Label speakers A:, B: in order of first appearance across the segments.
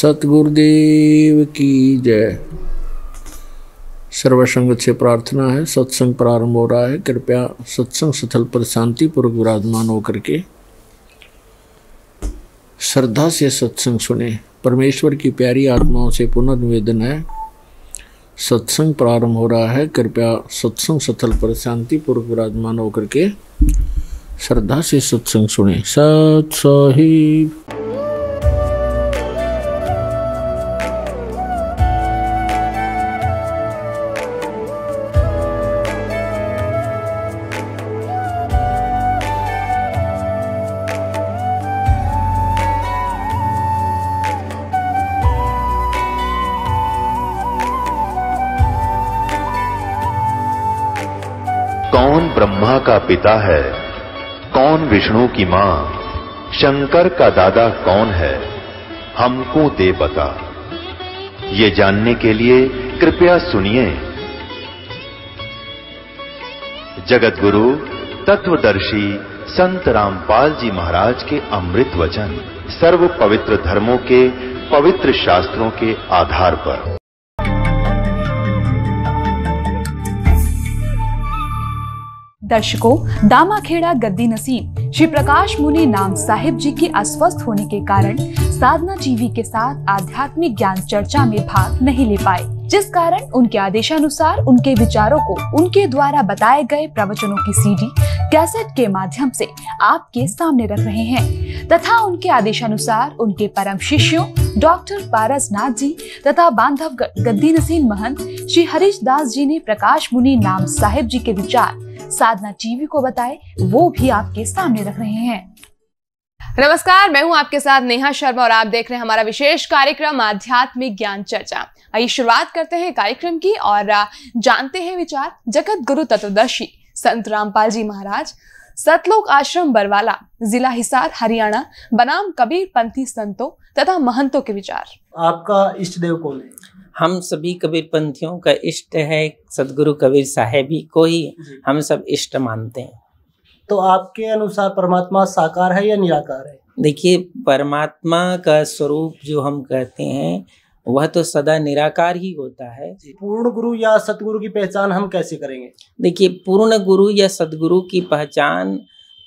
A: सतगुरुदेव की जय सर्वसंगत से प्रार्थना है सत्संग प्रारंभ हो रहा है कृपया सत्संग स्थल पर शांतिपूर्वक विराजमान होकर के श्रद्धा से सत्संग सुने परमेश्वर की प्यारी आत्माओं से पुनर्निवेदन है सत्संग प्रारंभ हो रहा है कृपया सत्संग स्थल पर शांतिपूर्वक विराजमान होकर के श्रद्धा से सत्संग सुने सत
B: ब्रह्मा का पिता है कौन विष्णु की मां शंकर का दादा कौन है हमको दे बता ये जानने के लिए कृपया सुनिए जगत गुरु तत्वदर्शी संत रामपाल जी महाराज के अमृत वचन सर्व पवित्र धर्मों के पवित्र शास्त्रों के आधार पर
C: दर्शकों दामाखेड़ा गद्दी नसीब श्री प्रकाश मुनि नाम साहिब जी के अस्वस्थ होने के कारण साधना जीवी के साथ आध्यात्मिक ज्ञान चर्चा में भाग नहीं ले पाए जिस कारण उनके आदेशानुसार उनके विचारों को उनके द्वारा बताए गए प्रवचनों की सीडी कैसेट के माध्यम से आपके सामने रख रहे हैं तथा उनके आदेशानुसार उनके परम शिष्यों डॉक्टर पारस नाथ जी तथा बांधव गद्दी नसीन महंत श्री हरीश दास जी ने प्रकाश मुनि नाम साहिब जी के विचार साधना टीवी को बताए वो भी आपके सामने रख रहे हैं नमस्कार मैं हूं आपके साथ नेहा शर्मा और आप देख रहे हैं हमारा विशेष कार्यक्रम आध्यात्मिक ज्ञान चर्चा आइए शुरुआत करते हैं कार्यक्रम की और जानते हैं विचार जगत गुरु तत्वदर्शी संत रामपाल जी महाराज सतलोक आश्रम बरवाला जिला हिसार हरियाणा बनाम कबीर पंथी संतों तथा महंतों के विचार
D: आपका इष्ट देव कौन है हम सभी कबीर पंथियों का इष्ट है सदगुरु कबीर साहेब ही को ही हम सब इष्ट मानते हैं
E: तो आपके अनुसार परमात्मा साकार है या निराकार है
D: देखिए परमात्मा का स्वरूप जो हम कहते हैं वह तो सदा निराकार ही होता है
E: पूर्ण गुरु या सतगुरु की पहचान हम कैसे करेंगे
D: देखिए पूर्ण गुरु या सतगुरु की पहचान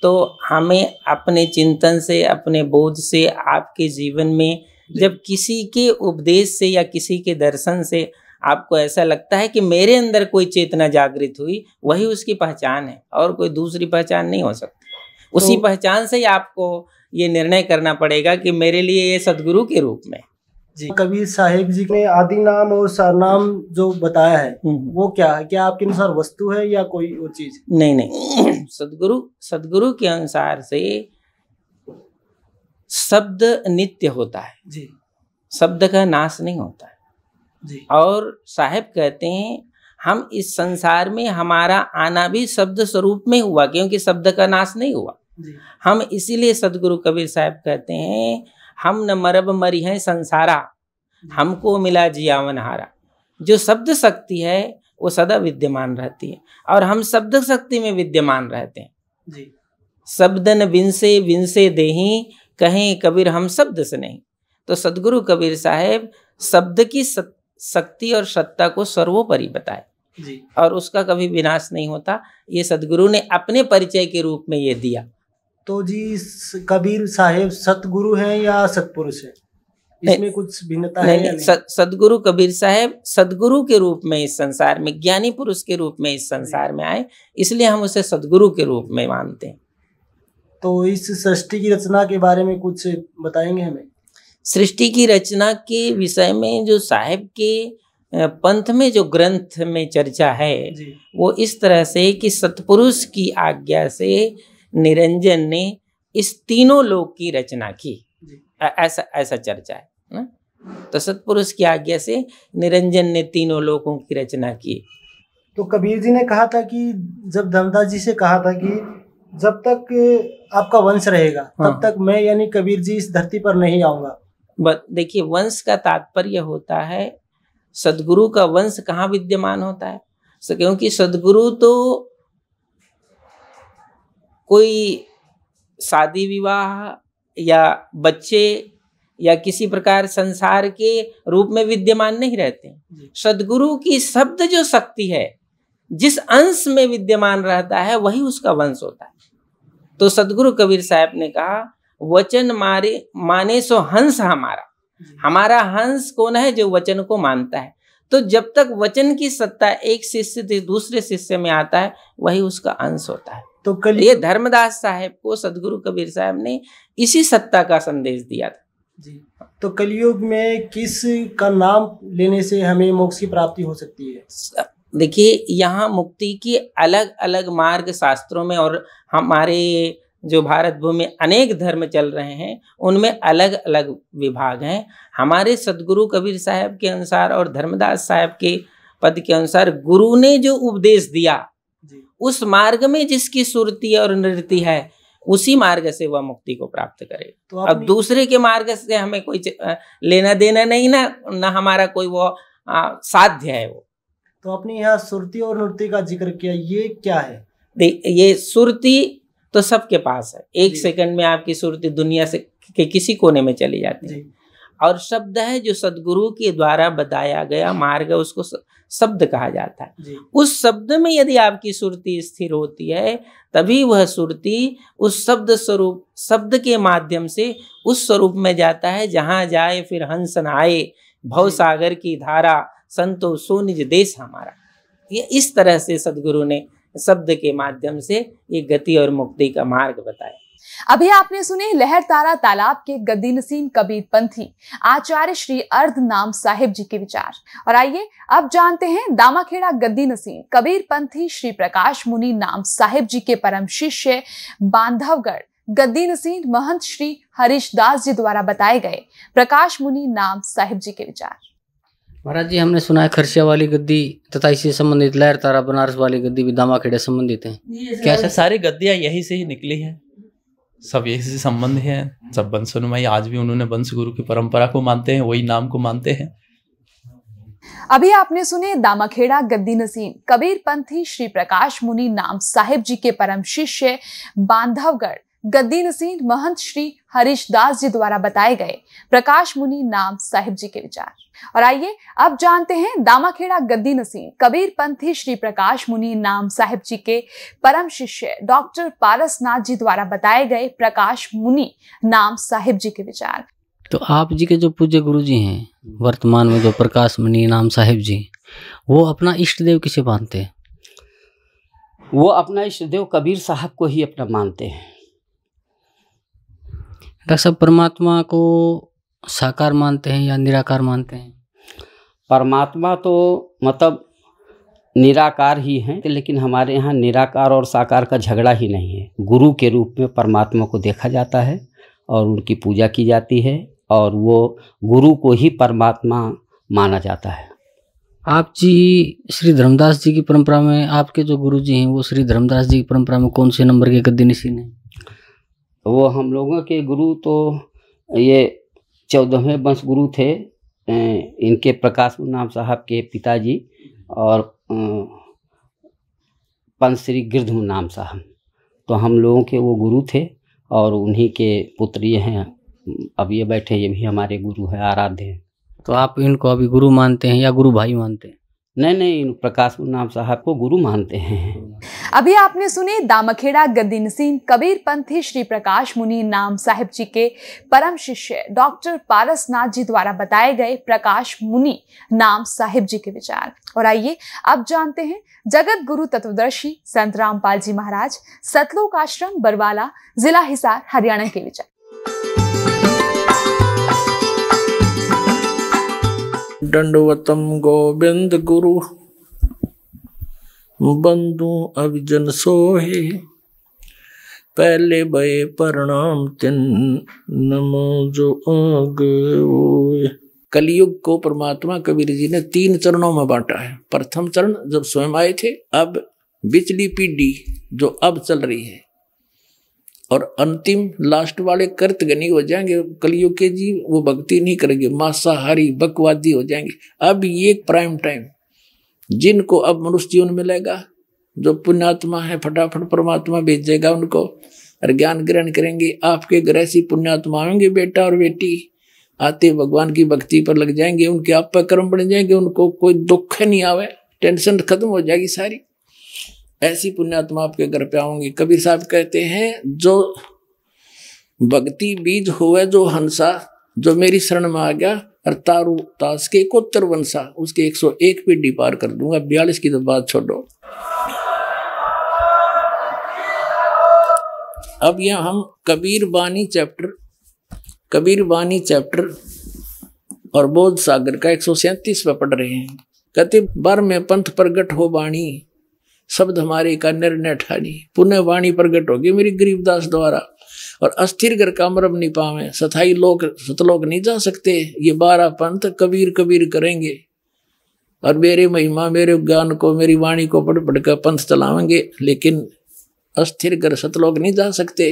D: तो हमें अपने चिंतन से अपने बोध से आपके जीवन में जब किसी के उपदेश से या किसी के दर्शन से आपको ऐसा लगता है कि मेरे अंदर कोई चेतना जागृत हुई वही उसकी पहचान है और कोई दूसरी पहचान नहीं हो सकती तो, उसी पहचान से ही आपको ये निर्णय करना पड़ेगा कि मेरे लिए ये सदगुरु के रूप में
E: जी कबीर साहिब जी ने आदि नाम और सरनाम जो बताया है हम्म। वो क्या है क्या आपके अनुसार वस्तु है या कोई वो चीज
D: नहीं नहीं
E: सदगुरु सदगुरु के
D: अनुसार से शब्द नित्य होता है जी शब्द का नाश नहीं होता है और साहब कहते हैं हम इस संसार में हमारा आना भी शब्द स्वरूप में हुआ क्योंकि शब्द का नाश नहीं हुआ हम इसीलिए सदगुरु कबीर साहब कहते हैं हम न मरब मरी हैं संसारा हमको मिला जियावन हारा जो शब्द शक्ति है वो सदा विद्यमान रहती है और हम शब्द शक्ति में विद्यमान रहते
E: हैं
D: शब्दन विंसे विंसे देही कहें कबीर हम शब्द से नहीं तो सदगुरु कबीर साहेब शब्द की सत्ता शक्ति और सत्ता को सर्वोपरि बताए जी। और उसका कभी विनाश नहीं होता ये सदगुरु ने अपने परिचय के रूप में ये दिया
E: तो जी कबीर साहेब सतगुरु हैं या सतपुरुष हैं इसमें कुछ भिन्नता है नहीं, नहीं?
D: सदगुरु कबीर साहेब सदगुरु के रूप में इस संसार में ज्ञानी पुरुष के रूप में इस संसार में आए इसलिए हम उसे सदगुरु के रूप में मानते हैं
E: तो इस सृष्टि की रचना के बारे में कुछ बताएंगे हमें सृष्टि की रचना
D: के विषय में जो साहेब के पंथ में जो ग्रंथ में चर्चा है वो इस तरह से कि सतपुरुष की आज्ञा से निरंजन ने इस तीनों लोग की रचना की ऐसा ऐसा चर्चा है ना तो सतपुरुष की आज्ञा से निरंजन ने तीनों लोगों की रचना की
E: तो कबीर जी ने कहा था कि जब धमदास जी से कहा था कि जब तक आपका वंश रहेगा तब हाँ। तक मैं यानी कबीर जी इस धरती पर नहीं आऊंगा
D: देखिए वंश का तात्पर्य होता है सदगुरु का वंश कहाँ विद्यमान होता है क्योंकि सदगुरु तो कोई शादी विवाह या बच्चे या किसी प्रकार संसार के रूप में विद्यमान नहीं रहते सदगुरु की शब्द जो शक्ति है जिस अंश में विद्यमान रहता है वही उसका वंश होता है तो सदगुरु कबीर साहब ने कहा वचन मारे माने सो हंस हमारा हम्म। हमारा हंस कौन है जो वचन को मानता है तो जब तक वचन की सत्ता एक शिष्य से दूसरे शिष्य में आता है वही उसका अंश होता है तो कल ये धर्मदास साहेब को सदगुरु कबीर साहब ने इसी सत्ता का संदेश दिया था
E: जी तो कलयुग में किस का नाम लेने से हमें मोक्ष की प्राप्ति हो सकती है देखिए
D: यहाँ मुक्ति की अलग अलग मार्ग शास्त्रों में और हमारे जो भारत भूमि अनेक धर्म चल रहे हैं उनमें अलग अलग विभाग हैं हमारे सदगुरु कबीर साहब के अनुसार और धर्मदास साहब के पद के अनुसार गुरु ने जो उपदेश दिया उस मार्ग में जिसकी सुरती और नृत्य है उसी मार्ग से वह मुक्ति को प्राप्त करे तो अब दूसरे के मार्ग से हमें कोई लेना देना नहीं ना ना हमारा कोई वो आ, साध्य है वो
E: तो आपने यहाँ सुरती और नृत्य का जिक्र किया ये क्या है ये सुरती तो सबके पास
D: है एक सेकंड में आपकी सूरत दुनिया से के किसी कोने में चली जाती है और शब्द है जो सदगुरु के द्वारा बताया गया मार्ग उसको शब्द कहा जाता है उस शब्द में यदि आपकी सुरती स्थिर होती है तभी वह सुरती उस शब्द स्वरूप शब्द के माध्यम से उस स्वरूप में जाता है जहाँ जाए फिर हंस आए भव सागर की धारा संतो सोनिज देश हमारा ये इस तरह से सदगुरु ने शब्द के माध्यम से ये गति और मुक्ति का मार्ग बताया
C: अभी आपने सुने लहर तारा तालाब के गदीनसीन कबीर पंथी आचार्य श्री अर्ध नाम साहिब जी के विचार और आइए अब जानते हैं दामाखेड़ा गद्दी कबीर पंथी श्री प्रकाश मुनि नाम साहिब जी के परम शिष्य बांधवगढ़ गद्दी नसीम महंत श्री हरीश दास जी द्वारा बताए गए प्रकाश मुनि नाम साहिब जी के विचार
F: महाराज जी हमने सुना है खरसिया वाली गद्दी तथा इससे संबंधित लहर तारा बनारस वाली गद्दी भी खेड़े संबंधित है
C: क्या
G: सारी गद्दियाँ यही से ही निकली है सब यही से संबंध है सब अनुमाई आज भी उन्होंने वंश गुरु की परंपरा को मानते हैं वही नाम को मानते हैं
C: अभी आपने सुने दामाखेड़ा गद्दी नसीम कबीर पंथी श्री प्रकाश मुनि नाम साहिब जी के परम शिष्य बांधवगढ़ गद्दी नसीम महंत श्री हरीश दास जी द्वारा बताए गए प्रकाश मुनि नाम साहिब जी के विचार और आइए अब जानते हैं दामाखेड़ा गद्दी नसीम कबीर पंथी श्री प्रकाश मुनि नाम साहिब जी के परम शिष्य डॉक्टर पारसनाथ जी द्वारा बताए गए प्रकाश मुनि नाम साहिब जी के विचार
F: तो आप जी के जो पूज्य गुरु जी हैं वर्तमान में जो प्रकाश मुनि नाम साहिब जी वो अपना इष्ट देव किसे मानते
H: हैं वो अपना इष्ट देव कबीर साहब को ही अपना मानते हैं
F: डॉक्टर साहब परमात्मा को साकार मानते हैं या निराकार मानते हैं
H: परमात्मा तो मतलब निराकार ही हैं लेकिन हमारे यहाँ निराकार और साकार का झगड़ा ही नहीं है गुरु के रूप में परमात्मा को देखा जाता है और उनकी पूजा की जाती है और वो गुरु को ही परमात्मा माना जाता है
F: आप जी श्री धर्मदास जी की परंपरा में आपके जो गुरु जी हैं वो श्री धर्मदास जी की परंपरा में कौन से नंबर के गद्दी निशीन हैं
H: वो हम लोगों के गुरु तो ये चौदहवें वंश गुरु थे इनके प्रकाश नाम साहब के पिताजी और पंत श्री गिरध नाम साहब तो हम लोगों के वो गुरु थे और उन्हीं के पुत्र ये हैं अब ये बैठे ये भी हमारे गुरु हैं आराध्य हैं तो आप इनको अभी गुरु मानते हैं या गुरु भाई मानते हैं नहीं नहीं इन प्रकाश नाम साहब को गुरु मानते हैं
C: अभी आपने सुने दामखेड़ा गद्दी सिंह कबीर पंथी श्री प्रकाश मुनि नाम साहिब जी के परम शिष्य डॉक्टर पारसनाथ जी द्वारा बताए गए प्रकाश मुनि नाम साहिब जी के विचार और आइए अब जानते हैं जगत गुरु तत्वदर्शी संत रामपाल जी महाराज सतलोक आश्रम बरवाला जिला हिसार हरियाणा के विचार
A: दंडवतम गोविंद गुरु बंधु अब जन सोहे पहले भय प्रणाम तिन नमो जो आग कलयुग को परमात्मा कबीर जी ने तीन चरणों में बांटा है प्रथम चरण जब स्वयं आए थे अब बिचली पीढ़ी जो अब चल रही है और अंतिम लास्ट वाले कर्त गनी हो जाएंगे कलियुग के जी वो भक्ति नहीं करेंगे मांसाहारी बकवादी हो जाएंगे अब ये प्राइम टाइम जिनको अब मनुष्य जीवन मिलेगा जो पुण्यात्मा है फटाफट परमात्मा भेजेगा उनको और ज्ञान ग्रहण करेंगे आपके ग्रह से पुण्यात्मा होंगे बेटा और बेटी आते भगवान की भक्ति पर लग जाएंगे उनके आप पर कर्म बन जाएंगे उनको कोई दुख नहीं आवे टेंशन खत्म हो जाएगी सारी ऐसी पुण्यात्मा आपके घर पे आऊंगी कबीर साहब कहते हैं जो भक्ति बीज हुआ जो हंसा जो मेरी शरण में आ गया और अरतारू तास के इकोत्तर वंशा उसके 101 सौ एक पीढ़ी पार कर दूंगा बयालीस की तो बात छोड़ो अब यह हम कबीर बानी चैप्टर कबीर बानी चैप्टर और बोध सागर का एक सौ सैंतीस सैंतीसवा पढ़ रहे हैं कति बर में पंथ प्रगट हो बाणी शब्द हमारे का निर्णय ठानी पुनः वाणी प्रगट होगी मेरी गरीबदास द्वारा और अस्थिर कर कामरब नहीं पावे सथाई लोक सतलोक नहीं जा सकते ये बारह पंथ कबीर कबीर करेंगे और मेरे महिमा मेरे ज्ञान को मेरी वाणी को पढ़ पढ़ कर पंथ चलावेंगे लेकिन अस्थिर कर सतलोक नहीं जा सकते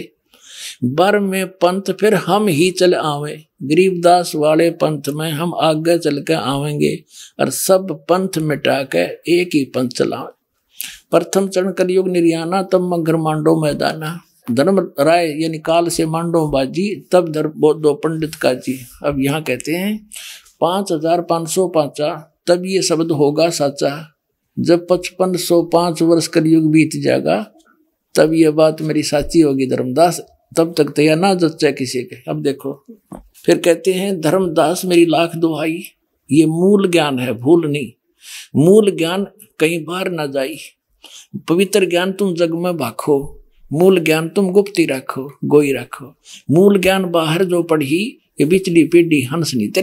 A: बर में पंथ फिर हम ही चल आवे गरीबदास वाले पंथ में हम आगे चल कर आवेंगे और सब पंथ मिटा के एक ही पंथ चलावे प्रथम चरण कलयुग निर्याना तब मगर मांडो मैदाना धर्म राय यानी काल से मांडो बाजी तब धर्म बोधो पंडित का जी अब यहाँ कहते हैं पाँच हजार पाँच सौ पाँचा तब ये शब्द होगा साचा जब पचपन सौ पाँच वर्ष कलयुग बीत जाएगा तब ये बात मेरी साची होगी धर्मदास तब तक तैयार ना जच्चा किसी के अब देखो फिर कहते हैं धर्मदास मेरी लाख दुहाई ये मूल ज्ञान है भूल नहीं मूल ज्ञान कहीं बाहर ना जाई पवित्र ज्ञान तुम जग में भाखो मूल ज्ञान तुम गुप्ति रखो गोई रखो मूल ज्ञान बाहर जो पढ़ी ये बिचली पीढ़ी हंस नीत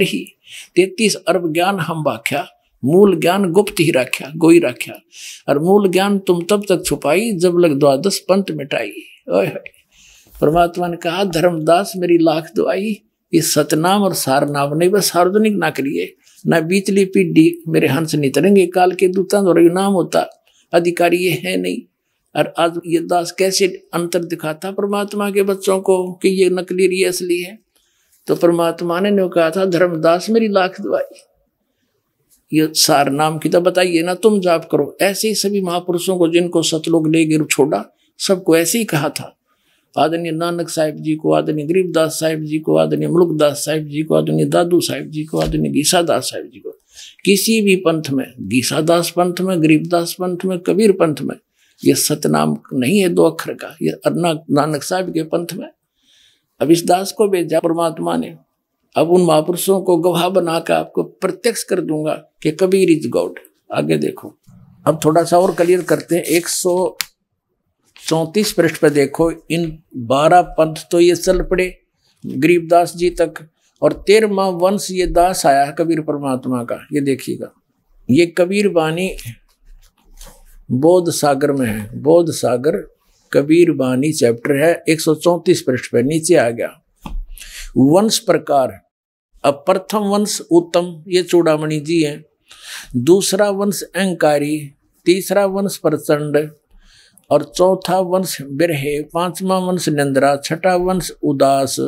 A: तेतीस अरब ज्ञान हम बाख्या मूल ज्ञान गुप्त ही रखा गोई रखा और मूल ज्ञान तुम तब तक छुपाई जब लग द्वादश पंत मिटाई ओए परमात्मा ने कहा धर्मदास मेरी लाख दुआई ये सतनाम और सारनाम नहीं बस सार्वजनिक ना करिए ना बीतली पीढ़ी मेरे हंस नहीं तरेंगे काल के दूता और नाम होता अधिकारी ये है नहीं और आज ये दास कैसे अंतर दिखाता परमात्मा के बच्चों को कि ये नकली रही असली है तो परमात्मा ने नो कहा था धर्मदास मेरी लाख दुआई ये सार नाम की तो बताइए ना तुम जाप करो ऐसे ही सभी महापुरुषों को जिनको सतलोग ले गिर छोड़ा सबको ऐसे ही कहा था आदरणीय नानक साहिब जी को आदरणीय गरीबदास साहिब जी को आदरणीय मुलुकदास साहिब जी को आदरणीय दादू साहिब जी को आदरणीय गीसादास साहिब जी को किसी भी पंथ में गीसादास पंथ में गरीबदास पंथ में कबीर पंथ में ये सतनाम नहीं है दो अक्षर का ये अरना नानक साहब के पंथ में अब इस दास को भेजा परमात्मा ने अब उन महापुरुषों को गवाह बनाकर आपको प्रत्यक्ष कर दूंगा कि कबीर इज गॉड आगे देखो अब थोड़ा सा और क्लियर करते हैं एक सौ चौतीस पृष्ठ पर देखो इन बारह पंथ तो ये चल पड़े गरीबदास जी तक और तेरह वंश ये दास आया है कबीर परमात्मा का ये देखिएगा ये कबीर वाणी बोध सागर में है बोध सागर कबीर बानी चैप्टर है 134 पृष्ठ पे नीचे आ गया वंश प्रकार अब प्रथम वंश उत्तम ये चूड़ामणि जी है दूसरा वंश अहंकारी तीसरा वंश प्रचंड और चौथा वंश बिरहे पांचवा वंश निंद्रा छठा वंश उदास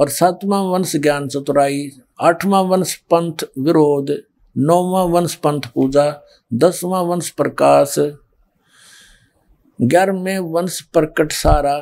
A: और सातवां वंश ज्ञान चतुराई आठवां वंश पंथ विरोध नौवा वंश पंथ पूजा दसवां वंश प्रकाश ग्यारहवें वंश प्रकट सारा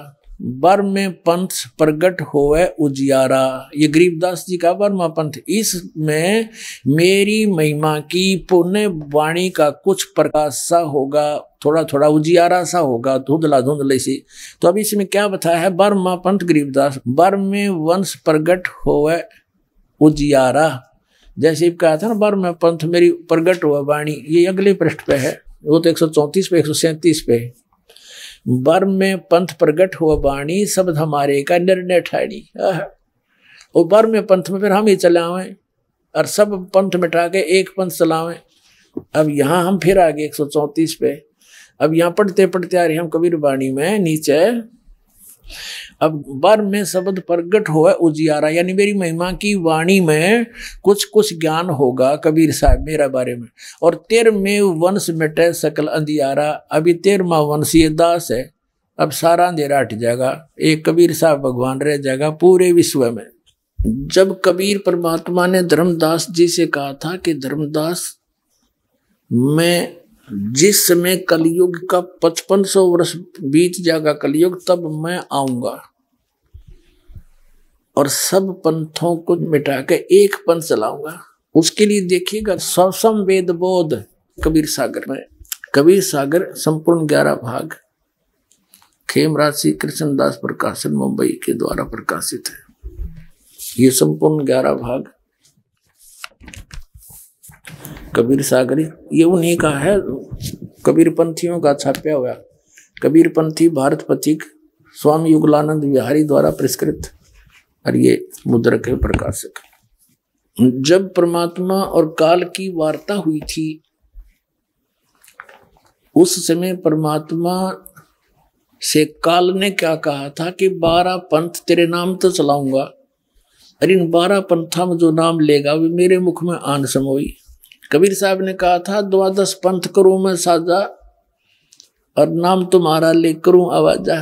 A: में पंथ प्रगट होवे उजियारा ये गरीबदास जी का वर्मा पंथ इसमें मेरी महिमा की पुण्य वाणी का कुछ प्रकाश सा होगा थोड़ा थोड़ा उजियारा सा होगा धुंधला धुंधले सी तो अब इसमें क्या बताया है बर्मा पंथ गरीबदास बर में वंश प्रगट होवे उजियारा जैसे कहा था ना बार में पंथ मेरी प्रगट हुआ वाणी ये अगले पृष्ठ पे है वो तो एक पे एक पे बर में पंथ प्रगट हुआ वाणी शब्द हमारे का निर्णय ठाणी और बर में पंथ में फिर हम ही चलावे और सब पंथ मिटा के एक पंथ चलावे अब यहाँ हम फिर एक सौ एक पे अब यहाँ पढ़ते पढ़ते आ रहे हम कबीर वाणी में नीचे अब बर में शब्द प्रगट हुआ उजियारा यानी मेरी महिमा की वाणी में कुछ कुछ ज्ञान होगा कबीर साहब मेरा बारे में और तेर में वंश मिटे सकल अंधियारा अभी तेरवा वंश ये दास है अब सारा अंधेरा हट जाएगा एक कबीर साहब भगवान रह जाएगा पूरे विश्व में जब कबीर परमात्मा ने धर्मदास जी से कहा था कि धर्मदास मैं जिस समय कलयुग का पचपन सौ वर्ष बीत जाएगा कलयुग तब मैं आऊंगा और सब पंथों को मिटा के एक पंथ चलाऊंगा उसके लिए देखिएगा सौसम वेद बोध कबीर सागर में कबीर सागर संपूर्ण ग्यारह भाग खेम राशि कृष्णदास प्रकाशन मुंबई के द्वारा प्रकाशित है ये संपूर्ण ग्यारह भाग कबीर सागरी ये उन्हीं का है कबीर पंथियों का छाप्या हुआ कबीर पंथी भारत पथिक स्वामी युगलानंद बिहारी द्वारा पुरस्कृत और ये मुद्रक है प्रकाशक जब परमात्मा और काल की वार्ता हुई थी उस समय परमात्मा से काल ने क्या कहा था कि बारह पंथ तेरे नाम तो चलाऊंगा और इन बारह पंथा में जो नाम लेगा वे मेरे मुख में आन समोई कबीर साहब ने कहा था द्वादश पंथ करूं मैं साजा और नाम तुम्हारा ले करूं आवाजा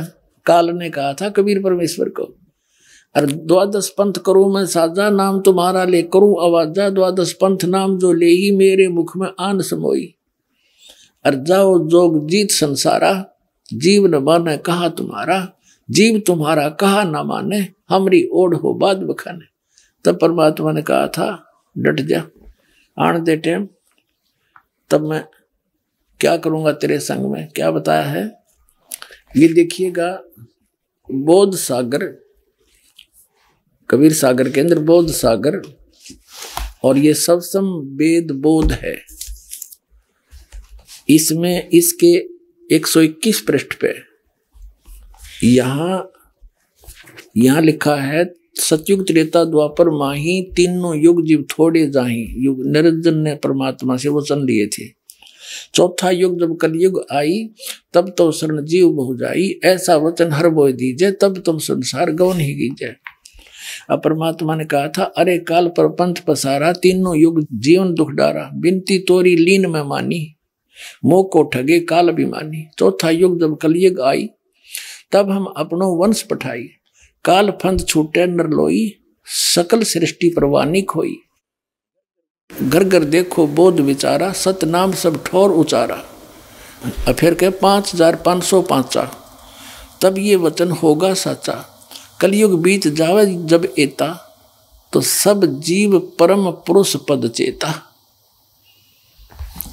A: काल ने कहा था कबीर परमेश्वर को और द्वादश पंथ करूं मैं साजा नाम तुम्हारा ले करूं आवाजा द्वादश पंथ नाम जो ले ही मेरे मुख में आन समोई और जाओ जोग जीत संसारा जीव न माने कहा तुम्हारा जीव तुम्हारा कहा न माने हमरी ओढ़ हो बाद बखाने तब परमात्मा ने कहा था डट जा आण दे टेम तब मैं क्या करूंगा तेरे संग में क्या बताया है ये देखिएगा बोध सागर कबीर सागर के अंदर बोध सागर और ये सबसम वेद बोध है इसमें इसके 121 पृष्ठ पे यहां यहां लिखा है सतयुग त्रेता द्वापर माही तीनों युग जीव थोड़े जाही युग निरंजन ने परमात्मा से वचन लिए थे चौथा युग जब कलयुग आई तब तो शरण जीव बहु जाई ऐसा वचन हर बोय दीजे तब तुम तो संसार गौन ही कीजे अब परमात्मा ने कहा था अरे काल पर पंथ पसारा तीनों युग जीवन दुख डारा बिनती तोरी लीन में मानी मोह को ठगे काल भी मानी चौथा युग जब कलयुग आई तब हम अपनों वंश पठाई काल फंद छूटे नरलोई सकल सृष्टि प्रवानिक होई घर घर देखो बोध विचारा सतनाम सब ठोर उचारा और फिर के पाँच हजार पाँच सौ पाँचा तब ये वचन होगा साचा कलयुग बीत जावे जब एता तो सब जीव परम पुरुष पद चेता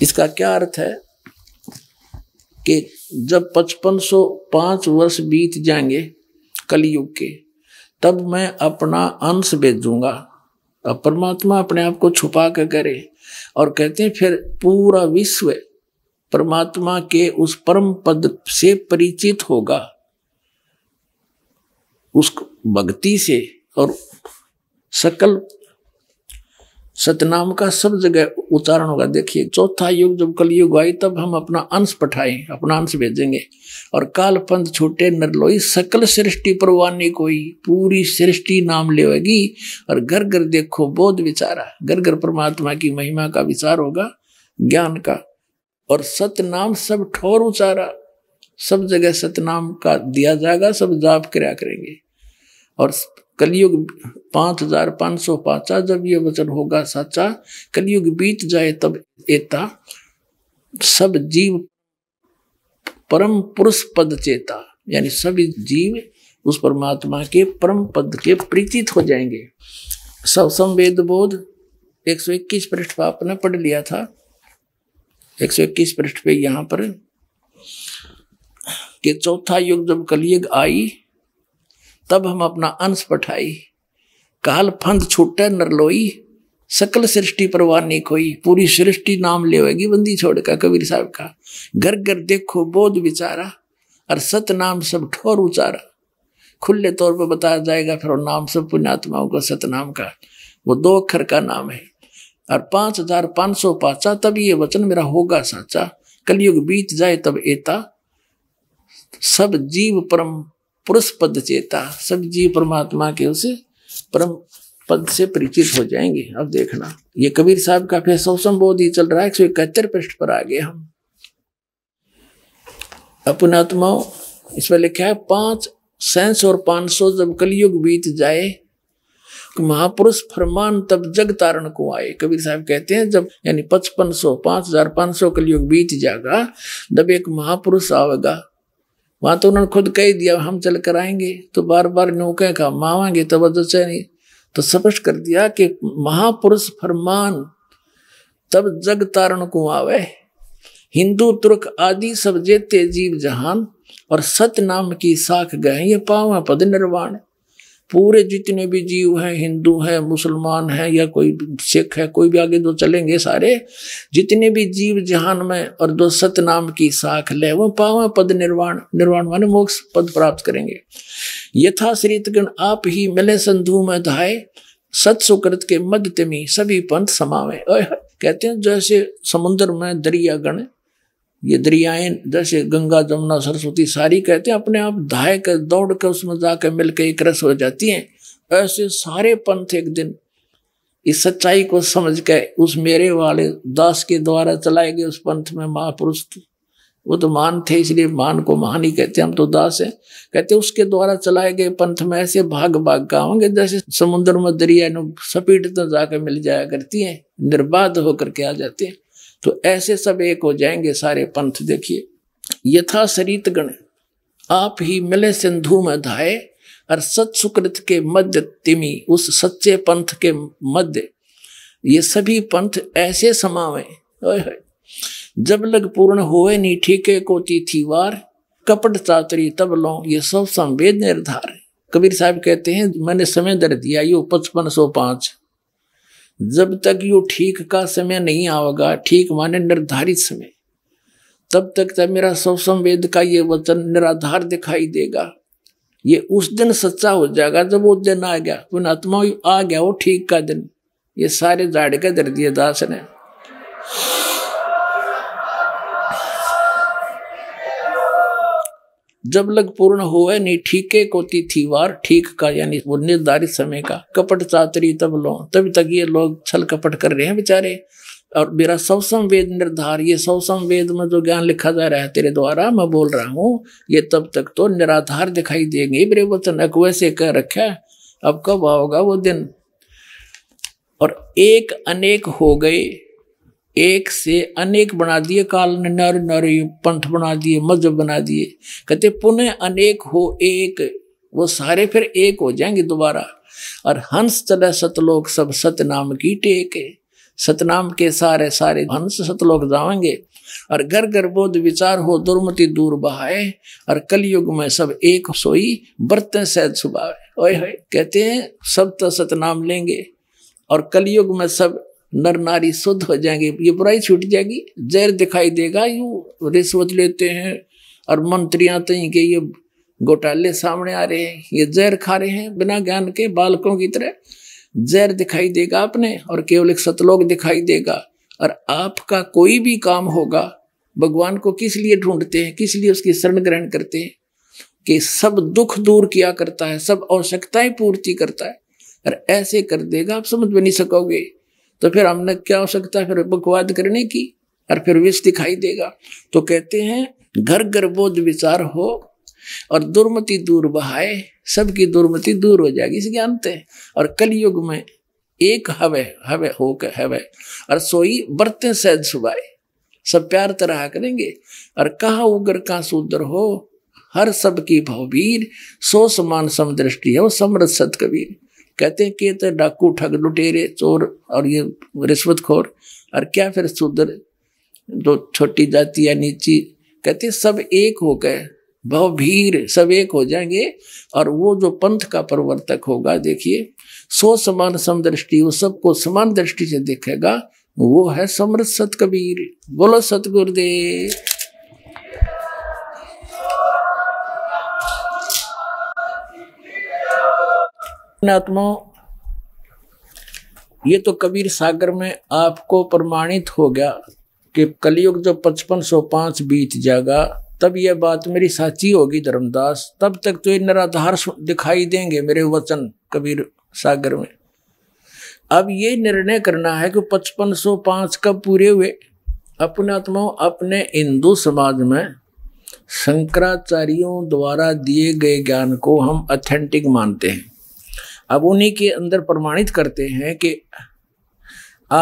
A: इसका क्या अर्थ है कि जब पचपन पांच वर्ष बीत जाएंगे कलयुग के तब मैं अपना अंश भेजूंगा अब परमात्मा अपने आप को छुपा कर करे और कहते हैं फिर पूरा विश्व परमात्मा के उस परम पद से परिचित होगा उस भक्ति से और सकल सतनाम का सब जगह उच्चारण होगा देखिए चौथा युग जब कलयुग आई तब हम अपना अंश पठाए अपना अंश भेजेंगे और काल पंथ छोटे नरलोई सकल सृष्टि परवानी कोई पूरी सृष्टि नाम लेगी और घर घर देखो बोध विचारा घर घर परमात्मा की महिमा का विचार होगा ज्ञान का और सतनाम सब ठोर उचारा सब जगह सतनाम का दिया जाएगा सब जाप क्रिया करेंगे और कलयुग पांच हजार पांच सौ पांचा जब ये वचन होगा साचा कलयुग बीत जाए तब एता सब जीव परम पुरुष पद चेता यानी सभी जीव उस परमात्मा के परम पद के प्रीतित हो जाएंगे सब संवेद बोध 121 पृष्ठ पर तो आपने पढ़ लिया था 121 पृष्ठ पे यहाँ पर के चौथा युग जब कलयुग आई तब हम अपना अंश पठाई काल फंद छूटे नरलोई सकल सृष्टि परवान नहीं कोई पूरी सृष्टि नाम ले होगी बंदी छोड़ का कबीर साहब का घर घर देखो बोध विचारा और सत नाम सब ठोर उचारा खुले तौर पर बताया जाएगा फिर नाम सब पुण्यात्माओं का सतनाम का वो दो अक्षर का नाम है और पांच हजार पांच सौ पाचा तब ये वचन मेरा होगा साचा कलयुग बीत जाए तब एता सब जीव परम पुरुष पद चेता सब जीव परमात्मा के उसे परम पद से परिचित हो जाएंगे अब देखना ये कबीर साहब का फिर संबोध ही चल रहा है एक सौ इकहत्तर पृष्ठ पर आ गए हम अपना इसमें लिखा है पांच सैंस और पांच सौ जब कलयुग बीत जाए तो महापुरुष फरमान तब जग तारण को आए कबीर साहब कहते हैं जब यानी पचपन सौ पांच हजार पांच सौ कलयुग बीत जाएगा जब एक महापुरुष आवेगा वहां तो उन्होंने खुद कह दिया हम चल कर आएंगे तो बार बार नौके का मावांगे तबदुस तो चैनी तो स्पष्ट कर दिया कि महापुरुष फरमान तब जग तारण को आवे हिंदू तुर्क आदि सब जेते जीव जहान और सत नाम की साख गए ये पाव पद निर्वाण पूरे जितने भी जीव हैं हिंदू हैं मुसलमान हैं या कोई सिख है कोई भी आगे जो तो चलेंगे सारे जितने भी जीव जहान में और जो सतनाम की साख ले वो पावा पद निर्वाण निर्वाण माने मोक्ष पद प्राप्त करेंगे यथा श्रीतगण आप ही मिले संधु में धाये सत सुकृत के मध्य तिमी सभी पंथ समावे कहते हैं जैसे समुद्र में दरिया गण ये दरियाए जैसे गंगा जमुना सरस्वती सारी कहते हैं अपने आप धाय कर दौड़ कर उसमें जाकर मिल के एक रस हो जाती हैं ऐसे सारे पंथ एक दिन इस सच्चाई को समझ के उस मेरे वाले दास के द्वारा चलाए गए उस पंथ में महापुरुष तो, वो तो मान थे इसलिए मान को ही कहते हम तो दास हैं कहते उसके द्वारा चलाए गए पंथ में ऐसे भाग भाग गाओगे जैसे समुद्र में दरिया सपीट तो जाकर मिल जाया करती है निर्बाध होकर के आ जाती हैं तो ऐसे सब एक हो जाएंगे सारे पंथ देखिए यथा सरित गण आप ही मिले सिंधु में धाये और सुकृत के मध्य तिमी उस सच्चे पंथ के मध्य ये सभी पंथ ऐसे समावे जब लग पूर्ण हुए नी ठीके को वार कपट चातरी तब लो ये सब संवेद निर्धार कबीर साहब कहते हैं मैंने समय दर दिया यू पचपन सौ पांच जब तक यो ठीक का समय नहीं आवेगा ठीक माने निर्धारित समय तब तक तब तो मेरा सब संवेद का ये वचन निराधार दिखाई देगा ये उस दिन सच्चा हो जाएगा जब वो दिन आ गया पुन आत्मा आ गया वो ठीक का दिन ये सारे जाड़ के दर्दिए दास ने जब लग पूर्ण हुए नी ठीके को तिथि वार ठीक का यानी वो निर्धारित समय का कपट चातरी तब लो तभी तक ये लोग छल कपट कर रहे हैं बेचारे और मेरा सवसम वेद निर्धार ये सवसम वेद में जो ज्ञान लिखा जा रहा है तेरे द्वारा मैं बोल रहा हूँ ये तब तक तो निराधार दिखाई देंगे मेरे वचन अकुए से कह रखे अब कब आओगा वो दिन और एक अनेक हो गए एक से अनेक बना दिए काल ने नर नर पंथ बना दिए मजहब बना दिए कहते पुनः अनेक हो एक वो सारे फिर एक हो जाएंगे दोबारा और हंस चले सतलोक सब सतनाम की टेक सतनाम के सारे सारे हंस सतलोक जाएंगे और घर घर बोध विचार हो दुर्मति दूर बहाए और कलयुग में सब एक सोई बरते सहज सुबह कहते हैं सब तो सतनाम लेंगे और कलयुग में सब नर नारी शुद्ध हो जाएंगे ये बुराई छूट जाएगी जहर दिखाई देगा यू रिश्वत लेते हैं और मंत्रियां तो के ये घोटाले सामने आ रहे हैं ये जहर खा रहे हैं बिना ज्ञान के बालकों की तरह जहर दिखाई देगा आपने और केवल एक सतलोक दिखाई देगा और आपका कोई भी काम होगा भगवान को किस लिए ढूंढते हैं किस लिए उसकी शरण ग्रहण करते हैं कि सब दुख दूर किया करता है सब आवश्यकताएं पूर्ति करता है और ऐसे कर देगा आप समझ में नहीं सकोगे तो फिर हमने क्या हो सकता है फिर बकवाद करने की और फिर विष दिखाई देगा तो कहते हैं घर घर बोध विचार हो और दुर्मति दूर बहाए सबकी दुर्मति दूर हो जाएगी इसे जानते हैं और कलयुग में एक हवे हवे के हवे और सोई बरते सहज सुबाए सब प्यार तरह करेंगे और कहा उग्र का सुंदर हो हर सब की सो समान समदृष्टि है वो सत कबीर कहते हैं कि तो डाकू ठग लुटेरे चोर और ये रिश्वत खोर और क्या फिर सुधर जो छोटी जाति या नीची कहते सब एक हो गए बहु भीर सब एक हो जाएंगे और वो जो पंथ का प्रवर्तक होगा देखिए सो समान समदृष्टि वो सबको समान दृष्टि से देखेगा वो है समृत सत कबीर बोलो सतगुरुदेव आत्मा ये तो कबीर सागर में आपको प्रमाणित हो गया कि कलयुग जो पचपन सौ पांच बीत जाएगा तब यह बात मेरी साची होगी धर्मदास तब तक तो ये निराधार दिखाई देंगे मेरे वचन कबीर सागर में अब ये निर्णय करना है कि पचपन सौ पांच कब पूरे हुए अपने आत्मा अपने हिंदू समाज में शंकराचार्यों द्वारा दिए गए ज्ञान को हम अथेंटिक मानते हैं अब उन्हीं के अंदर प्रमाणित करते हैं कि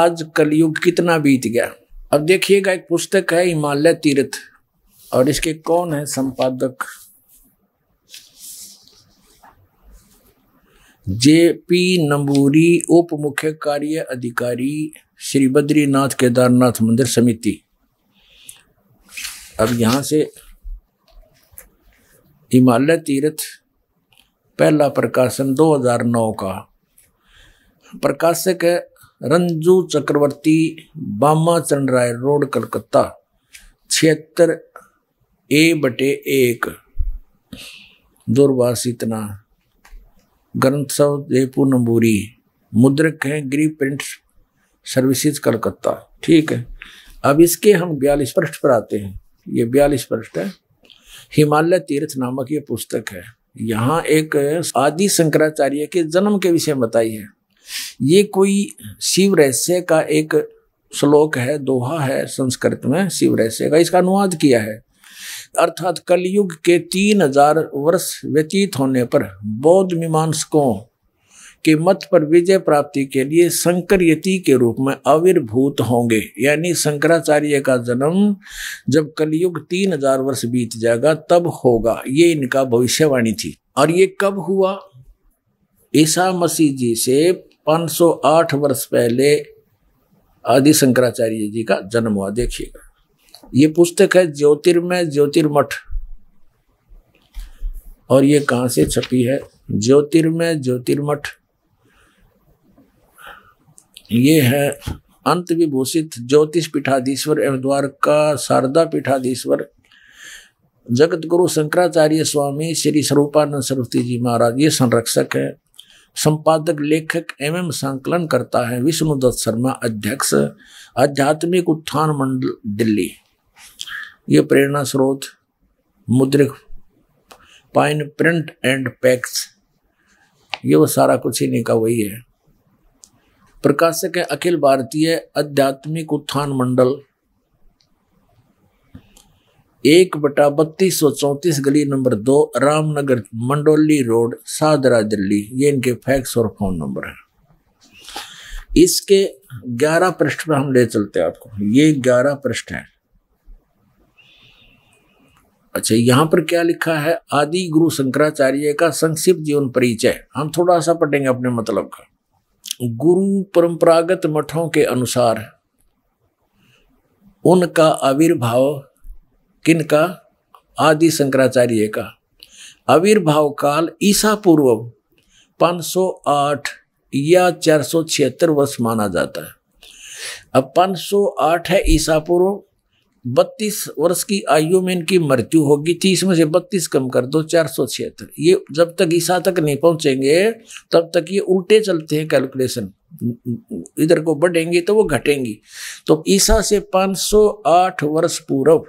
A: आज कलयुग कितना बीत गया अब देखिएगा एक पुस्तक है हिमालय तीर्थ और इसके कौन है संपादक जे पी नंबूरी उप मुख्य कार्य अधिकारी श्री बद्रीनाथ केदारनाथ मंदिर समिति अब यहां से हिमालय तीर्थ पहला प्रकाशन 2009 का प्रकाशक है रंजू चक्रवर्ती चंद राय रोड कलकत्ता छिहत्तर ए बटे एक दूरभाष इतना ग्रंथ सब जयपुर नंबूरी मुद्रक है ग्री प्रिंट सर्विसेज कलकत्ता ठीक है अब इसके हम बयालीस पृष्ठ पर आते हैं ये बयालीस पृष्ठ है हिमालय तीर्थ नामक ये पुस्तक है यहाँ एक आदि शंकराचार्य के जन्म के विषय बताई है ये कोई शिव रहस्य का एक श्लोक है दोहा है संस्कृत में शिव रहस्य का इसका अनुवाद किया है अर्थात कलयुग के तीन हजार वर्ष व्यतीत होने पर बौद्ध मीमांसकों के मत पर विजय प्राप्ति के लिए शंकर यति के रूप में आविर्भूत होंगे यानी शंकराचार्य का जन्म जब कलयुग तीन हजार वर्ष बीत जाएगा तब होगा ये इनका भविष्यवाणी थी और ये कब हुआ ईसा मसीह जी से 508 वर्ष पहले आदि शंकराचार्य जी का जन्म हुआ देखिएगा ये पुस्तक है ज्योतिर्मय ज्योतिर्मठ और ये कहाँ से छपी है ज्योतिर्मय ज्योतिर्मठ ये है अंत विभूषित ज्योतिष पीठाधीश्वर एवं द्वारका शारदा पीठाधीश्वर जगत गुरु शंकराचार्य स्वामी श्री स्वरूपानंद सरस्वती जी महाराज ये संरक्षक है संपादक लेखक एवं संकलन करता है विष्णु दत्त शर्मा अध्यक्ष आध्यात्मिक उत्थान मंडल दिल्ली ये प्रेरणा स्रोत मुद्रिक पाइन प्रिंट एंड पैक्स ये वो सारा कुछ नहीं का वही है प्रकाशक है अखिल भारतीय आध्यात्मिक उत्थान मंडल एक बटा बत्तीस सौ चौंतीस गली नंबर दो रामनगर मंडोली रोड सादरा दिल्ली ये इनके फैक्स और फोन नंबर है इसके ग्यारह पृष्ठ पर हम ले चलते हैं आपको ये ग्यारह पृष्ठ है अच्छा यहां पर क्या लिखा है आदि गुरु शंकराचार्य का संक्षिप्त जीवन परिचय हम थोड़ा सा पटेंगे अपने मतलब का गुरु परंपरागत मठों के अनुसार उनका आविर्भाव किनका आदि शंकराचार्य का आविर्भाव काल ईसा पूर्व 508 या चार वर्ष माना जाता है अब 508 है ईसा पूर्व बत्तीस वर्ष की आयु में इनकी मृत्यु होगी तीस में से बत्तीस कम कर दो चार सौ छिहत्तर ये जब तक ईसा तक नहीं पहुंचेंगे तब तक ये उल्टे चलते हैं कैलकुलेशन इधर को बढ़ेंगे तो वो घटेंगी तो ईसा से 508 वर्ष पूर्व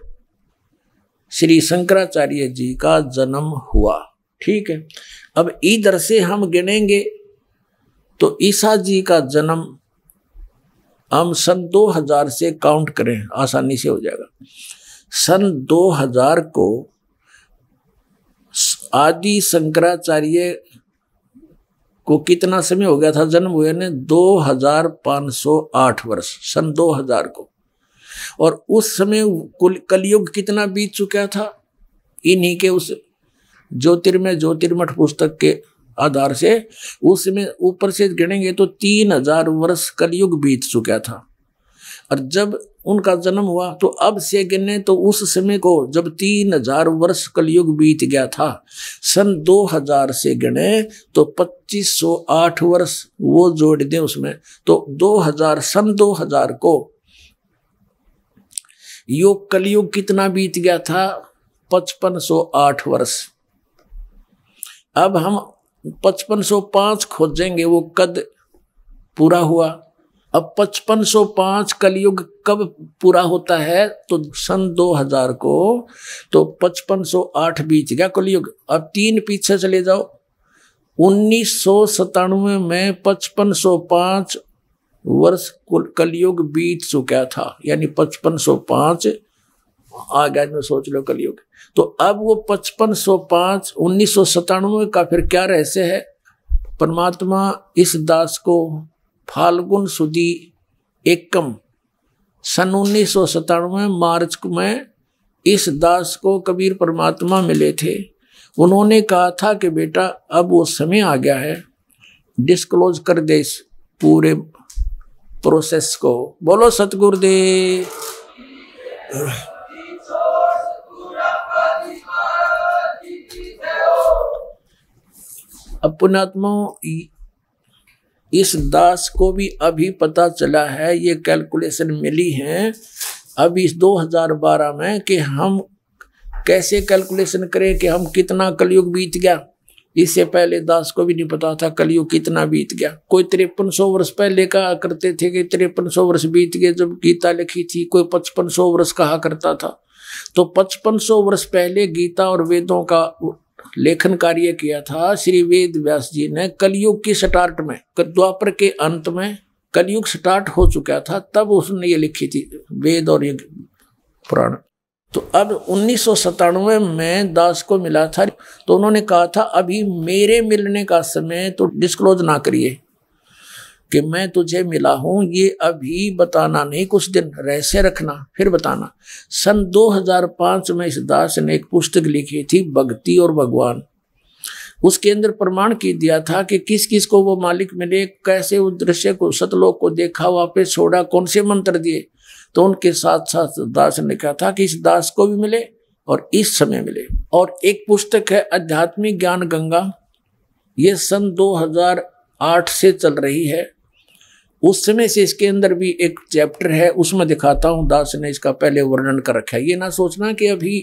A: श्री शंकराचार्य जी का जन्म हुआ ठीक है अब इधर से हम गिनेंगे तो ईसा जी का जन्म हम सन 2000 से काउंट करें आसानी से हो जाएगा सन 2000 को आदि शंकराचार्य को कितना समय हो गया था जन्म हुए ने 2508 वर्ष सन 2000 को और उस समय कलयुग कितना बीत चुका था इन्हीं के उस ज्योतिर्मय ज्योतिर्मठ पुस्तक के आधार से उसमें ऊपर से गिनेंगे तो तीन हजार वर्ष कलयुग बीत चुका था और जब उनका जन्म हुआ तो अब से गिने तो उस समय को जब तीन हजार वर्ष कलयुग बीत गया था सन दो हजार से गिने तो पच्चीस सौ आठ वर्ष वो जोड़ दें उसमें तो दो हजार सन दो हजार को यो कलयुग कितना बीत गया था पचपन सौ आठ वर्ष अब हम 5505 खोजेंगे वो कद पूरा हुआ अब 5505 कलयुग कब पूरा होता है तो सन 2000 को तो 5508 बीच गया कलयुग अब तीन पीछे चले जाओ उन्नीस में 5505 वर्ष कलयुग बीत चुका था यानी 5505 आ गया सोच लो कलयुग तो अब वो पचपन सौ पांच उन्नीस सौ सतानवे का फिर क्या रहस्य है परमात्मा इस दास को फाल्गुन सुदी एकम सन उन्नीस सौ सतानवे मार्च में इस दास को कबीर परमात्मा मिले थे उन्होंने कहा था कि बेटा अब वो समय आ गया है डिस्क्लोज कर दे इस पूरे प्रोसेस को बोलो सतगुरुदेव अपनात्मा इस दास को भी अभी पता चला है ये कैलकुलेशन मिली है अब इस 2012 में कि हम कैसे कैलकुलेशन करें कि हम कितना कलयुग बीत गया इससे पहले दास को भी नहीं पता था कलयुग कितना बीत गया कोई तिरपन सौ वर्ष पहले कहा करते थे कि तिरपन सौ वर्ष बीत गए जब गीता लिखी थी कोई पचपन सौ वर्ष कहा करता था तो पचपन सौ वर्ष पहले गीता और वेदों का लेखन कार्य किया था श्री वेद व्यास जी ने कलयुग की स्टार्ट में द्वापर के अंत में कलयुग स्टार्ट हो चुका था तब उसने ये लिखी थी वेद और ये पुराण तो अब उन्नीस में दास को मिला था तो उन्होंने कहा था अभी मेरे मिलने का समय तो डिस्क्लोज ना करिए कि मैं तुझे मिला हूँ ये अभी बताना नहीं कुछ दिन रहस्य रखना फिर बताना सन 2005 में इस दास ने एक पुस्तक लिखी थी भक्ति और भगवान उसके अंदर प्रमाण की दिया था कि किस किस को वो मालिक मिले कैसे उस दृश्य को सतलोक को देखा वापस छोड़ा कौन से मंत्र दिए तो उनके साथ साथ दास ने कहा था कि इस दास को भी मिले और इस समय मिले और एक पुस्तक है आध्यात्मिक ज्ञान गंगा ये सन 2008 से चल रही है उस समय से इसके अंदर भी एक चैप्टर है उसमें दिखाता हूँ दास ने इसका पहले वर्णन कर रखा है ये ना सोचना कि अभी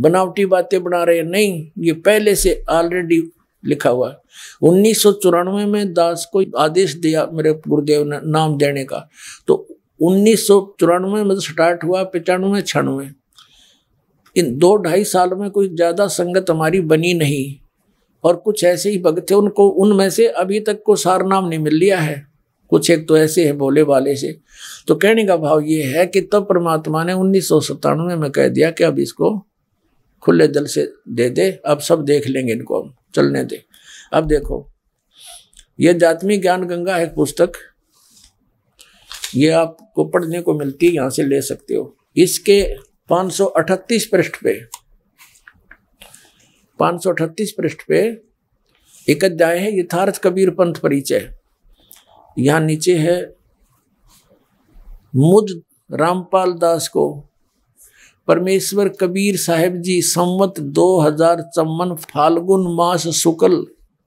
A: बनावटी बातें बना रहे नहीं ये पहले से ऑलरेडी लिखा हुआ है उन्नीस में दास को आदेश दिया मेरे गुरुदेव ने नाम देने का तो उन्नीस सौ चौरानवे में स्टार्ट हुआ पचानवे छियानवे इन दो ढाई साल में कोई ज़्यादा संगत हमारी बनी नहीं और कुछ ऐसे ही भगत थे उनको उनमें से अभी तक को सार नाम नहीं मिल लिया है कुछ एक तो ऐसे हैं भोले वाले से तो कहने का भाव ये है कि तब परमात्मा ने उन्नीस में कह दिया कि अब इसको खुले दल से दे दे अब सब देख लेंगे इनको हम चलने दे अब देखो ये जातमी ज्ञान गंगा है पुस्तक ये आपको पढ़ने को मिलती है से ले सकते हो इसके 538 पृष्ठ पे 538 पृष्ठ पे एक अध्याय है यथार्थ कबीर पंथ परिचय यहाँ नीचे है मुझ रामपाल दास को परमेश्वर कबीर साहेब जी संवत दो हजार चौवन फाल्गुन मास शुक्ल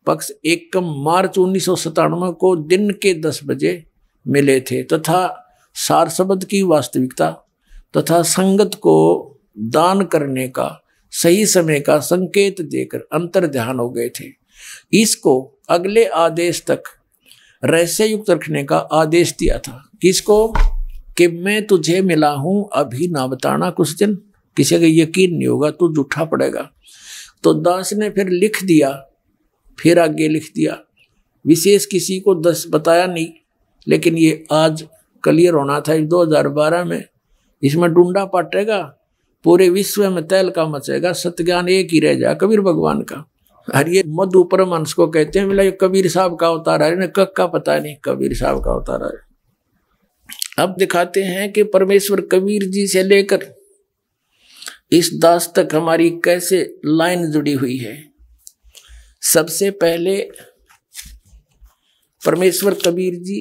A: पक्ष एकम मार्च उन्नीस को दिन के दस बजे मिले थे तथा सारसबद की वास्तविकता तथा संगत को दान करने का सही समय का संकेत देकर अंतर ध्यान हो गए थे इसको अगले आदेश तक रहस्य युक्त रखने का आदेश दिया था किसको कि मैं तुझे मिला हूं अभी ना बताना कुछ दिन किसी का यकीन नहीं होगा तू जूठा पड़ेगा तो दास ने फिर लिख दिया फिर आगे लिख दिया विशेष किसी को दस बताया नहीं लेकिन ये आज क्लियर होना था बारह में इसमें डूडा पाटेगा पूरे विश्व में तैल का मचेगा सत्यज्ञान एक ही रह जाए कबीर भगवान का अरे ये मध ऊपर अंश को कहते हैं मिला ये कबीर साहब का अवतार है ना कक का पता नहीं कबीर साहब का अवतार है अब दिखाते हैं कि परमेश्वर कबीर जी से लेकर इस दास तक हमारी कैसे लाइन जुड़ी हुई है सबसे पहले परमेश्वर कबीर जी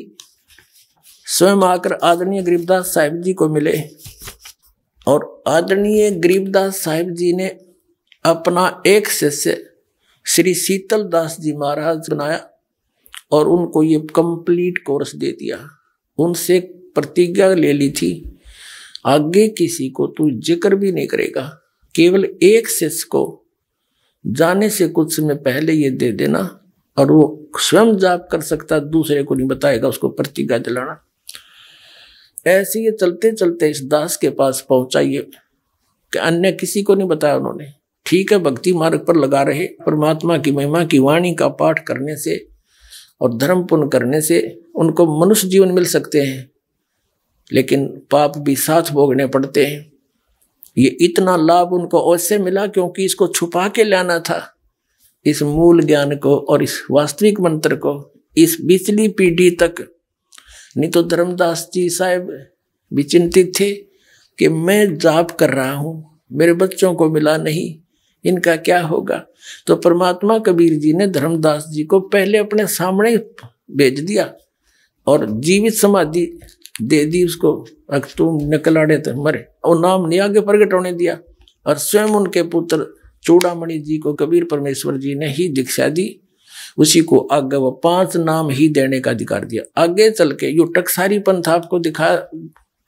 A: स्वयं आकर आदरणीय गरीबदास साहिब जी को मिले और आदरणीय गरीबदास साहिब जी ने अपना एक शिष्य श्री शीतल दास जी महाराज बनाया और उनको ये कंप्लीट कोर्स दे दिया उनसे प्रतिज्ञा ले ली थी आगे किसी को तू जिक्र भी नहीं करेगा केवल एक शिष्य को जाने से कुछ समय पहले ये दे देना और वो स्वयं जाप कर सकता दूसरे को नहीं बताएगा उसको प्रतिज्ञा दिलाना ऐसे ये चलते चलते इस दास के पास पहुंचाइए कि अन्य किसी को नहीं बताया उन्होंने ठीक है भक्ति मार्ग पर लगा रहे परमात्मा की महिमा की वाणी का पाठ करने से और धर्म पुण्य करने से उनको मनुष्य जीवन मिल सकते हैं लेकिन पाप भी साथ भोगने पड़ते हैं ये इतना लाभ उनको अवश्य मिला क्योंकि इसको छुपा के लाना था इस मूल ज्ञान को और इस वास्तविक मंत्र को इस पिछली पीढ़ी तक नहीं तो धर्मदास जी साहब भी चिंतित थे कि मैं जाप कर रहा हूँ मेरे बच्चों को मिला नहीं इनका क्या होगा तो परमात्मा कबीर जी ने धर्मदास जी को पहले अपने सामने भेज दिया और जीवित समाधि दे दी उसको तुम नकलाड़े तक तो मरे और नाम नहीं आगे प्रकट होने दिया और स्वयं उनके पुत्र चूड़ामणि जी को कबीर परमेश्वर जी ने ही दीक्षा दी उसी को आगे व पांच नाम ही देने का अधिकार दिया आगे चल के यो टकसारी पंथ आपको दिखा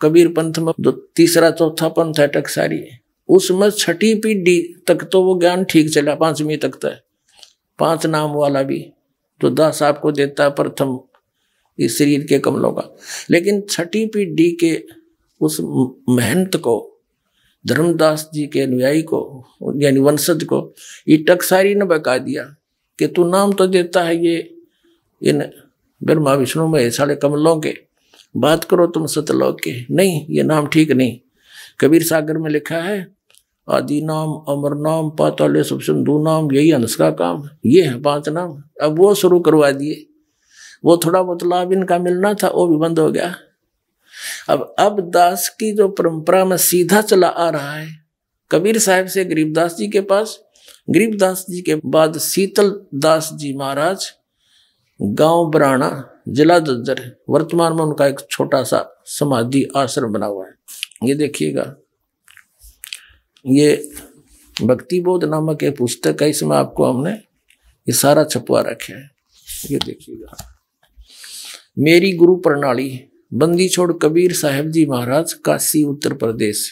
A: कबीर पंथ में जो तीसरा चौथा पंथ है टकसारी उसमें छठी पीढ़ी तक तो वो ज्ञान ठीक चला पांचवी तक तो पांच नाम वाला भी तो दस आपको देता है प्रथम इस शरीर के कमलों का लेकिन छठी पीढ़ी के उस मेहनत को धर्मदास जी के अनुयायी को यानी वंशज को ये टकसारी ने बका दिया कि तू नाम तो देता है ये इन ब्रह्मा विष्णु में सारे कमलों के बात करो तुम सतलोक के नहीं ये नाम ठीक नहीं कबीर सागर में लिखा है आदि नाम अमर नाम पाताल दो नाम यही अंश का काम ये है पांच नाम अब वो शुरू करवा दिए वो थोड़ा बहुत लाभ इनका मिलना था वो भी बंद हो गया अब अब दास की जो परंपरा में सीधा चला आ रहा है कबीर साहब से गरीबदास जी के पास गरीबदास जी के बाद शीतल दास जी महाराज गांव बराणा जिला जज्जर वर्तमान में उनका एक छोटा सा समाधि आश्रम बना हुआ है ये देखिएगा ये भक्ति बोध नामक एक पुस्तक है इसमें आपको हमने ये सारा छपवा रखे है ये देखिएगा मेरी गुरु प्रणाली बंदी छोड़ कबीर साहेब जी महाराज काशी उत्तर प्रदेश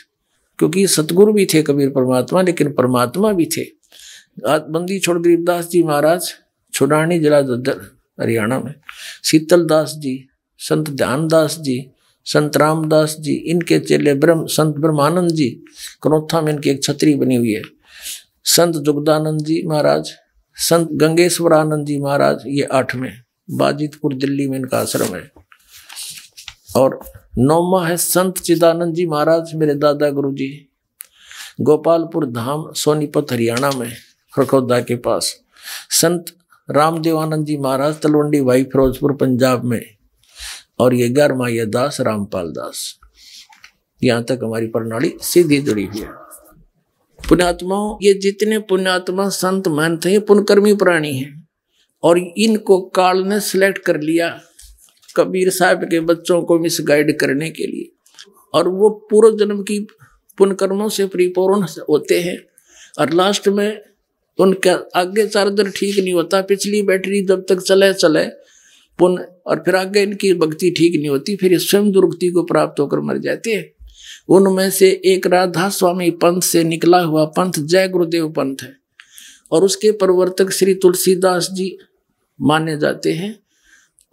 A: क्योंकि सतगुरु भी थे कबीर परमात्मा लेकिन परमात्मा भी थे बंदी छोड़ गरीबदास जी महाराज छुड़ानी जिला हरियाणा में शीतल दास जी संत ध्यानदास जी संत रामदास जी इनके चेले ब्रह्म संत ब्रह्मानंद जी क्रोथा में इनकी एक छतरी बनी हुई है संत जुगदानंद जी महाराज संत गंगेश्वरानंद जी महाराज ये आठवें बाजीतपुर दिल्ली में इनका आश्रम है और नौमा है संत चिदानंद जी महाराज मेरे दादा गुरु जी गोपालपुर धाम सोनीपत हरियाणा में खरखोदा के पास संत रामदेवानंद जी महाराज तलवंडी भाई फिरोजपुर पंजाब में और ये गर्मा ये दास रामपाल दास यहां तक हमारी प्रणाली सीधी जुड़ी हुई है पुण्यात्माओं ये जितने पुण्यात्मा संत महंत हैं ये पुनकर्मी प्राणी हैं और इनको काल ने सिलेक्ट कर लिया कबीर साहब के बच्चों को मिस गाइड करने के लिए और वो पूर्व जन्म की पुनकर्मों से परिपूर्ण होते हैं और लास्ट में उनका आगे चार्जर ठीक नहीं होता पिछली बैटरी जब तक चले चले पुनः और फिर आगे इनकी भक्ति ठीक नहीं होती फिर स्वयं दुर्गति को प्राप्त होकर मर जाते हैं उनमें से एक राधा स्वामी पंथ से निकला हुआ पंथ जय गुरुदेव पंथ है और उसके प्रवर्तक श्री तुलसीदास जी माने जाते हैं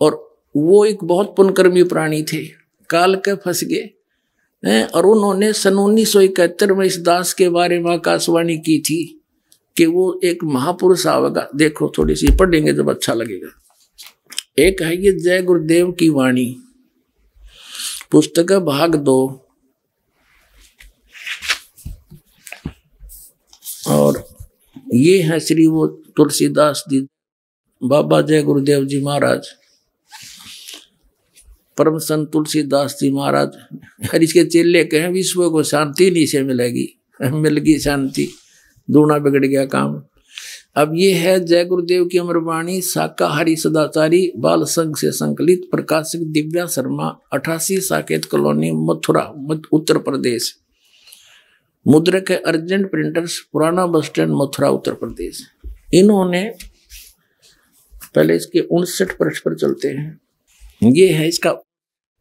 A: और वो एक बहुत पुनकर्मी प्राणी थे काल के फंस गए और उन्होंने सन उन्नीस में इस दास के बारे में आकाशवाणी की थी कि वो एक महापुरुष आवेगा देखो थोड़ी सी पढ़ेंगे जब अच्छा लगेगा एक है ये जय गुरुदेव की वाणी पुस्तक भाग दो और ये है श्री वो तुलसीदास जी बाबा जय गुरुदेव जी महाराज परम संत तुलसीदास जी महाराज और इसके चेले कहें विश्व को शांति नहीं से मिलेगी मिलगी शांति दूना बिगड़ गया काम अब ये है जय गुरुदेव की अमरवाणी शाकाहारी सदाचारी बाल संघ से संकलित प्रकाशिक दिव्या शर्मा अठासी साकेत कॉलोनी मथुरा उत्तर प्रदेश मुद्रक है अर्जेंट प्रिंटर्स पुराना बस स्टैंड मथुरा उत्तर प्रदेश इन्होंने पहले इसके उनसठ पृष्ठ पर चलते हैं ये है इसका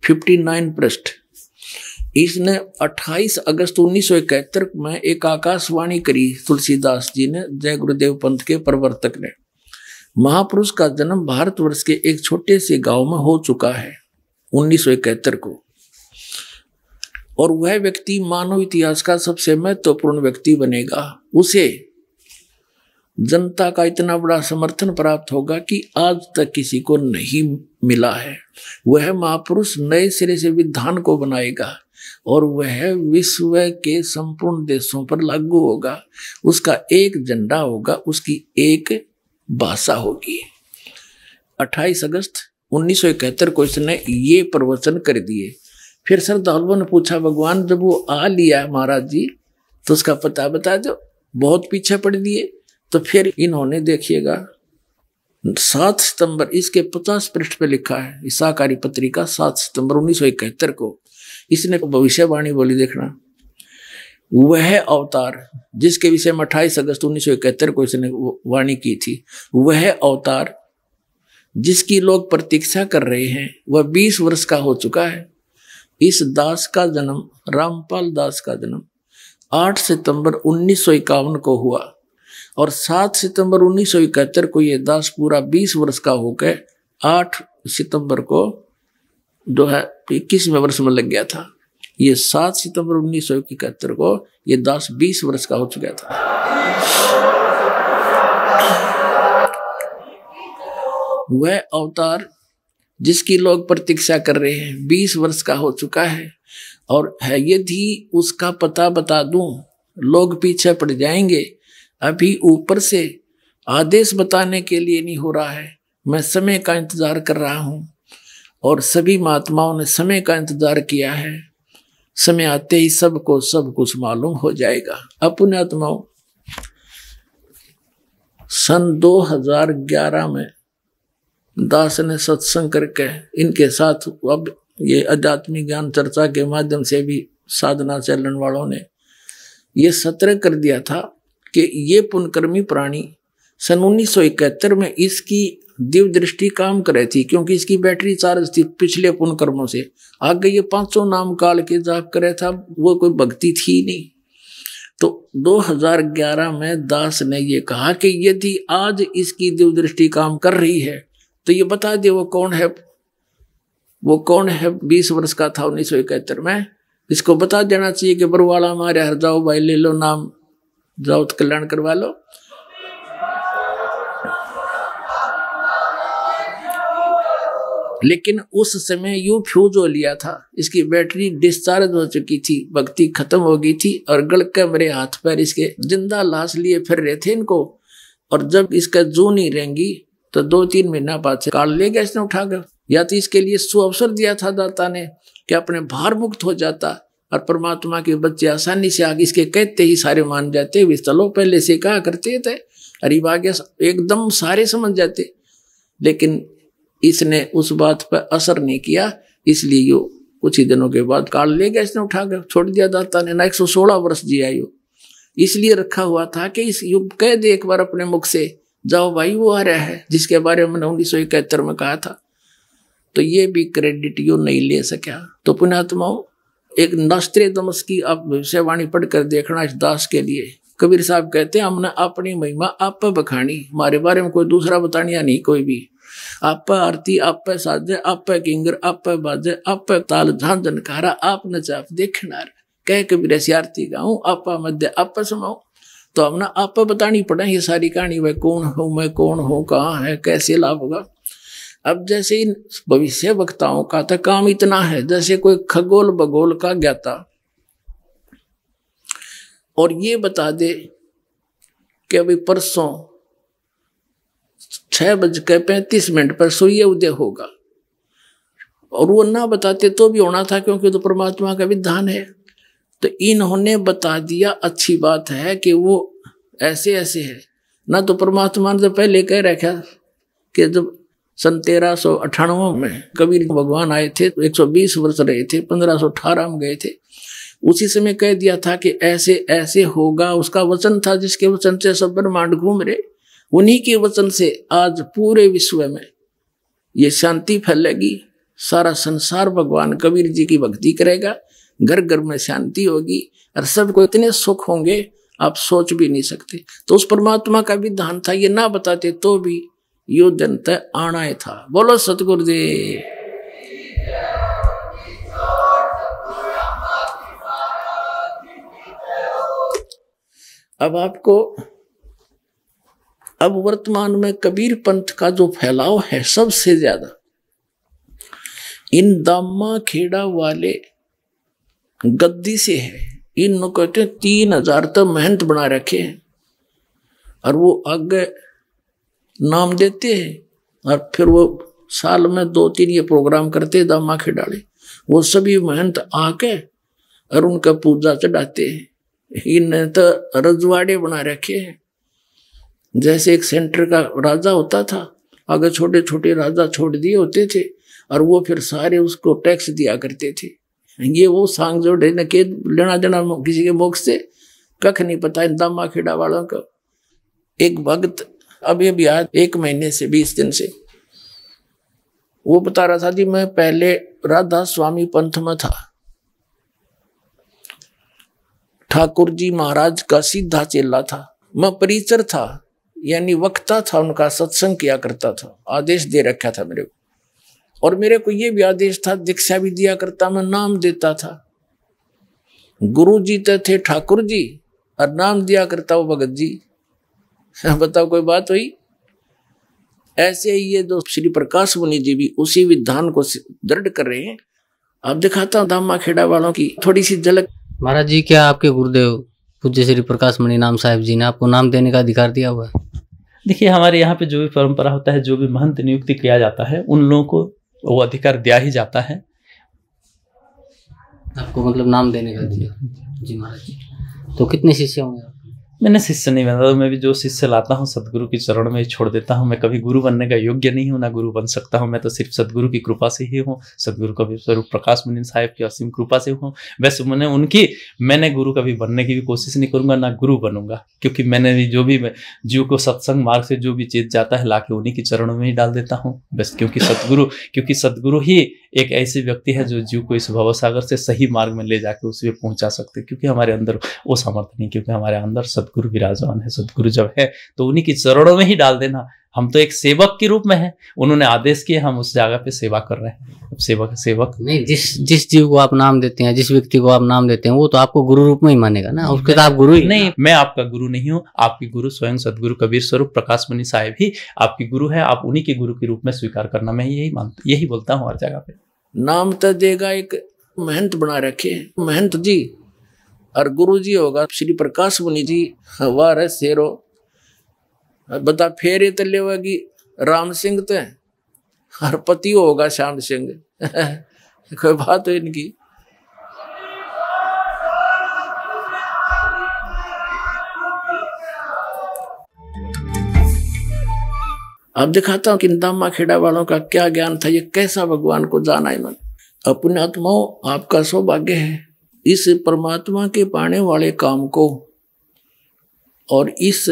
A: फिफ्टी नाइन पृष्ठ इसने 28 अगस्त उन्नीस में एक आकाशवाणी करी तुलसीदास जी ने जय गुरुदेव पंथ के प्रवर्तक ने महापुरुष का जन्म भारतवर्ष के एक छोटे से गांव में हो चुका है उन्नीस को और वह व्यक्ति मानव इतिहास का सबसे महत्वपूर्ण व्यक्ति बनेगा उसे जनता का इतना बड़ा समर्थन प्राप्त होगा कि आज तक किसी को नहीं मिला है वह महापुरुष नए सिरे से विधान को बनाएगा और वह विश्व के संपूर्ण देशों पर लागू होगा उसका एक झंडा होगा उसकी एक भाषा होगी 28 अगस्त उन्नीस को इसने ये प्रवचन कर दिए फिर श्रद्धालुओं ने पूछा भगवान जब वो आ लिया महाराज जी तो उसका पता बता दो बहुत पीछे पड़ दिए तो फिर इन्होंने देखिएगा सात सितंबर इसके पचास पृष्ठ पे लिखा है ईसाकारी पत्रिका सात सितंबर उन्नीस को इसने भविष्यवाणी बोली देखना वह अवतार जिसके विषय में अट्ठाईस अगस्त उन्नीस को इसने वाणी की थी वह अवतार जिसकी लोग प्रतीक्षा कर रहे हैं वह बीस वर्ष का हो चुका है इस दास का जन्म रामपाल दास का जन्म 8 सितंबर उन्नीस को हुआ और 7 सितंबर उन्नीस को यह दास पूरा 20 वर्ष का होकर 8 सितंबर को दो इक्कीसवें वर्ष में लग गया था ये सात सितंबर उन्नीस सौ इकहत्तर को ये दास बीस वर्ष का हो चुका था वह अवतार जिसकी लोग प्रतीक्षा कर रहे हैं बीस वर्ष का हो चुका है और है यदि उसका पता बता दूं लोग पीछे पड़ जाएंगे अभी ऊपर से आदेश बताने के लिए नहीं हो रहा है मैं समय का इंतजार कर रहा हूं और सभी महात्माओं ने समय का इंतजार किया है समय आते ही सबको सब कुछ मालूम हो जाएगा अपने आत्माओं सन 2011 में दास ने सत्संग करके इनके साथ अब ये आध्यात्मिक ज्ञान चर्चा के माध्यम से भी साधना चलन वालों ने ये सत्र कर दिया था कि ये पुनकर्मी प्राणी सन 1971 में इसकी दिव्य दृष्टि काम कर रही थी क्योंकि इसकी बैटरी चार्ज थी पिछले पुण्य कर्मों से आगे ये पांचों नाम काल के जाप करे था वो कोई भक्ति थी नहीं तो 2011 में दास ने ये कहा कि यदि आज इसकी दिव्य दृष्टि काम कर रही है तो ये बता दे वो कौन है वो कौन है बीस वर्ष का था उन्नीस में इसको बता देना चाहिए कि बरवाला मारे हर जाओ भाई ले लो नाम जाओ तो कल्याण करवा लो लेकिन उस समय यू फ्यूज हो लिया था इसकी बैटरी डिस्चार्ज हो चुकी थी भक्ति खत्म हो गई थी और गड़कर मेरे हाथ पर इसके जिंदा लाश लिए फिर रहे थे इनको और जब इसका जू नहीं रहेंगी तो दो तीन महीना बाद से काट ले गया इसने उठाकर या तो इसके लिए सु अवसर दिया था दाता ने कि अपने भार मुक्त हो जाता और परमात्मा के बच्चे आसानी से आगे इसके कहते ही सारे मान जाते वे चलो पहले से कहा करते थे अरे भाग्य एकदम सारे समझ जाते लेकिन इसने उस बात पर असर नहीं किया इसलिए यो कुछ ही दिनों के बाद काल ले गया इसने उठा कर छोड़ दिया दाता ने ना एक सौ सोलह वर्ष जिया यो इसलिए रखा हुआ था कि इस युग कह दे एक बार अपने मुख से जाओ भाई वो आ रहा है जिसके बारे में मैंने उन्नीस सौ इकहत्तर में कहा था तो ये भी क्रेडिट यू नहीं ले सका तो पुणात्मा एक नास्त्रे दमस की आप भविष्यवाणी पढ़कर देखना इस दास के लिए कबीर साहब कहते हैं हमने अपनी महिमा आप बखानी हमारे बारे में कोई दूसरा बतानिया नहीं कोई भी आप आरती आप साधे आप किंगर आप बाजे आप ताल झान जनकारा आप न नचाप देखनार कह कबीर ऐसी आरती गाऊ आपा मध्य आप समाऊं तो हम ना आप बतानी पड़े ये सारी कहानी वह कौन हो मैं कौन हो कहा है कैसे लाभ होगा अब जैसे इन भविष्य वक्ताओं का तो काम इतना है जैसे कोई खगोल बगोल का ज्ञाता और ये बता दे कि अभी परसों छह बजकर पैंतीस मिनट पर सूर्य उदय होगा और वो ना बताते तो भी होना था क्योंकि तो परमात्मा का विधान है तो इन्होंने बता दिया अच्छी बात है कि वो ऐसे ऐसे है ना तो परमात्मा ने तो पहले कह रखा कि जब सन तेरह सौ अठानवे में कबीर भगवान आए थे तो बीस वर्ष रहे थे पंद्रह अठारह में गए थे उसी समय कह दिया था कि ऐसे ऐसे होगा उसका वचन था जिसके वचन से सब ब्रह्मांड घूम रहे उन्हीं के वचन से आज पूरे विश्व में ये शांति फैलेगी सारा संसार भगवान कबीर जी की भक्ति करेगा घर घर में शांति होगी और सबको इतने सुख होंगे आप सोच भी नहीं सकते तो उस परमात्मा का भी ध्यान था ये ना बताते तो भी यो दिन तय आना ही था बोलो सतगुरुदेव अब आपको अब वर्तमान में कबीर पंथ का जो फैलाव है सबसे ज्यादा इन दामा खेड़ा वाले गद्दी से है इन कहते हैं तीन हजार तो महंत बना रखे हैं और वो आगे नाम देते हैं और फिर वो साल में दो तीन ये प्रोग्राम करते हैं दामा खेडाड़े वो सभी महंत आके और उनका पूजा चढ़ाते हैं इन तो रजवाड़े बना रखे हैं जैसे एक सेंटर का राजा होता था अगर छोटे छोटे राजा छोड़ दिए होते थे और वो फिर सारे उसको टैक्स दिया करते थे ये वो सांग जो डे के लेना देना किसी के मोक्ष से कख नहीं पता इन दामा खेड़ा वालों का एक भक्त अभी अभी आज एक महीने से बीस दिन से वो बता रहा था जी मैं पहले राधा स्वामी पंथ में था ठाकुर जी महाराज का सीधा चेला था मैं परिचर था यानी वक्ता था उनका सत्संग किया करता था आदेश दे रखा था मेरे को और मेरे को ये भी आदेश था दीक्षा भी दिया करता मैं नाम देता था गुरु जी तो थे ठाकुर जी और नाम दिया करता वो भगत जी बताओ कोई बात हुई ऐसे ही ये दो श्री प्रकाश मुनि जी भी उसी विधान को दृढ़ कर रहे हैं अब दिखाता हूँ धामा खेड़ा वालों की थोड़ी सी झलक
F: महाराज जी क्या आपके गुरुदेव पूज्य श्री प्रकाश मुनि नाम साहेब जी ने आपको नाम
G: देने का अधिकार दिया हुआ है देखिए हमारे यहाँ पे जो भी परंपरा होता है जो भी महंत नियुक्ति किया जाता है उन लोगों को वो अधिकार दिया ही जाता है आपको मतलब नाम देने का दिया जी महाराज जी तो
F: कितने शिष्य होंगे आप
G: मैंने शिष्य नहीं बना मतलब मैं भी जो शिष्य लाता हूँ सदगुरु के चरण में छोड़ देता हूँ मैं कभी गुरु बनने का योग्य नहीं हूँ ना गुरु बन सकता हूँ मैं तो सिर्फ सदगुरु की कृपा से ही हूँ सदगुरु कबीर स्वरूप प्रकाश मुनिन साहेब की असीम कृपा से हूँ वैसे मैंने उनकी मैंने गुरु कभी बनने की भी कोशिश नहीं करूंगा ना गुरु बनूंगा क्योंकि मैंने भी जो भी जीव को सत्संग मार्ग से जो भी चीज जाता है ला उन्हीं के चरणों में ही डाल देता हूँ बस क्योंकि सदगुरु क्योंकि सदगुरु ही एक ऐसे व्यक्ति है जो जीव को इस भव सागर से सही मार्ग में ले जाकर उसे पहुंचा सकते क्योंकि हमारे अंदर वो सामर्थ्य नहीं क्योंकि हमारे अंदर सदगुरु विराजमान है सदगुरु जब है तो उन्हीं की चरणों में ही डाल देना हम तो एक सेवक के रूप में है उन्होंने आदेश किए हम उस जगह पे सेवा कर रहे हैं सेवक सेवक नहीं जिस जिस जीव को आप नाम देते हैं
F: जिस व्यक्ति को आप नाम देते हैं वो तो आपको गुरु रूप में ही मानेगा ना उसके तो आप गुरु ही
G: नहीं मैं आपका गुरु नहीं हूँ आपके गुरु स्वयं सदगुरु कबीर स्वरूप प्रकाश मनी साहेब ही आपके गुरु है आप उन्हीं के गुरु के रूप में स्वीकार करना मैं यही मानता यही बोलता हूँ हर जगह पे
A: नाम तो देगा एक महंत बना रखे महंत जी और गुरु जी होगा श्री प्रकाश मुनि जी वार है शेरो बता फेरे तो लेवागी राम सिंह तो और पति होगा श्याम सिंह कोई बात है इनकी अब दिखाता हूं कि दामा खेड़ा वालों का क्या ज्ञान था ये कैसा भगवान को जाना इन्होंने अपने आत्माओं आपका सौभाग्य है इस परमात्मा के पाने वाले काम को और इस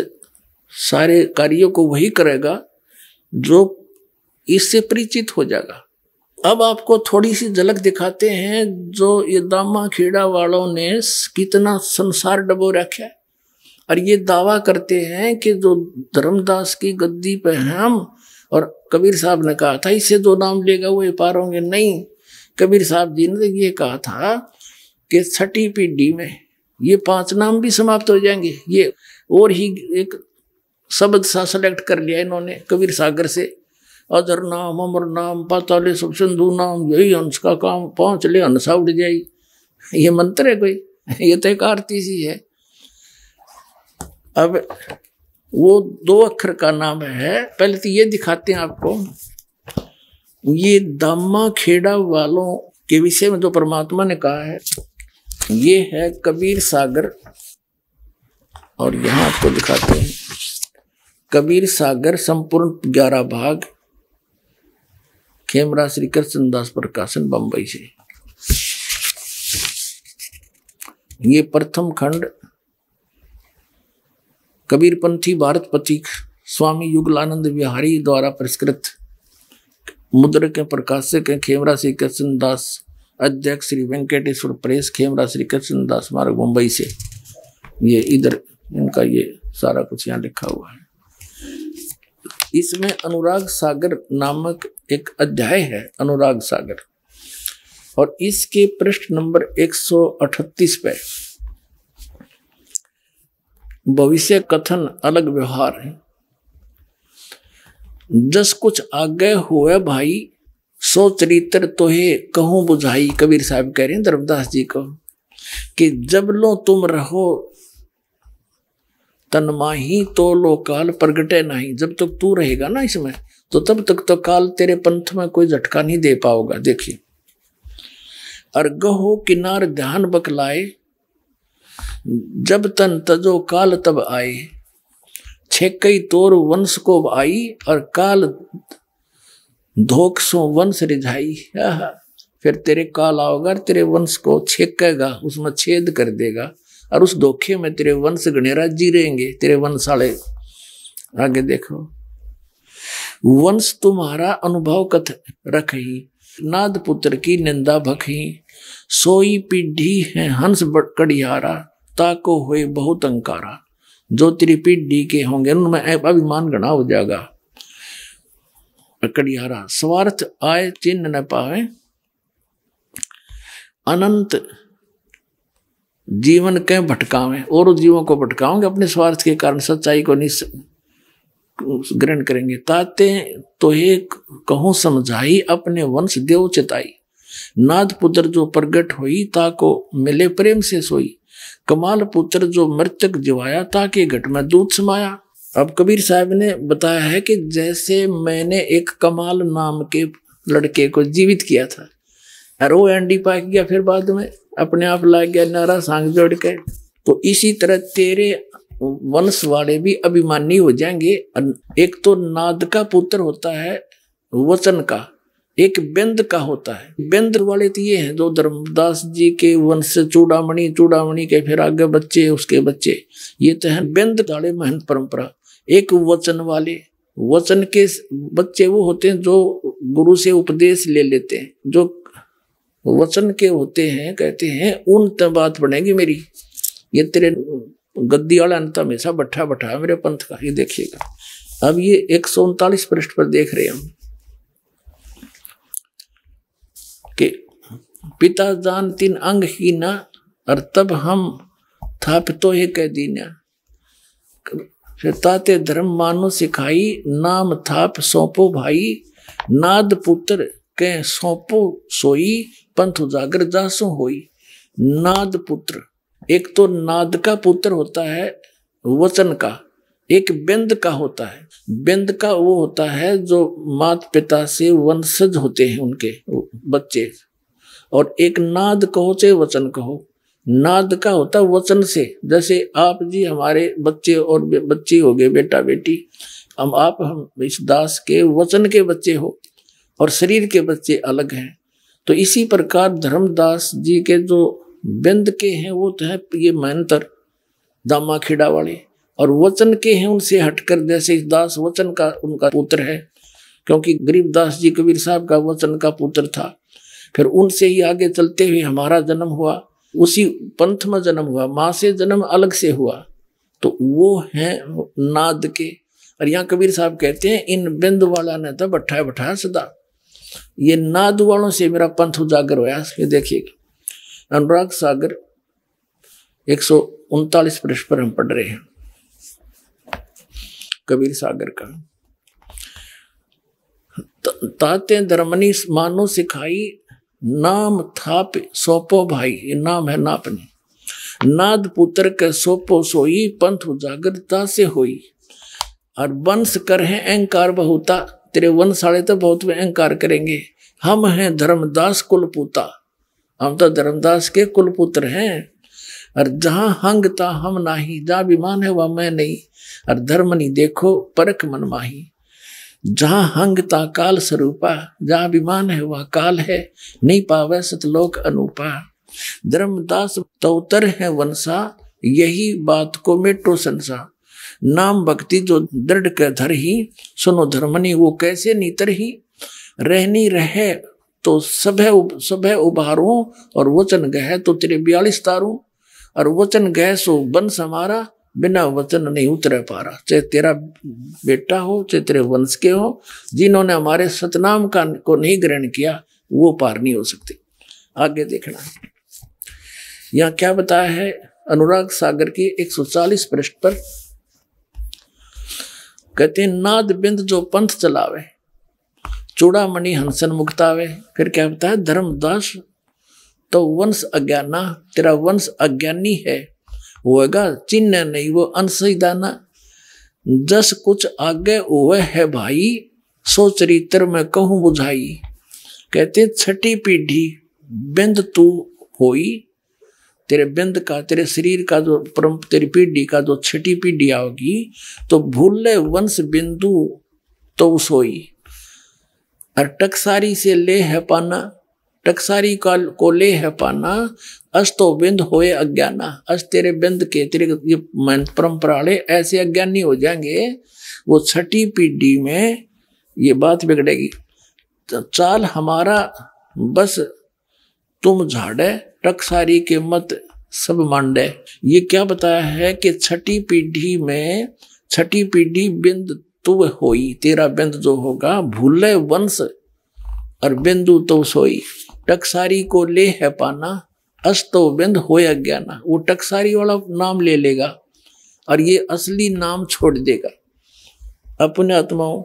A: सारे कार्यों को वही करेगा जो इससे परिचित हो जाएगा अब आपको थोड़ी सी झलक दिखाते हैं जो ये दामा खेड़ा वालों ने कितना संसार डबो रखा है और ये दावा करते हैं कि जो धर्मदास की गद्दी पे हैं हम और कबीर साहब ने कहा था इससे जो नाम लेगा वो पार होंगे नहीं कबीर साहब जी ने ये कहा था कि छठी पीढ़ी में ये पांच नाम भी समाप्त हो जाएंगे ये और ही एक शब्द सा सेलेक्ट कर लिया इन्होंने कबीर सागर से अदर नाम अमर नाम पाताले सब सिंधु नाम यही हंस का काम पहुँच ले हंसा उड़ जाई ये मंत्र है कोई ये तो एक आरती सी है अब वो दो अक्षर का नाम है पहले तो ये दिखाते हैं आपको ये दामा खेड़ा वालों के विषय में जो परमात्मा ने कहा है ये है कबीर सागर और यहां आपको दिखाते हैं कबीर सागर संपूर्ण ग्यारह भाग खेमरा श्री कृष्ण दास प्रकाशन बम्बई से ये प्रथम खंड कबीरपंथी भारत प्रतीक स्वामी युगलानंद बिहारी द्वारा परिष्कृत मुद्र के प्रकाशक हैं खेमरा श्री कृष्ण दास अध्यक्ष श्री वेंकटेश्वर प्रेस खेमरा श्री कृष्ण दास मार्ग मुंबई से ये इधर इनका ये सारा कुछ यहाँ लिखा हुआ है इसमें अनुराग सागर नामक एक अध्याय है अनुराग सागर और इसके पृष्ठ नंबर 138 पे भविष्य कथन अलग व्यवहार है जस कुछ आगे हुए भाई सो चरित्र तो है कहूँ बुझाई कबीर साहब कह रहे हैं धर्मदास जी को कि जब लो तुम रहो तन माही तो लो काल प्रगटे नहीं जब तक तू रहेगा ना इसमें तो तब तक तो काल तेरे पंथ में कोई झटका नहीं दे पाओगा देखिए अर्ग हो किनार ध्यान बकलाए जब तन तजो काल तब आई छेकई तोर वंश को आई और काल धोख सो वंश रिझाई फिर तेरे काल आओगा तेरे वंश को छेकेगा उसमें छेद कर देगा और उस धोखे में तेरे वंश गणेरा जी रहेंगे तेरे वंश वाले आगे देखो वंश तुम्हारा अनुभव कथ रखी नाद पुत्र की निंदा भखही सोई पीढ़ी है हंस कड़ियारा ताको को हुए बहुत अंकारा जो त्रिपीठ डी के होंगे उनमें अभिमान घना हो जाएगा कड़ियारा स्वार्थ आए चिन्ह न पावे अनंत जीवन के भटकावे और जीवों को भटकाओगे अपने स्वार्थ के कारण सच्चाई को निश ग्रहण करेंगे ताते तो एक कहूँ समझाई अपने वंश देव चिताई नाद पुत्र जो प्रगट हुई ताको मिले प्रेम से सोई कमाल पुत्र जो मृतक जवाया था कि घट में दूध समाया अब कबीर साहब ने बताया है कि जैसे मैंने एक कमाल नाम के लड़के को जीवित किया था और वो एंडी पा गया फिर बाद में अपने आप ला गया नारा सांग जोड़ के तो इसी तरह तेरे वंश वाले भी अभिमानी हो जाएंगे एक तो नाद का पुत्र होता है वचन का एक बिंद का होता है बिंद वाले तो ये हैं जो धर्मदास जी के वंश चूड़ामणि चूड़ामणि के फिर आगे बच्चे उसके बच्चे ये तो हैं बिंद वाले महंत परंपरा एक वचन वाले वचन के बच्चे वो होते हैं जो गुरु से उपदेश ले लेते हैं जो वचन के होते हैं कहते हैं उन तो बात बनेगी मेरी ये तेरे गद्दी वाला अंत हमेशा बट्ठा बट्ठा मेरे पंथ का ये देखिएगा अब ये एक सौ उनतालीस पृष्ठ पर देख रहे हैं हम कि पिता दान तीन अंग ही ना और तब हम था तो ही कह दीना ताते धर्म मानो सिखाई नाम थाप सौंपो भाई नाद पुत्र के सौंपो सोई पंथ उजागर दासो होई नाद पुत्र एक तो नाद का पुत्र होता है वचन का एक बिंद का होता है बिंद का वो होता है जो माता पिता से वंशज होते हैं उनके बच्चे और एक नाद कहो चाहे वचन कहो नाद का होता है वचन से जैसे आप जी हमारे बच्चे और बच्चे हो गए बेटा बेटी हम आप हम इस दास के वचन के बच्चे हो और शरीर के बच्चे अलग हैं तो इसी प्रकार धर्मदास जी के जो बिंद के हैं वो तो है ये मंत्र दामा खेड़ा वाले और वचन के हैं उनसे हटकर जैसे दास वचन का उनका पुत्र है क्योंकि गरीब दास जी कबीर साहब का वचन का पुत्र था फिर उनसे ही आगे चलते हुए हमारा जन्म हुआ उसी पंथ में जन्म हुआ माँ से जन्म अलग से हुआ तो वो है नाद के और यहाँ कबीर साहब कहते हैं इन बिंद वाला ने तो बठाया बठा सदा ये नाद वालों से मेरा पंथ उजागर होया ये देखिएगा अनुराग सागर एक सौ उनतालीस पृष्ठ पर हम पढ़ रहे हैं कबीर सागर का ताते धर्मनी मानो सिखाई नाम थाप सोपो भाई ये नाम है नापने नाद पुत्र के सोपो सोई पंथ उजागरता से होई और वंश कर है अहंकार बहुता तेरे वंश साले तो बहुत अहंकार करेंगे हम हैं धर्मदास कुलपुता हम तो धर्मदास के कुलपुत्र हैं और जहाँ हंगता हम नाही जहाँ विमान है वह मैं नहीं और धर्म नहीं देखो परक मन माही जहाँ हंगता काल स्वरूपा जहाँ अभिमान है वह काल है नहीं पावे सतलोक अनुपा धर्मदास तौतर है वंशा यही बात को मेटो संसा नाम भक्ति जो दृढ़ कर धर ही सुनो धर्मनी वो कैसे नीतर ही रहनी रहे तो सभे उब, सभे उभारू और वचन गह तो तेरे बयालीस तारू और वचन गह सो बन समारा बिना वचन नहीं उतर पा रहा चाहे तेरा बेटा हो चाहे तेरे वंश के हो जिन्होंने हमारे सतनाम का को नहीं ग्रहण किया वो पार नहीं हो सकती आगे देखना यहाँ क्या बताया है अनुराग सागर की 140 पृष्ठ पर कहते हैं नाद बिंद जो पंथ चलावे चूड़ामणि हंसन मुक्तावे फिर क्या बताया धर्मदास तो वंश अज्ञाना तेरा वंश अज्ञानी है होगा चिन्ह नहीं वो अंसई दाना जस कुछ आगे हुए है भाई सो चरित्र में कहूँ बुझाई कहते छठी पीढ़ी बिंद तू होई तेरे बिंद का तेरे शरीर का जो परम तेरी पीढ़ी का जो छठी पीढ़ी आओगी तो भूले वंश बिंदु तो सोई और टकसारी से ले है पाना टकसारी का को ले है पाना अस्तो बिंद होए अज्ञाना अस तेरे बिंद के तेरे ये परंपरा ऐसे अज्ञानी हो जाएंगे वो छठी पीढ़ी में ये बात बिगड़ेगी तो चाल हमारा बस तुम झाड़े टकसारी के मत सब मांडे ये क्या बताया है कि छठी पीढ़ी में छठी पीढ़ी बिंद तुव होई तेरा बिंद जो होगा भूले वंश और बिंदु तो सोई टकसारी को ले है पाना अस्तो बिंद गया ना वो टकसारी वाला नाम ले लेगा और ये असली नाम छोड़ देगा अपने आत्माओं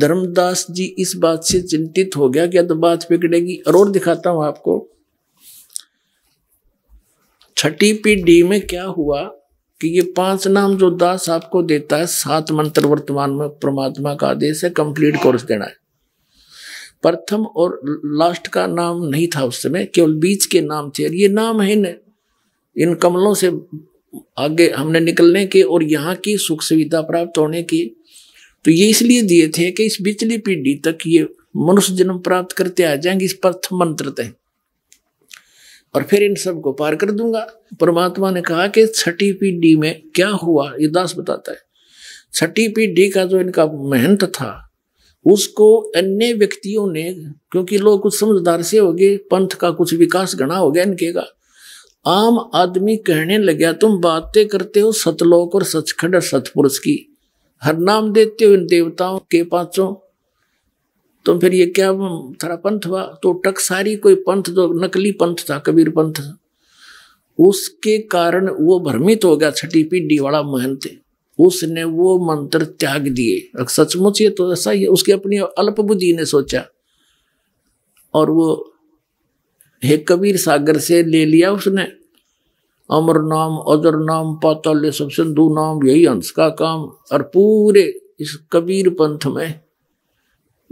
A: धर्मदास जी इस बात से चिंतित हो गया क्या तो बात बिगड़ेगी और, और दिखाता हूं आपको छठी पीढ़ी में क्या हुआ कि ये पांच नाम जो दास आपको देता है सात मंत्र वर्तमान में परमात्मा का आदेश है कंप्लीट कोर्स देना है प्रथम और लास्ट का नाम नहीं था उस समय केवल बीच के नाम थे ये नाम है न इन कमलों से आगे हमने निकलने के और यहाँ की सुख सुविधा प्राप्त होने की तो ये इसलिए दिए थे कि इस बिचली पीढ़ी तक ये मनुष्य जन्म प्राप्त करते आ जाएंगे इस प्रथम मंत्र थे और फिर इन सब को पार कर दूंगा परमात्मा ने कहा कि छठी पीढ़ी में क्या हुआ ये दास बताता है छठी पीढ़ी का जो इनका महंत था उसको अन्य व्यक्तियों ने क्योंकि लोग कुछ समझदार से हो गए पंथ का कुछ विकास घना हो गया इनके का आम आदमी कहने लग गया तुम बातें करते हो सतलोक और सचखंड और सतपुरुष की हर नाम देते हो इन देवताओं के पांचों तुम फिर ये क्या थोड़ा पंथ हुआ तो टकसारी कोई पंथ जो तो नकली पंथ था कबीर पंथ उसके कारण वो भ्रमित हो गया छठी पीढ़ी वाला महंत उसने वो मंत्र त्याग दिए सचमुच ये तो ऐसा ही उसकी अपनी अल्प बुद्धि ने सोचा और वो हे कबीर सागर से ले लिया उसने अमर नाम अजर नाम पातल सब सिंधु नाम यही अंस का काम और पूरे इस कबीर पंथ में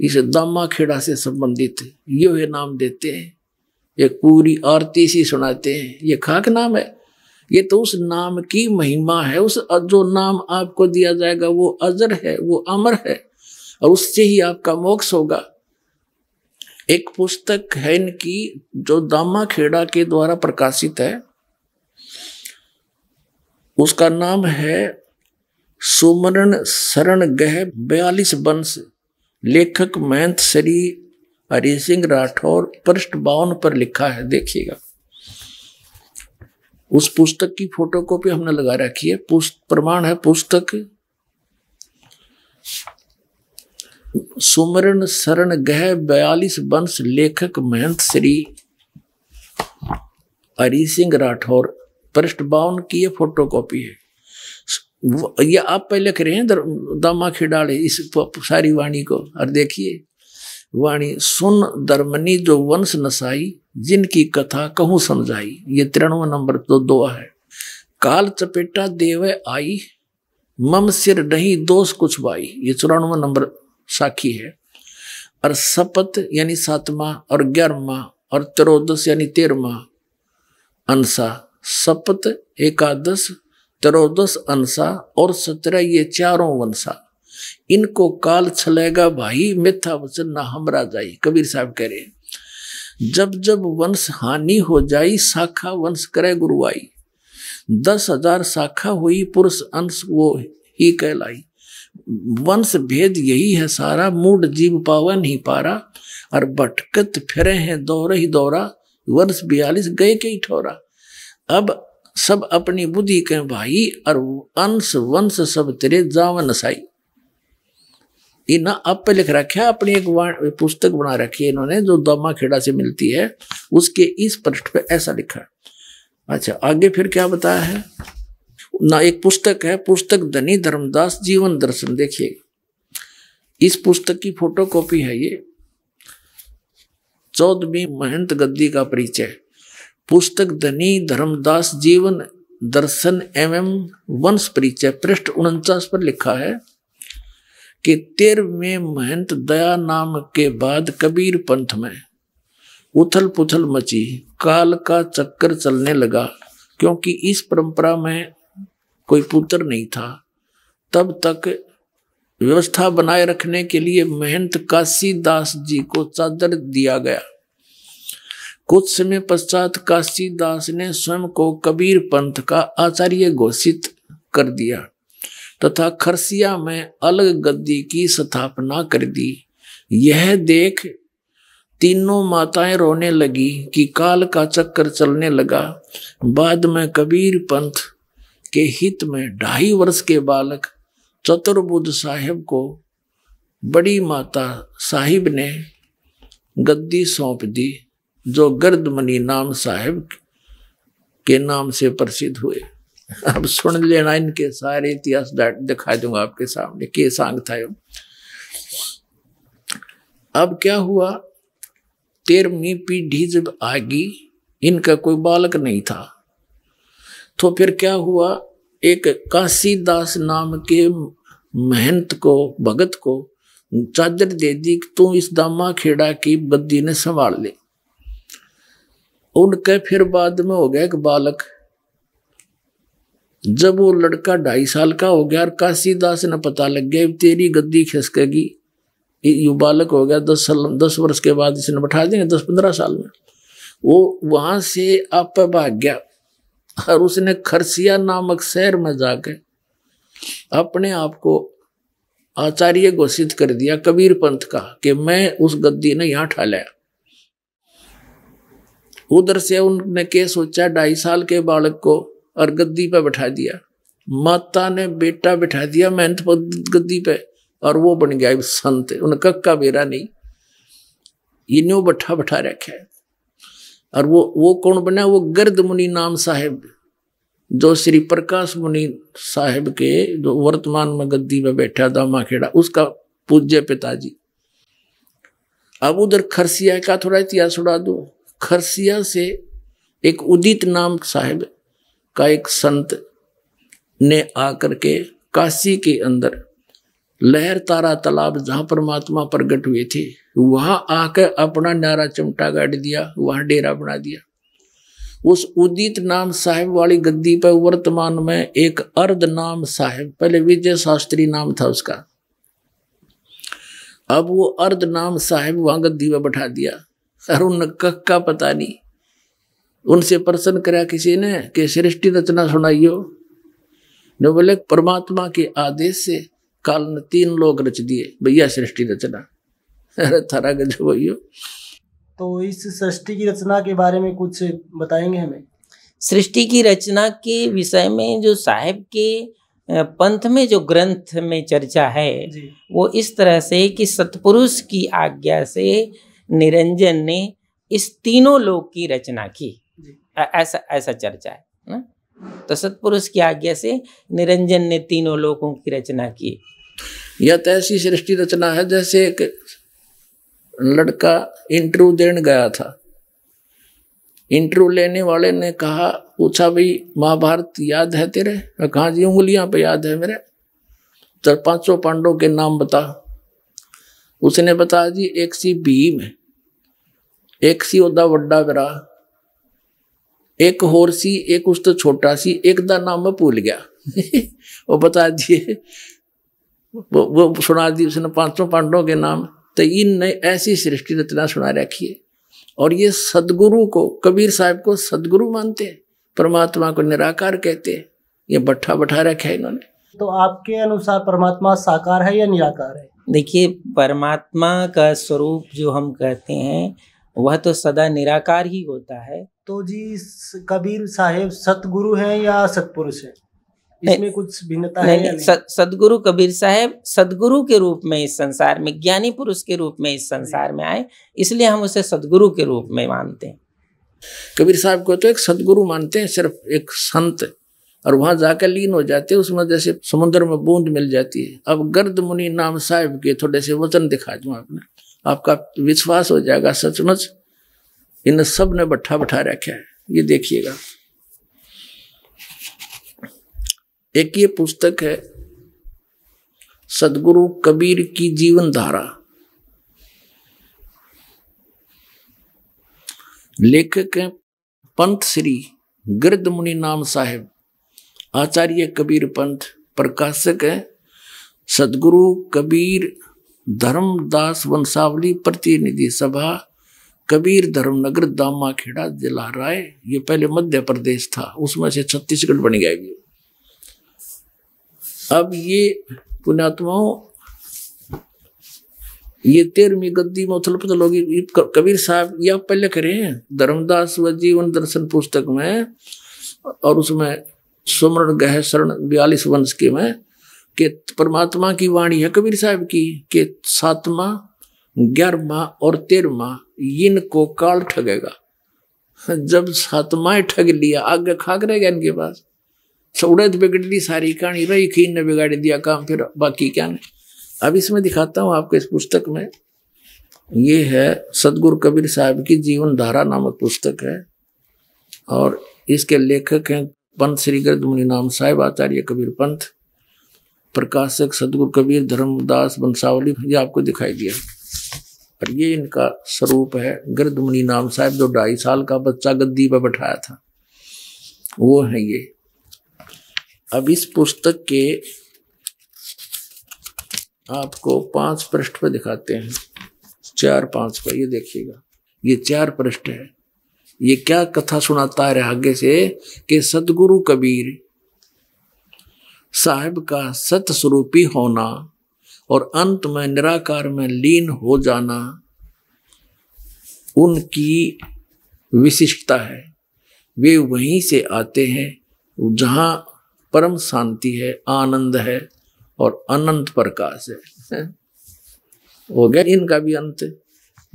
A: इस दामा खेड़ा से संबंधित ये नाम देते हैं ये पूरी आरती सी सुनाते हैं ये खाक नाम है ये तो उस नाम की महिमा है उस जो नाम आपको दिया जाएगा वो अजर है वो अमर है और उससे ही आपका मोक्ष होगा एक पुस्तक है इनकी जो दामा खेड़ा के द्वारा प्रकाशित है उसका नाम है सुमरण शरण गह बयालीस वंश लेखक महंत श्री हरि सिंह राठौर पृष्ठ बावन पर लिखा है देखिएगा उस पुस्तक की फोटो कॉपी हमने लगा रखी है प्रमाण है पुस्तक सुमरन शरण गह बयालीस वंश लेखक महंत श्री हरी सिंह राठौर पृष्ठ बावन की यह फोटो कॉपी है यह आप पहले लिख रहे हैं दामा खिडाड़े इस सारी वाणी को और देखिए वाणी सुन धर्मनी जो वंश नसाई जिनकी कथा कहूँ समझाई ये तिरणव नंबर तो दो है काल चपेटा देव आई मम सिर नहीं दोष कुछ बाई ये चौरानवे नंबर साखी है और सपत यानी सातवा और ग्यारहवा और त्रयोदश यानी तेरहवा अंशा सपत एकादश त्रयोदश अंशा और सत्रह ये चारों वंशा इनको काल छलेगा भाई मिथा वचन ना हमरा जाई कबीर साहब कह रहे हैं जब जब वंश हानि हो जाई शाखा वंश करे गुरुवाई दस हजार शाखा हुई पुरुष अंश वो ही कहलाई वंश भेद यही है सारा मूड जीव पावे नहीं पारा और भटकत फिरे हैं दौरे ही दौरा वर्ष बयालीस गए के ही ठोरा अब सब अपनी बुद्धि के भाई और अंश वंश सब तेरे जावन साई ये ना अब पे लिख रखा है अपनी एक पुस्तक बना रखी है इन्होंने जो दमा खेड़ा से मिलती है उसके इस पृष्ठ पे ऐसा लिखा अच्छा आगे फिर क्या बताया है ना एक पुस्तक है पुस्तक धनी धर्मदास जीवन दर्शन देखिए इस पुस्तक की फोटो कॉपी है ये चौदहवी महंत गद्दी का परिचय पुस्तक धनी धर्मदास जीवन दर्शन एवं वंश परिचय पृष्ठ उनचास पर लिखा है कि तेरहवें महंत दया नाम के बाद कबीर पंथ में उथल पुथल मची काल का चक्कर चलने लगा क्योंकि इस परंपरा में कोई पुत्र नहीं था तब तक व्यवस्था बनाए रखने के लिए महंत काशीदास जी को चादर दिया गया कुछ समय पश्चात काशीदास ने स्वयं को कबीर पंथ का आचार्य घोषित कर दिया तथा खरसिया में अलग गद्दी की स्थापना कर दी यह देख तीनों माताएं रोने लगी कि काल का चक्कर चलने लगा बाद में कबीर पंथ के हित में ढाई वर्ष के बालक चतुर्बुद्ध साहेब को बड़ी माता साहिब ने गद्दी सौंप दी जो गर्दमनी नाम साहेब के नाम से प्रसिद्ध हुए अब सुन लेना इनके सारे इतिहास दिखा दूंगा आपके सामने के सांग था अब क्या हुआ तेरहवीं पीढ़ी जब आगी इनका कोई बालक नहीं था तो फिर क्या हुआ एक काशीदास नाम के महंत को भगत को चादर दे दी तू इस दामा खेड़ा की बद्दी ने संभाल ले उनके फिर बाद में हो गया एक बालक जब वो लड़का ढाई साल का हो गया और काशीदास ने पता लग गया तेरी गद्दी खिसकेगी यु बालक हो गया दस साल दस वर्ष के बाद इसने बैठा देंगे दस पंद्रह साल में वो वहाँ से आप भाग गया और उसने खरसिया नामक शहर में जाके अपने आप को आचार्य घोषित कर दिया कबीर पंथ का कि मैं उस गद्दी ने यहाँ लिया उधर से उनने के सोचा ढाई साल के बालक को और गद्दी पे बैठा दिया माता ने बेटा बैठा दिया मेहनत गद्दी पे और वो बन गया संत उनका कक्का बेरा नहीं इन्हों बैठा बैठा रखा है और वो वो कौन बना वो गर्द मुनि नाम साहेब जो श्री प्रकाश मुनि साहेब के जो वर्तमान में गद्दी में बैठा दामा खेड़ा उसका पूज्य पिताजी अब उधर खरसिया का थोड़ा इतिहास उड़ा दो खरसिया से एक उदित नाम साहेब का एक संत ने आकर के काशी के अंदर लहर तारा तालाब जहां परमात्मा प्रगट हुए थे वहां आकर अपना नारा चमटा गाड़ दिया वहां डेरा बना दिया उस उदित नाम साहेब वाली गद्दी पर वर्तमान में एक अर्ध नाम साहेब पहले विजय शास्त्री नाम था उसका अब वो अर्ध नाम साहेब वहां गद्दी पर बैठा दिया अरुण कख का पता नहीं उनसे प्रश्न करा किसी ने कि सृष्टि रचना सुनाइयो जो बोले परमात्मा के आदेश से काल ने तीन लोग रच दिए
D: भैया सृष्टि रचना अरे थारा गजब भैया
E: तो इस सृष्टि की रचना के बारे में कुछ बताएंगे हमें
D: सृष्टि की रचना के विषय में जो साहेब के पंथ में जो ग्रंथ में चर्चा है वो इस तरह से कि सतपुरुष की आज्ञा से निरंजन ने इस तीनों लोक की रचना की ऐसा ऐसा चर्चा है ना तो सत्पुरुष की आज्ञा से निरंजन ने तीनों लोगों की रचना की
A: यह ऐसी सृष्टि रचना है जैसे एक लड़का इंटरव्यू देने गया था इंटरव्यू लेने वाले ने कहा पूछा भाई महाभारत याद है तेरे कहा हाँ जी उंगलियां पे याद है मेरे तो पांचों पांडवों के नाम बता उसने बताया जी एक सी भीम एक सी ओदा वड्डा विराह एक होर सी एक उस तो छोटा सी एक दा नाम मैं भूल गया वो बता दिए वो वो सुना दी उसने पांचों पांडवों के नाम तो इन ऐसी सृष्टि रचना सुना रखी है और ये सदगुरु को कबीर साहब को सदगुरु मानते हैं परमात्मा को निराकार कहते हैं ये बट्ठा बठा रखा है इन्होंने
E: तो आपके अनुसार परमात्मा साकार है या निराकार है
D: देखिए परमात्मा का स्वरूप जो हम कहते हैं वह तो सदा निराकार
E: ही होता है तो जी कबीर साहेब सतगुरु हैं या सतपुरुष हैं इसमें कुछ भिन्नता है नहीं,
D: सदगुरु कबीर साहेब सदगुरु के रूप में इस संसार में ज्ञानी पुरुष के रूप में इस संसार में आए इसलिए हम उसे सदगुरु के रूप में मानते हैं कबीर साहब को तो एक सदगुरु मानते हैं सिर्फ एक संत और वहां
A: जाकर लीन हो जाते हैं उसमें जैसे समुद्र में बूंद मिल जाती है अब गर्द मुनि नाम साहब के थोड़े से वचन दिखा दू आपने आपका विश्वास हो जाएगा सचमुच इन सब ने बठा बठा रखा है ये देखिएगा एक ये पुस्तक है सदगुरु कबीर की जीवन धारा लेखक है पंथ श्री गिरद मुनि नाम साहेब आचार्य कबीर पंथ प्रकाशक है सदगुरु कबीर धर्मदास वंशावली प्रतिनिधि सभा कबीर धर्मनगर दामा खेड़ा जिला राय ये पहले मध्य प्रदेश था उसमें से छत्तीसगढ़ बन गया भी अब ये पुण्यात्माओं ये तेरहवीं गद्दी में उथल पुथल होगी कबीर साहब ये आप पहले करें धर्मदास व जीवन दर्शन पुस्तक में और उसमें सुमरण गह शरण बयालीस वंश के में के परमात्मा की वाणी है कबीर साहब की के सातवा ग्यारहवा और तेरहवा को काल ठगेगा जब सातमाएं ठग लिया आगे खाक रह गया इनके पास सौड़त तो बिगड़ ली सारी कहानी रही खीन ने बिगाड़ दिया काम फिर बाकी क्या नहीं अब इसमें दिखाता हूँ आपको इस पुस्तक में ये है सदगुरु कबीर साहब की जीवन धारा नामक पुस्तक है और इसके लेखक हैं पंत श्री गर्द मुनि नाम साहेब आचार्य कबीर पंथ प्रकाशक सदगुरु कबीर धर्मदास बंसावली ये आपको दिखाई दिया और ये इनका स्वरूप है गिरद मुनि नाम साहब जो ढाई साल का बच्चा गद्दी पर बैठाया था वो है ये अब इस पुस्तक के आपको पांच पृष्ठ पर दिखाते हैं चार पांच पर ये देखिएगा ये चार पृष्ठ है ये क्या कथा सुनाता है आगे से कि सदगुरु कबीर साहब का सत स्वरूपी होना और अंत में निराकार में लीन हो जाना उनकी विशिष्टता है वे वहीं से आते हैं जहाँ परम शांति है आनंद है और अनंत प्रकाश है हो गया इनका भी अंत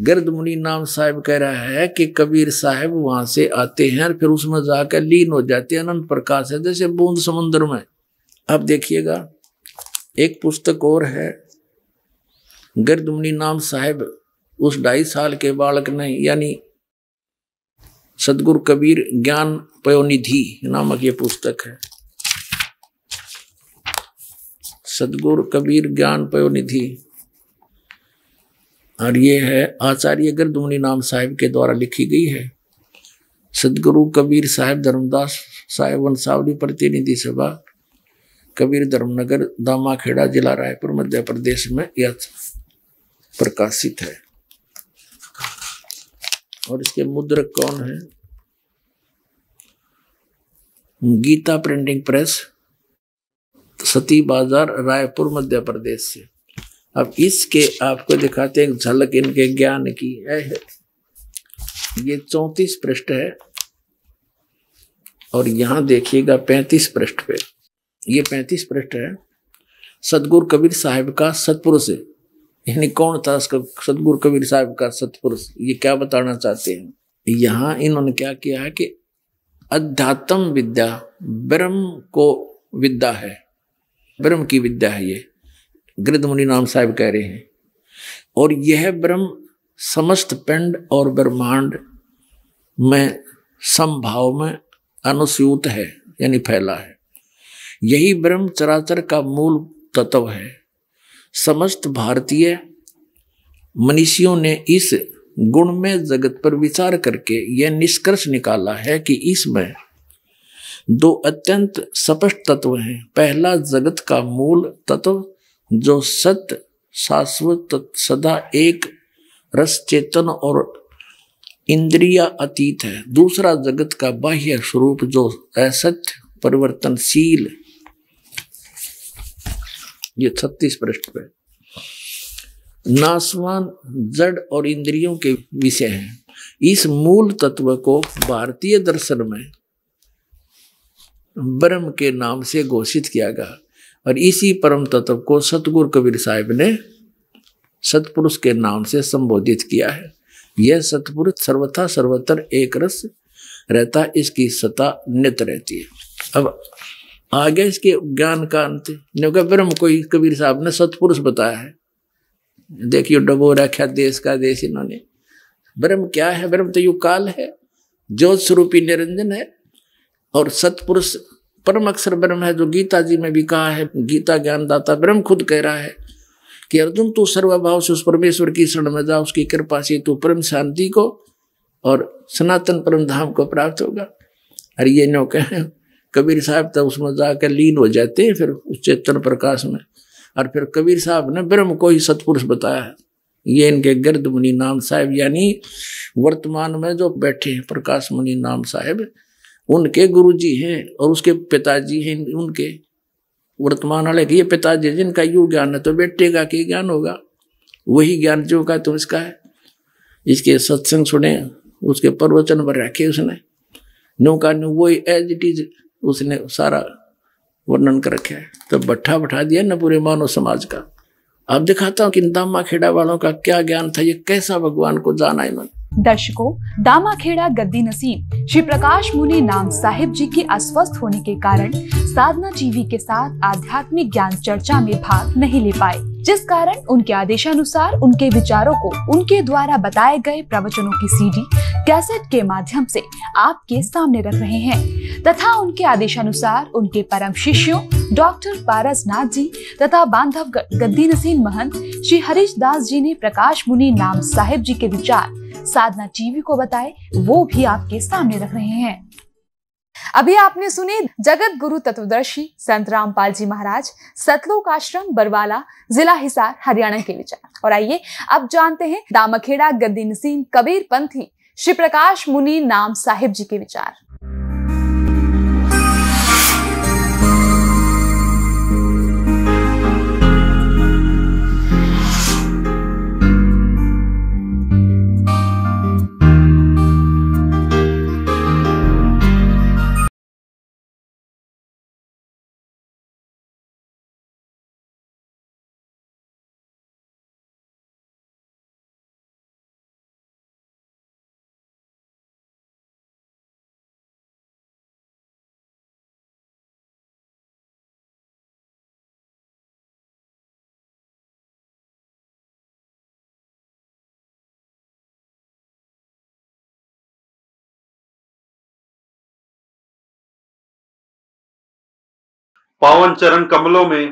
A: गर्द मुनि नाम साहब कह रहा है कि कबीर साहब वहां से आते हैं और फिर उसमें जाकर लीन हो जाते हैं अनंत प्रकाश है जैसे बूंद समुन्द्र में अब देखिएगा एक पुस्तक और है गर्दमुनी नाम साहेब उस ढाई साल के बालक ने यानी सदगुरु कबीर ज्ञान पयोनिधि नामक ये पुस्तक है सदगुर कबीर ज्ञान पयोनिधि और ये है आचार्य गर्दमुनी नाम साहेब के द्वारा लिखी गई है सदगुरु कबीर साहेब धर्मदास साहेब वंशावली प्रतिनिधि सभा कबीर धर्मनगर दामाखेड़ा जिला रायपुर मध्य प्रदेश में यह प्रकाशित है और इसके मुद्रक कौन है गीता प्रिंटिंग प्रेस सती बाजार रायपुर मध्य प्रदेश से अब इसके आपको दिखाते हैं झलक इनके ज्ञान की है ये चौतीस पृष्ठ है और यहां देखिएगा पैंतीस पृष्ठ पे ये पैंतीस पृष्ठ है सदगुरु कबीर साहब का सतपुरुष यानी कौन था सदगुरु कबीर साहब का सतपुरुष ये क्या बताना चाहते हैं यहाँ इन्होंने क्या किया है कि अध्यात्म विद्या ब्रह्म को विद्या है ब्रह्म की विद्या है ये गृद मुनि नाम साहब कह रहे हैं और यह ब्रह्म समस्त पिंड और ब्रह्मांड में संभाव में अनुस्यूत है यानी फैला है यही ब्रह्म चराचर का मूल तत्व है समस्त भारतीय मनीषियों ने इस गुण में जगत पर विचार करके यह निष्कर्ष निकाला है कि इसमें दो अत्यंत स्पष्ट तत्व हैं पहला जगत का मूल तत्व जो सत्य शाश्वत सदा एक रस चेतन और इंद्रिया अतीत है दूसरा जगत का बाह्य स्वरूप जो असत्य परिवर्तनशील ये छत्तीस पृष्ठ पे नासवान जड़ और इंद्रियों के विषय हैं इस मूल तत्व को भारतीय दर्शन में ब्रह्म के नाम से घोषित किया गया और इसी परम तत्व को सतगुरु कबीर साहब ने सतपुरुष के नाम से संबोधित किया है यह सतपुरुष सर्वथा सर्वत्र एक रस रहता इसकी सता नित रहती है अब आ गया इसके ज्ञान का अंत ब्रह्म कोई कबीर साहब ने सतपुरुष बताया है देखियो डबो रखा देश का देश इन्होंने ब्रह्म क्या है ब्रह्म तो यू काल है ज्योत स्वरूपी निरंजन है और सतपुरुष परम अक्षर ब्रह्म है जो गीता जी में भी कहा है गीता ज्ञानदाता ब्रह्म खुद कह रहा है कि अर्जुन तू सर्वभाव से उस परमेश्वर की शरण में जा उसकी कृपा से तू परम शांति को और सनातन परम धाम को प्राप्त होगा अरे ये नौ कह कबीर साहब तो उसमें जाकर लीन हो जाते हैं फिर उस चेतन प्रकाश में और फिर कबीर साहब ने ब्रह्म को ही सतपुरुष बताया ये इनके गर्द मुनि नाम साहेब यानी वर्तमान में जो बैठे हैं प्रकाश मुनि नाम साहेब उनके गुरु जी हैं और उसके पिताजी हैं उनके वर्तमान वाले के ये पिताजी जिनका यू ज्ञान है तो बेटे का क्या ज्ञान होगा वही ज्ञान जो का तो इसका है इसके सत्संग सुने उसके प्रवचन पर रखे उसने नो का नो वही एज इट इज उसने सारा वर्णन कर रखे है तो बट्ठा बैठा दिया न पूरे मानव समाज का अब दिखाता हूँ कि दामा खेड़ा वालों का क्या ज्ञान था ये कैसा भगवान को जाना है
C: दर्शकों दामा खेड़ा गद्दी नसीब श्री प्रकाश मुनि नाम साहिब जी के अस्वस्थ होने के कारण साधना जीवी के साथ आध्यात्मिक ज्ञान चर्चा में भाग नहीं ले पाए जिस कारण उनके आदेशानुसार उनके विचारों को उनके द्वारा बताए गए प्रवचनों की सीडी कैसेट के माध्यम से आपके सामने रख रहे हैं तथा उनके आदेशानुसार उनके परम शिष्यों डॉक्टर पारस नाथ जी तथा बांधव गद्दी नसीन महंत श्री हरीश दास जी ने प्रकाश मुनि नाम साहिब जी के विचार साधना टीवी को बताए वो भी आपके सामने रख रहे हैं अभी आपने सुने जगत गुरु तत्वदर्शी संत रामपाल जी महाराज सतलोक आश्रम बरवाला जिला हिसार हरियाणा के विचार और आइए अब जानते हैं दामखेड़ा गद्दी नसीम कबीर पंथी श्री प्रकाश मुनि नाम साहिब जी के विचार पावन चरण कमलों में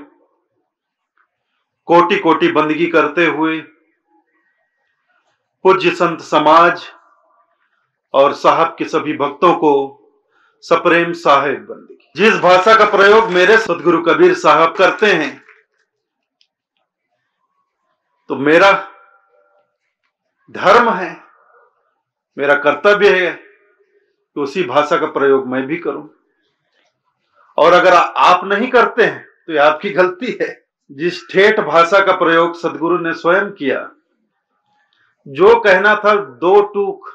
C: कोटि कोटि बंदगी करते
B: हुए पूज्य संत समाज और साहब के सभी भक्तों को सप्रेम साहेब बंदगी जिस भाषा का प्रयोग मेरे सदगुरु कबीर साहब करते हैं तो मेरा धर्म है मेरा कर्तव्य है कि उसी भाषा का प्रयोग मैं भी करूं और अगर आप नहीं करते हैं तो ये आपकी गलती है जिस ठेठ भाषा का प्रयोग सदगुरु ने स्वयं किया जो कहना था दो टूक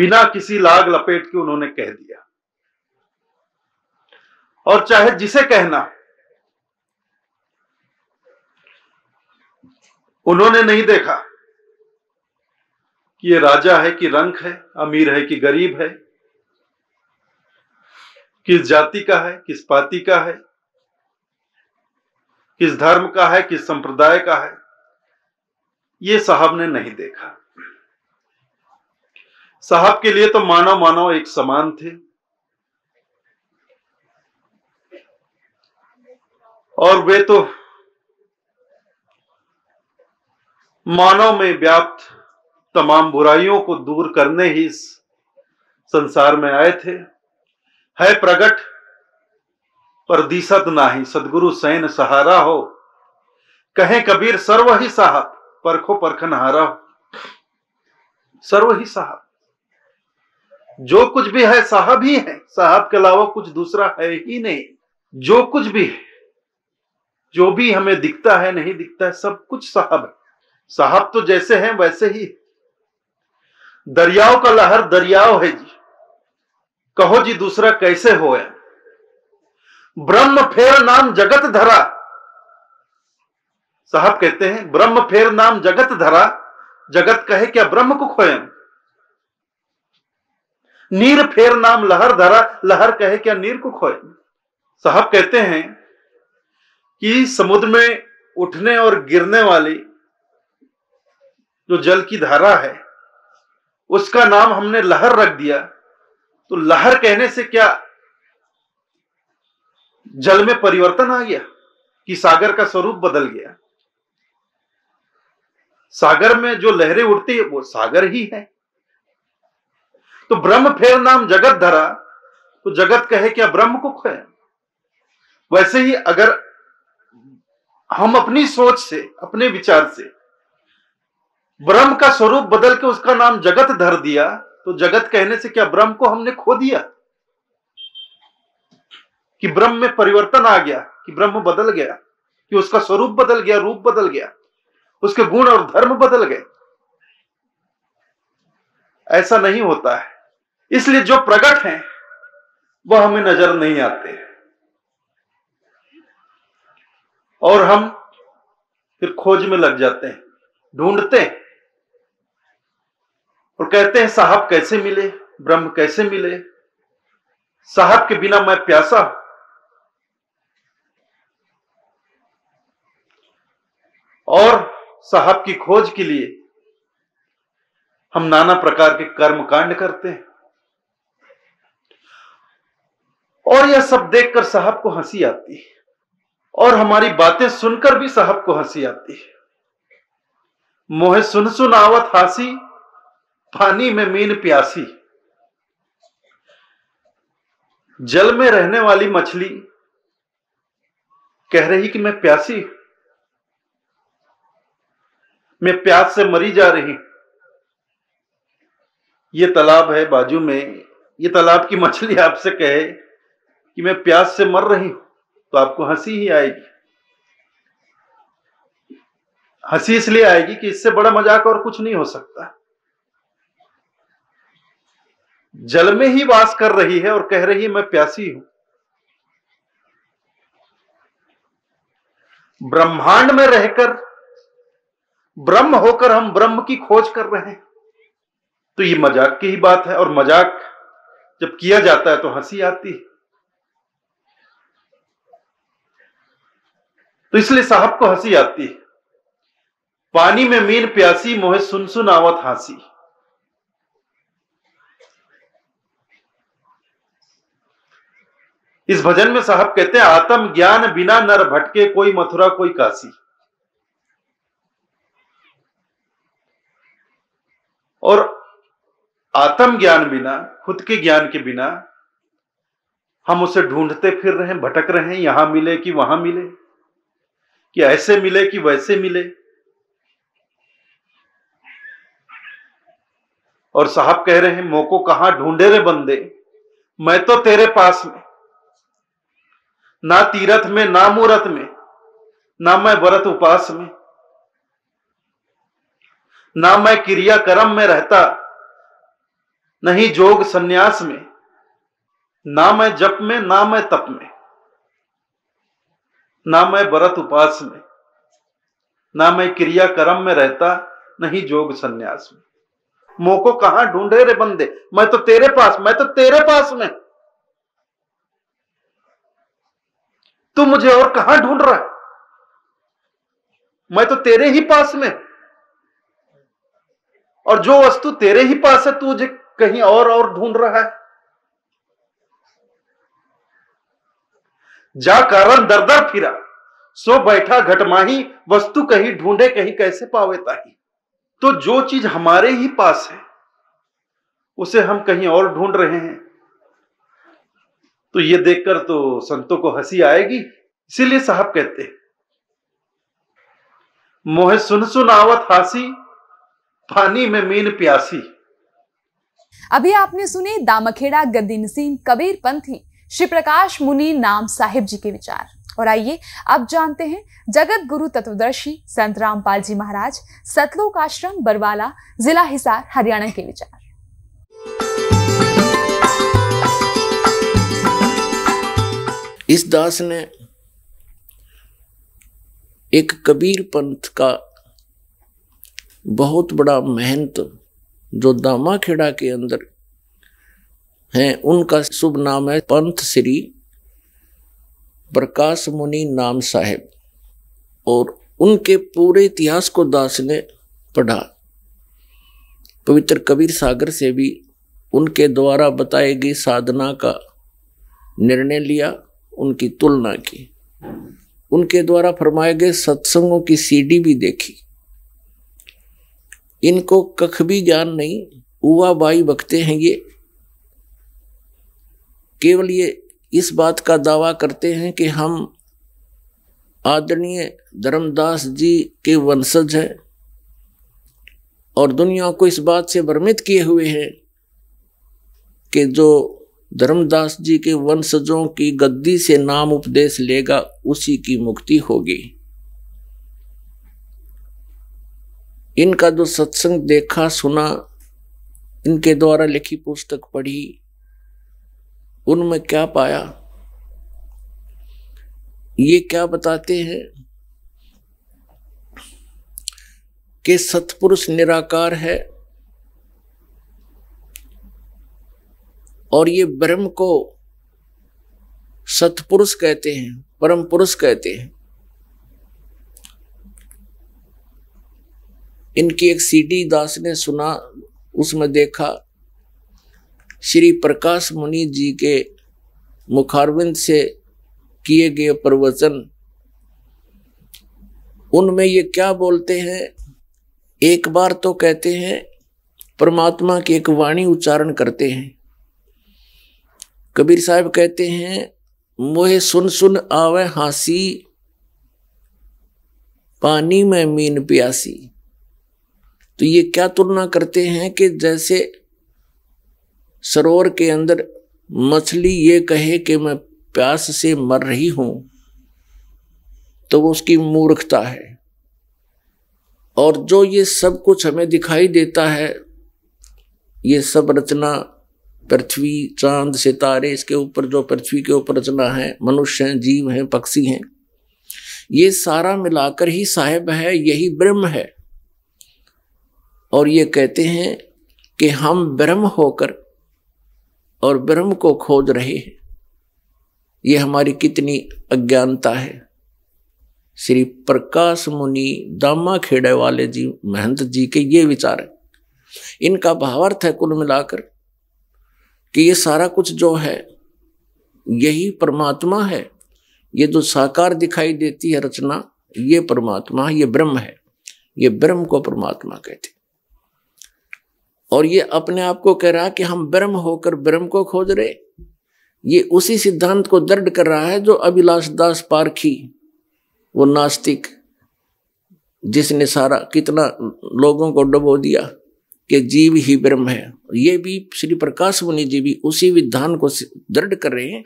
B: बिना किसी लाग लपेट के उन्होंने कह दिया और चाहे जिसे कहना उन्होंने नहीं देखा कि ये राजा है कि रंक है अमीर है कि गरीब है किस जाति का है किस पाति का है किस धर्म का है किस संप्रदाय का है ये साहब ने नहीं देखा साहब के लिए तो मानव मानव एक समान थे और वे तो मानव में व्याप्त तमाम बुराइयों को दूर करने ही इस संसार में आए थे है प्रगट पर ना नाही सदगुरु सैन सहारा हो कहे कबीर सर्व ही साहब परखो परख हारा हो सर्व ही साहब जो कुछ भी है साहब ही है साहब के अलावा कुछ दूसरा है ही नहीं जो कुछ भी है जो भी हमें दिखता है नहीं दिखता है सब कुछ साहब है साहब तो जैसे हैं वैसे ही है दरियाओं का लहर दरियाओ है जी कहो जी दूसरा कैसे होया ब्रह्म फेर नाम जगत धरा साहब कहते हैं ब्रह्म फेर नाम जगत धरा जगत कहे क्या ब्रह्म को खोए नीर फेर नाम लहर धरा लहर कहे क्या नीर को खोए साहब कहते हैं कि समुद्र में उठने और गिरने वाली जो जल की धारा है उसका नाम हमने लहर रख दिया तो लहर कहने से क्या जल में परिवर्तन आ गया कि सागर का स्वरूप बदल गया सागर में जो लहरें उठती है वो सागर ही है तो ब्रह्म फेर नाम जगत धरा तो जगत कहे क्या ब्रह्म को है वैसे ही अगर हम अपनी सोच से अपने विचार से ब्रह्म का स्वरूप बदल के उसका नाम जगत धर दिया तो जगत कहने से क्या ब्रह्म को हमने खो दिया कि ब्रह्म में परिवर्तन आ गया कि ब्रह्म बदल गया कि उसका स्वरूप बदल गया रूप बदल गया उसके गुण और धर्म बदल गए ऐसा नहीं होता है इसलिए जो प्रकट हैं वह हमें नजर नहीं आते और हम फिर खोज में लग जाते हैं ढूंढते हैं और कहते हैं साहब कैसे मिले ब्रह्म कैसे मिले साहब के बिना मैं प्यासा और साहब की खोज के लिए हम नाना प्रकार के कर्म कांड करते हैं और यह सब देखकर साहब को हंसी आती है और हमारी बातें सुनकर भी साहब को हंसी आती है मोहे सुन सुन आवत हासी पानी में मीन प्यासी जल में रहने वाली मछली कह रही कि मैं प्यासी मैं प्यास से मरी जा रही ये तालाब है बाजू में ये तालाब की मछली आपसे कहे कि मैं प्यास से मर रही हूं तो आपको हंसी ही आएगी हंसी इसलिए आएगी कि इससे बड़ा मजाक और कुछ नहीं हो सकता जल में ही वास कर रही है और कह रही है मैं प्यासी हूं ब्रह्मांड में रहकर ब्रह्म होकर हम ब्रह्म की खोज कर रहे हैं तो ये मजाक की ही बात है और मजाक जब किया जाता है तो हंसी आती है तो इसलिए साहब को हंसी आती है पानी में मीन प्यासी मोहे सुन सुन आवत हंसी इस भजन में साहब कहते हैं आत्म ज्ञान बिना नर भटके कोई मथुरा कोई काशी और आत्म ज्ञान बिना खुद के ज्ञान के बिना हम उसे ढूंढते फिर रहे हैं भटक रहे हैं यहां मिले कि वहां मिले कि ऐसे मिले कि वैसे मिले और साहब कह रहे हैं मोको कहां ढूंढे रे बंदे मैं तो तेरे पास में ना तीरथ में ना मुहूर्त में ना मैं व्रत उपास में ना मैं क्रिया कर्म में रहता नहीं जोग संन्यास में ना मैं जप में ना मैं तप में ना मैं व्रत उपास में ना मैं क्रिया कर्म में रहता नहीं जोग संन्यास में मोह को ढूंढे रे बंदे मैं तो तेरे पास मैं तो तेरे पास में तू मुझे और कहां ढूंढ रहा है मैं तो तेरे ही पास में और जो वस्तु तेरे ही पास है तू मुझे कहीं और और ढूंढ रहा है जा कारण दर दर फिरा सो बैठा घटमाही वस्तु कहीं ढूंढे कहीं कैसे पावेता ही तो जो चीज हमारे ही पास है उसे हम कहीं और ढूंढ रहे हैं तो ये देखकर तो संतों को हंसी आएगी इसीलिए साहब कहते हैं सुन सुन आवत हासी पानी में मीन प्यासी
C: अभी आपने सुने दामखेड़ा गद्दी नसीम कबीर पंथी श्री प्रकाश मुनि नाम साहिब जी के विचार और आइए अब जानते हैं जगत गुरु तत्वदर्शी संत रामपाल जी महाराज सतलोक आश्रम बरवाला जिला हिसार हरियाणा के विचार
A: इस दास ने एक कबीर पंथ का बहुत बड़ा महंत जो दामा खेड़ा के अंदर हैं उनका शुभ नाम है पंथ श्री प्रकाश मुनि नाम साहेब और उनके पूरे इतिहास को दास ने पढ़ा पवित्र कबीर सागर से भी उनके द्वारा बताई गई साधना का निर्णय लिया उनकी तुलना की उनके द्वारा फरमाए गए सत्संगों की सीडी भी देखी इनको कख भी ज्ञान नहीं उवा बाई बकते हैं ये केवल ये इस बात का दावा करते हैं कि हम आदरणीय धर्मदास जी के वंशज हैं और दुनिया को इस बात से भ्रमित किए हुए हैं कि जो धर्मदास जी के वंशजों की गद्दी से नाम उपदेश लेगा उसी की मुक्ति होगी इनका जो सत्संग देखा सुना इनके द्वारा लिखी पुस्तक पढ़ी उनमें क्या पाया ये क्या बताते हैं कि सतपुरुष निराकार है और ये ब्रह्म को सतपुरुष कहते हैं परम पुरुष कहते हैं इनकी एक सीडी दास ने सुना उसमें देखा श्री प्रकाश मुनि जी के मुखारविंद से किए गए प्रवचन उनमें ये क्या बोलते हैं एक बार तो कहते हैं परमात्मा की एक वाणी उच्चारण करते हैं कबीर साहब कहते हैं मोहे सुन सुन आवे हंसी पानी में मीन प्यासी तो ये क्या तुलना करते हैं कि जैसे सरोवर के अंदर मछली ये कहे कि मैं प्यास से मर रही हूं तो वो उसकी मूर्खता है और जो ये सब कुछ हमें दिखाई देता है ये सब रचना पृथ्वी चांद सितारे इसके ऊपर जो पृथ्वी के ऊपर रचना है मनुष्य हैं जीव हैं पक्षी हैं ये सारा मिलाकर ही साहेब है यही ब्रह्म है और ये कहते हैं कि हम ब्रह्म होकर और ब्रह्म को खोज रहे हैं ये हमारी कितनी अज्ञानता है श्री प्रकाश मुनि दामा खेड़े वाले जी महंत जी के ये विचार है इनका भावार्थ है कुल मिलाकर कि ये सारा कुछ जो है यही परमात्मा है ये जो साकार दिखाई देती है रचना ये परमात्मा ये ब्रह्म है ये ब्रह्म को परमात्मा कहते और ये अपने आप को कह रहा कि हम ब्रह्म होकर ब्रह्म को खोज रहे ये उसी सिद्धांत को दृढ़ कर रहा है जो अभिलाष दास पारखी वो नास्तिक जिसने सारा कितना लोगों को डबो दिया कि जीव ही ब्रह्म है ये भी श्री प्रकाश मुनि जी भी उसी विधान को दृढ़ कर रहे हैं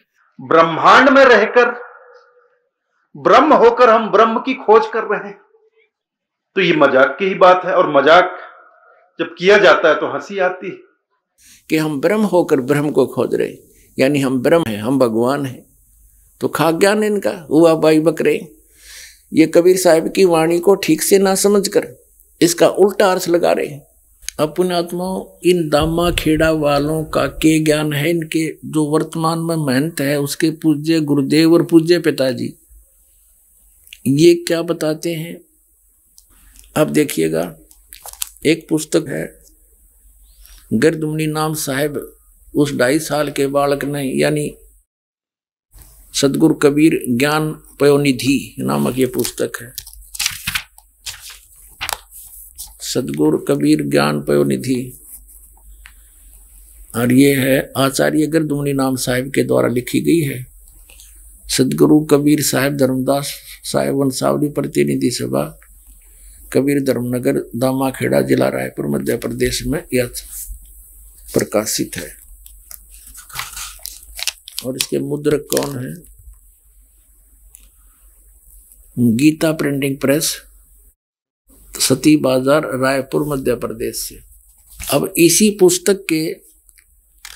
A: ब्रह्मांड में रहकर ब्रह्म
B: होकर हम ब्रह्म की खोज कर रहे हैं तो ये मजाक की ही बात है और मजाक जब किया जाता है तो हंसी आती है
A: कि हम ब्रह्म होकर ब्रह्म को खोज रहे यानी हम ब्रह्म हैं हम भगवान हैं तो खा ज्ञान इनका हुआ बाई बकरे ये कबीर साहब की वाणी को ठीक से ना समझकर इसका उल्टा अर्थ लगा रहे हैं अपनात्मा इन दामा खेड़ा वालों का के ज्ञान है इनके जो वर्तमान में महंत है उसके पूज्य गुरुदेव और पूज्य पिताजी ये क्या बताते हैं आप देखिएगा एक पुस्तक है गर्दमुनी नाम साहेब उस ढाई साल के बालक ने यानी सदगुरु कबीर ज्ञान पयोनिधि नामक ये पुस्तक है सदगुरु कबीर ज्ञान पयो निधि और ये है आचार्य गर्दमुनि नाम साहिब के द्वारा लिखी गई है सदगुरु कबीर साहब धर्मदास साहेब वंशावली प्रतिनिधि सभा कबीर धर्मनगर दामाखेड़ा जिला रायपुर मध्य प्रदेश में यह प्रकाशित है और इसके मुद्रक कौन है गीता प्रिंटिंग प्रेस सती बाजार रायपुर मध्य प्रदेश से अब इसी पुस्तक के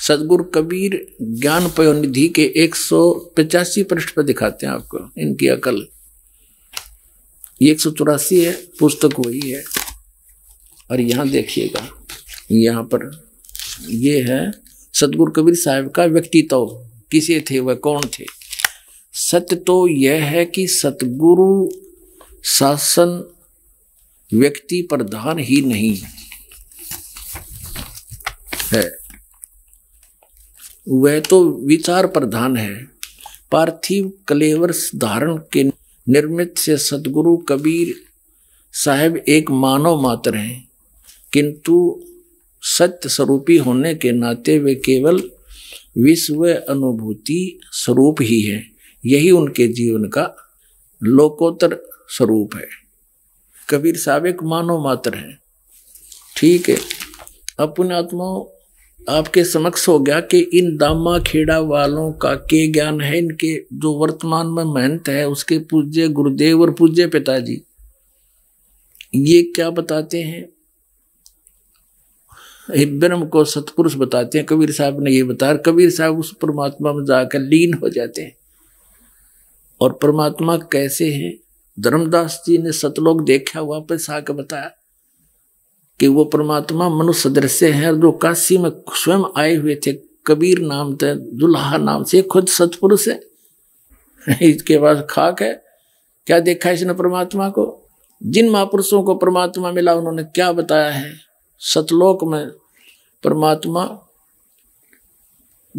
A: सदगुरु कबीर ज्ञान पयोनिधि के एक सौ पचासी पृष्ठ पर दिखाते हैं आपको इनकी अकल ये एक सौ चौरासी है पुस्तक वही है और यहाँ देखिएगा यहाँ पर ये है सदगुरु कबीर साहब का व्यक्तित्व किसे थे वह कौन थे सत्य तो यह है कि सतगुरु शासन व्यक्ति प्रधान ही नहीं है वह तो विचार प्रधान है पार्थिव कलेवर धारण के निर्मित से सदगुरु कबीर साहब एक मानव मात्र हैं किंतु सत्य स्वरूपी होने के नाते वे केवल विश्व अनुभूति स्वरूप ही है यही उनके जीवन का लोकोत्तर स्वरूप है कबीर साहब एक मानव मात्र हैं ठीक है अपने आत्मा आपके समक्ष हो गया कि इन दामा खेड़ा वालों का के ज्ञान है इनके जो वर्तमान में महंत है उसके पूज्य गुरुदेव और पूज्य पिताजी ये क्या बताते हैं ब्रह्म को सतपुरुष बताते हैं कबीर साहब ने ये बताया कबीर साहब उस परमात्मा में जाकर लीन हो जाते हैं और परमात्मा कैसे हैं धर्मदास जी ने सतलोक देखा वापस आके बताया कि वो परमात्मा मनुष्य सदृश्य है जो काशी में स्वयं आए हुए थे कबीर नाम थे दुल्हा नाम से खुद सतपुरुष है इसके बाद खाक है क्या देखा इसने परमात्मा को जिन महापुरुषों को परमात्मा मिला उन्होंने क्या बताया है सतलोक में परमात्मा